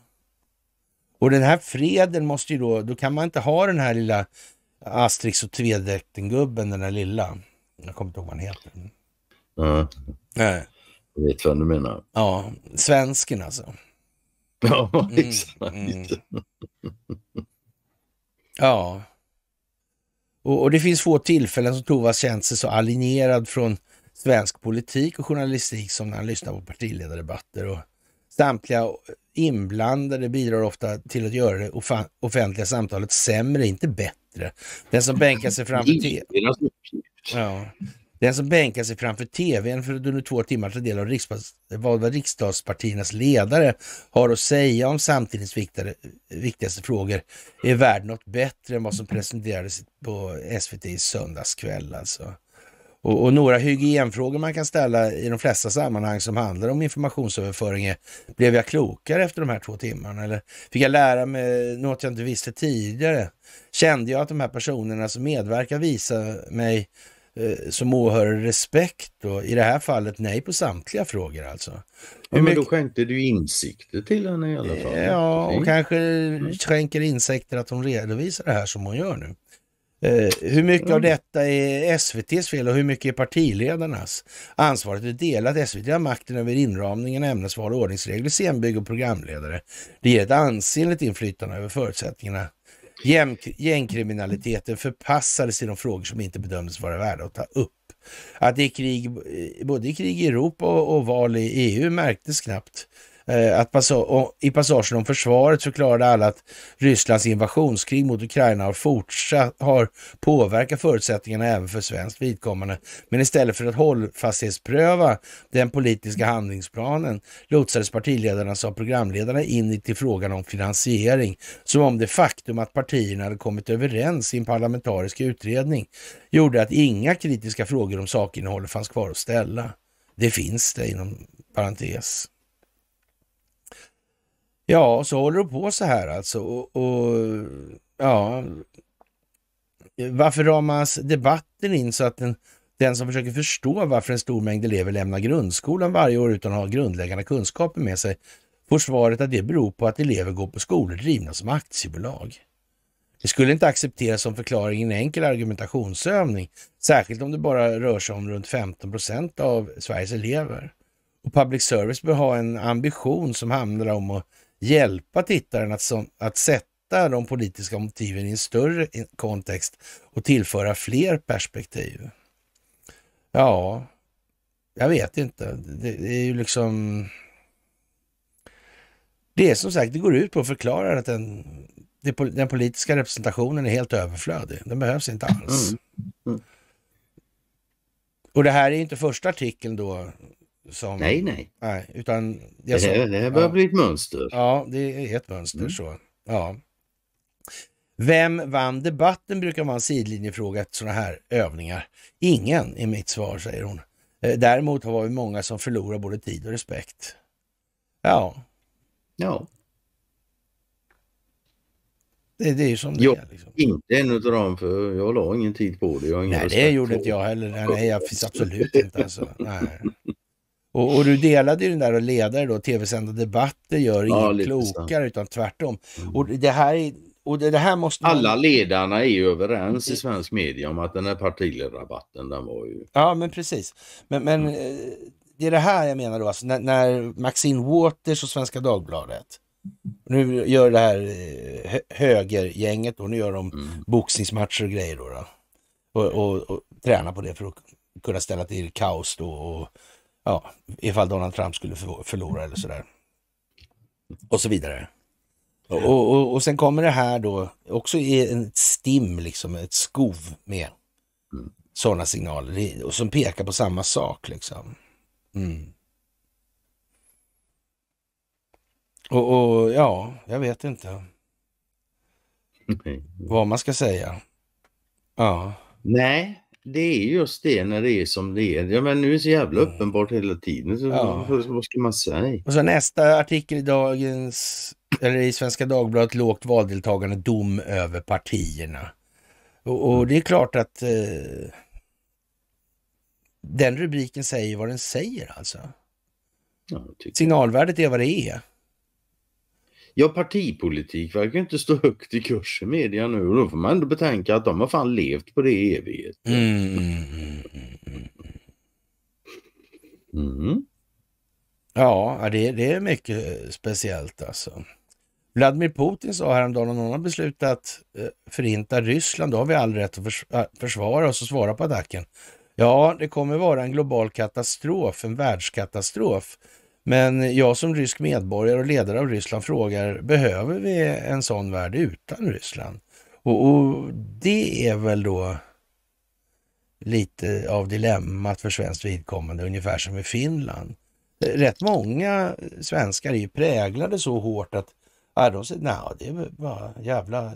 A: Och den här freden måste ju då, då kan man inte ha den här lilla Asterix och Tvedräkten-gubben, den här lilla. Jag kommer inte ihåg vad han heter.
B: Mm. Nej. Jag vet vad du menar. Ja,
A: svensken alltså.
B: Ja, mm, exakt.
A: Mm. Ja. Och, och, det finns få tillfällen som Tova känt sig så alienerad från svensk politik och journalistik som när han lyssnar på partiledardebatter. Och samtliga inblandade bidrar ofta till att göra det offentliga samtalet sämre, inte bättre. Den som bänkar sig framför Ja. Den som bänkar sig framför tvn för att under två timmar ta del av riksdags, vad riksdagspartiernas ledare har att säga om samtidens viktigaste frågor är värd något bättre än vad som presenterades på SVT i söndagskväll. Alltså. Och, och, några hygienfrågor man kan ställa i de flesta sammanhang som handlar om informationsöverföring är, blev jag klokare efter de här två timmarna? Eller fick jag lära mig något jag inte visste tidigare? Kände jag att de här personerna som medverkar visar mig eh, som åhörare respekt? Och I det här fallet nej på samtliga frågor alltså. ja, men då skänkte du insikter till henne i alla fall. Ja, och kanske mm. skänker insikter att hon redovisar det här som hon gör nu. Eh, hur mycket av mm. detta är SVTs fel och hur mycket är partiledarnas? Ansvaret är delat. SVT har makten över inramningen, ämnesval, ordningsregler, scenbygge och programledare. Det ger ett ansenligt inflytande över förutsättningarna. gängkriminaliteten förpassades till de frågor som inte bedömdes vara värda att ta upp. Att det är krig, eh, både i krig i Europa och, och val i EU märktes knappt. Eh, att i passagen om försvaret förklarade alla att Rysslands invasionskrig mot Ukraina har, fortsatt, har påverkat förutsättningarna även för svenskt vidkommande. Men istället för att hållfasthetspröva den politiska handlingsplanen lotsades partiledarna, sa programledarna, in till frågan om finansiering som om det faktum att partierna hade kommit överens i en parlamentarisk utredning gjorde att inga kritiska frågor om sakinnehållet fanns kvar att ställa. Det finns det inom parentes. Ja, så håller det på så här alltså. Och, och ja, varför ramas debatten in så att den, den som försöker förstå varför en stor mängd elever lämnar grundskolan varje år utan att ha grundläggande kunskaper med sig får svaret att det beror på att elever går på skolor drivna som aktiebolag. Det skulle inte accepteras som förklaring i en enkel argumentationsövning, särskilt om det bara rör sig om runt 15 procent av Sveriges elever. Och Public service bör ha en ambition som handlar om att hjälpa tittaren att, som, att sätta de politiska motiven i en större kontext och tillföra fler perspektiv. Ja, jag vet inte. Det, det är ju liksom... Det är som sagt, det går ut på att förklara att den, den politiska representationen är helt överflödig. Den behövs inte alls. Mm. Mm. Och det här är inte första artikeln då som, nej, nej. nej utan jag det, här, det här börjar ja, bli ett mönster. Ja, det är ett mönster. Mm. så. Ja. Vem vann debatten brukar vara en sidlinjefråga efter sådana här övningar. Ingen är mitt svar, säger hon. Eh, däremot har vi många som förlorar både tid och respekt. Ja. Ja. Det, det är som det
B: jag, är. Liksom. Inte en av dem, för jag la ingen tid på det. nej, det gjorde inte jag heller. nej jag
A: finns absolut inte alltså. Nej. Och, och, du delade ju den där och ledare då, tv-sända debatter gör ja, inget klokare utan tvärtom. Mm. Och det här är, och det, det här måste man... Alla ledarna
B: är ju överens i svensk media om att den här partiledarrabatten den var
A: ju... Ja men precis. Men, men mm. eh, det är det här jag menar då, alltså, när, när Maxine Waters och Svenska Dagbladet nu gör det här eh, högergänget och nu gör de mm. boxningsmatcher och grejer då. då. Och, och, och tränar på det för att kunna ställa till kaos då och ja, ifall Donald Trump skulle förlora eller sådär. Och så vidare. Och, och, och sen kommer det här då också i en stim, liksom ett skov med mm. sådana signaler och som pekar på samma sak. liksom. Mm. Och, och, ja, jag vet inte vad man ska säga. Ja. Nej, det är just det
B: när det är som det är. Ja, men nu är det så jävla mm. uppenbart hela tiden. Så ja. Vad ska man säga?
A: Och så nästa artikel i dagens, eller i Svenska Dagbladet, lågt valdeltagande, dom över partierna. Och, och mm. det är klart att eh, den rubriken säger vad den säger alltså. Ja, Signalvärdet är vad det är.
B: Ja, partipolitik verkar inte stå högt i kurs i media nu och då får man ändå betänka att de har fan levt på det i evighet. Mm. mm,
A: mm, mm ja, det, det är mycket eh, speciellt alltså. Vladimir Putin sa häromdagen om någon har beslutat eh, förinta Ryssland, då har vi all rätt att eh, försvara oss och svara på attacken. Ja, det kommer vara en global katastrof, en världskatastrof. Men jag som rysk medborgare och ledare av Ryssland frågar, behöver vi en sån värld utan Ryssland? Och, och det är väl då lite av dilemmat för svenskt vidkommande, ungefär som i Finland. Rätt många svenskar är ju präglade så hårt att de säger nej, det är bara jävla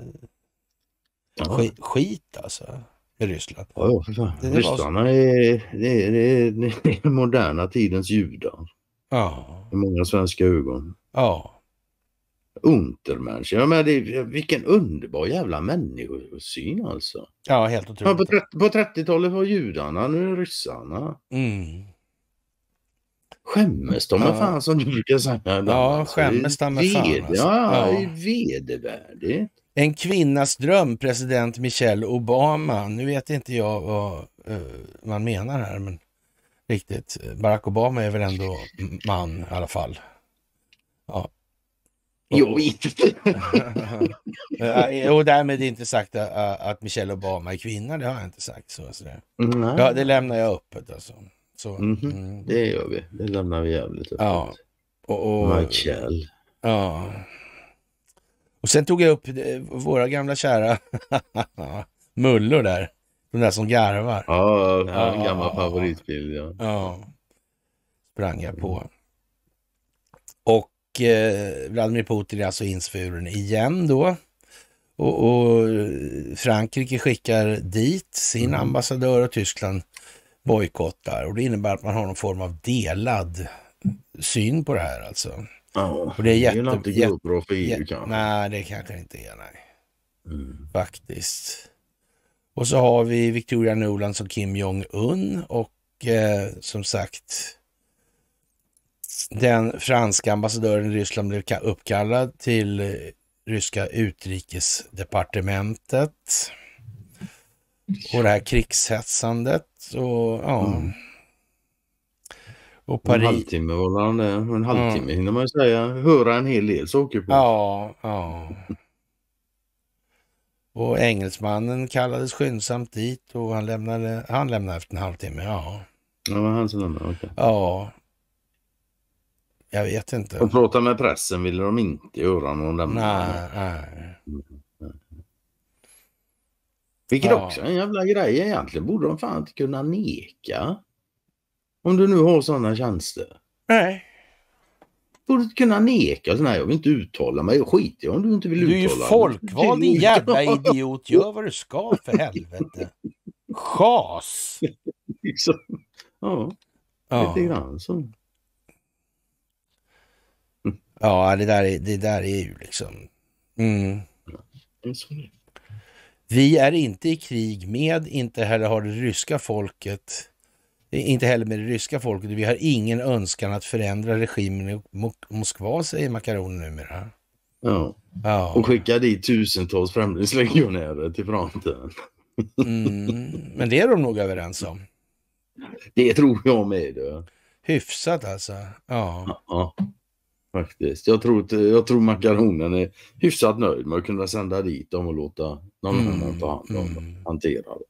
A: skit, skit alltså med Ryssland. Ja, ja, för fan. Ryssarna
B: är, det, det, det, det, moderna tidens judar. Ja. I många svenska ögon. Ja. Untermensch. Ja, men det, vilken underbar jävla människosyn alltså. Ja, helt otroligt. Ja, på 30-talet var judarna, nu är ryssarna. Mm. Skämmes de ja. med fan som du brukar
A: säga? Ja, skämmes de med fan. Alltså. Ja, ja.
B: vedervärdigt.
A: En kvinnas dröm, president Michelle Obama. Nu vet inte jag vad uh, man menar här, men riktigt. Barack Obama är väl ändå man i alla fall? Ja. Jo, inte. och därmed inte sagt att Michelle Obama är kvinna, det har jag inte sagt. Så, så Ja, det lämnar jag öppet alltså. Så, mm -hmm. mm. Det gör vi, det lämnar vi jävligt öppet. Ja. Och, och, Michelle. Ja. Och sen tog jag upp våra gamla kära mullor där. Den där som garvar. Ja, en ja, gammal favoritbild. Ja. ja. Sprang jag på. Mm. Och eh, Vladimir Putin är alltså insvuren igen då. Och, och eh, Frankrike skickar dit sin mm. ambassadör och Tyskland bojkottar. Och det innebär att man har någon form av delad syn på det här alltså. Ja, och det är, jätte, det är inte jätte, bra för EU kanske. Nej, det kanske inte är. Nej. Mm. Faktiskt. Och så har vi Victoria Nuland som Kim Jong-Un och eh, som sagt den franska ambassadören i Ryssland blev uppkallad till eh, ryska utrikesdepartementet. Och det här krigshetsandet och ja. Mm.
B: Och Paris... En halvtimme håller det. En halvtimme mm. hinner
A: man ju säga. Höra en hel del saker på. Ja, ja. Och engelsmannen kallades skyndsamt dit och han lämnade, han lämnade efter en halvtimme. Ja, det var han som lämnade? Okay. Ja. Jag vet inte.
B: Och prata med pressen ville de inte göra när de lämnade. Nej, nej. Vilket ja. också är en jävla grej egentligen. Borde de fan inte kunna neka? Om du nu har sådana tjänster. Nej borde kunna neka. Alltså, nej, jag vill inte uttala mig. Skit i om du inte vill uttala dig. Du är ju folkvald din jävla idiot. Gör vad du
A: ska för helvete. Schas!
B: Liksom. Ja, ja, lite grann så.
A: Ja, det där är, det där är ju liksom... Mm. Vi är inte i krig med, inte heller har det ryska folket inte heller med det ryska folket. Vi har ingen önskan att förändra regimen i Moskva, säger Makaron numera.
B: Ja. ja. och skicka dit tusentals främlingslegionärer till fronten.
A: mm, men det är de nog överens om.
B: Det tror jag med. Du. Hyfsat alltså. Ja. ja. Faktiskt. Jag tror, jag tror makaronen är hyfsat nöjd med att kunna sända dit dem och låta någon mm. annan ta hand om dem. Mm. Hantera det.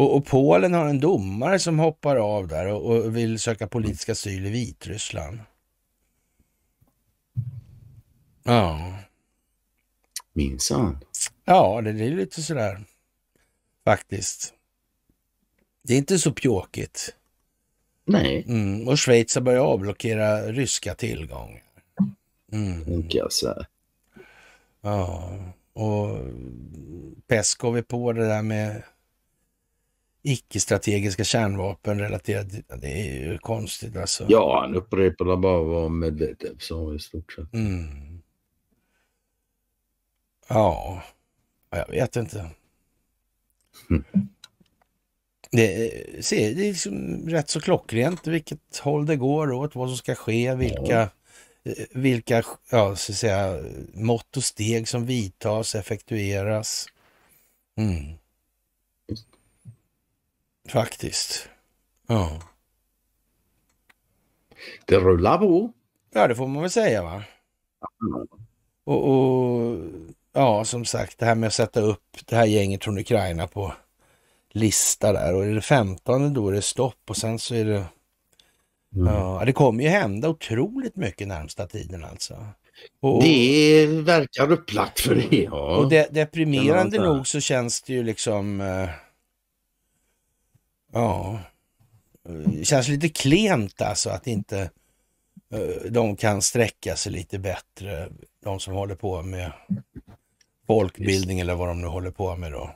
A: Och, och, Polen har en domare som hoppar av där och, och vill söka politisk asyl i Vitryssland. Ja. Minsann. Ja, det, det är lite sådär faktiskt. Det är inte så pjåkigt. Nej. Mm, och Schweiz har börjat avblockera ryska tillgångar. Mm. Ja, och Peskov är på det där med icke-strategiska kärnvapen relaterade. Det är ju konstigt alltså. Ja, han
B: upprepade bara vad Medvedev sa i stort sett. Mm. Ja, jag
A: vet inte. Hm. Det, se, det är liksom rätt så klockrent vilket håll det går åt, vad som ska ske, vilka, ja. vilka ja, så att säga, mått och steg som vidtas, effektueras. Mm. Faktiskt.
B: Ja. Det rullar på.
A: Ja, det får man väl säga va? Och, och, ja, som sagt, det här med att sätta upp det här gänget från Ukraina på lista där och är det 15 då är det stopp och sen så är det... Mm. Ja, det kommer ju hända otroligt mycket närmsta tiden alltså. Och, det verkar upplagt för det. Ja. Och de, deprimerande nog så känns det ju liksom eh, Ja, det eh, känns lite klent alltså att inte eh, de kan sträcka sig lite bättre, de som håller på med folkbildning Just. eller vad de nu håller på med då.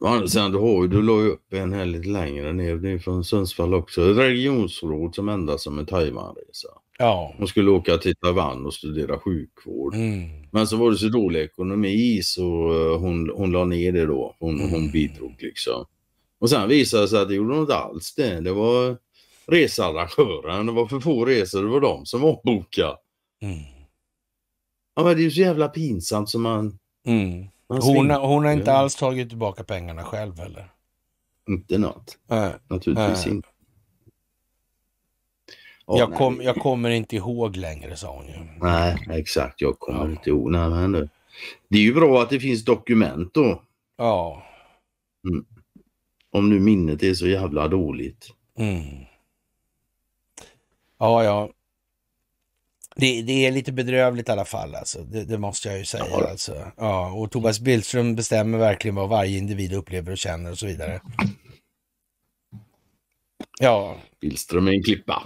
B: Å andra sidan, du, la ju upp en här lite längre ner, det är från Sundsvall också, ett regionsråd som ända som en Taiwanresa. Ja. De skulle åka till Taiwan och studera sjukvård. Mm. Men så var det så dålig ekonomi så eh, hon, hon la ner det då, hon, mm. hon bidrog liksom. Och sen visade det sig att det gjorde de inte alls det. Det var researrangören, det var för få resor, det var de som var bokade. Mm. Ja, men det är ju så jävla pinsamt som man... Mm. man hon, hon, har inte alls
A: tagit tillbaka pengarna själv heller.
B: Inte något. Äh. Naturligtvis äh. inte.
A: Oh, jag, kom, jag, kommer inte ihåg längre, sa hon ju.
B: Nej, exakt. Jag kommer ja. inte ihåg. Nej, men det är ju bra att det finns dokument då. Ja. Mm. Om nu minnet är så jävla
A: dåligt. Mm. Ja, ja. Det, det, är lite bedrövligt i alla fall, alltså. det, det måste jag ju säga. Ja. Alltså. Ja, och Tobias Billström bestämmer verkligen vad varje individ upplever och känner och så vidare. Ja. Billström är en klippa.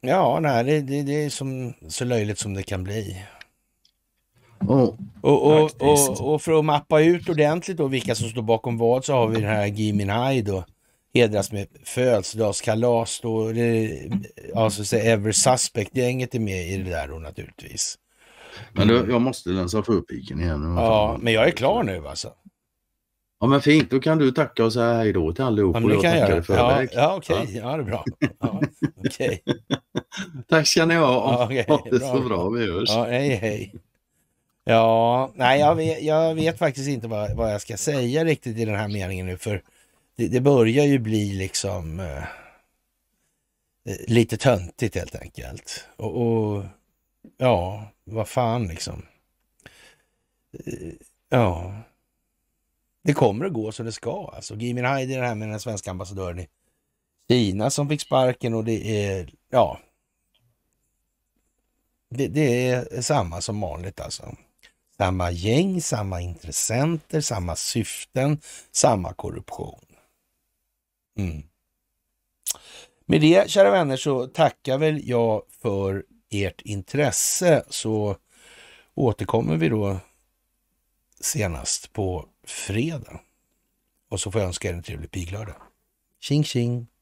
A: Ja, nej, det, det, det är som, så löjligt som det kan bli.
B: Och, och, och,
A: och, för att mappa ut ordentligt då vilka som står bakom vad så har vi den här Gui Minhai då. Hedras med födelsedagskalas då. Det, alltså Ever Suspect-gänget är med i det där då naturligtvis.
B: Men du, jag måste rensa förpiken igen. Ja,
A: men jag är klar nu alltså.
B: Ja men fint, då kan du tacka och säga hej då till allihop ja, och jag tackar i förväg. Ja,
A: ja okej, okay. ja. ja det är bra. Ja, okay. Tack ska ni ha. Ja, okay. Ha det bra. så bra, vi hörs. Ja, hej hej. Ja, nej jag vet, jag vet faktiskt inte vad, vad, jag ska säga riktigt i den här meningen nu för det, det börjar ju bli liksom eh, eh lite töntigt helt enkelt. Och, och, ja, vad fan liksom. Eh, ja, det kommer att gå som det ska alltså. Gui Minhai, det här med den svenska ambassadören i Kina som fick sparken och det är, ja. Det, det är samma som vanligt alltså. Samma gäng, samma intressenter, samma syften, samma korruption. Mm. Med det, kära vänner, så tackar väl jag för ert intresse så återkommer vi då senast på fredag. Och så får jag önska er en trevlig piglördag. Tjing tjing!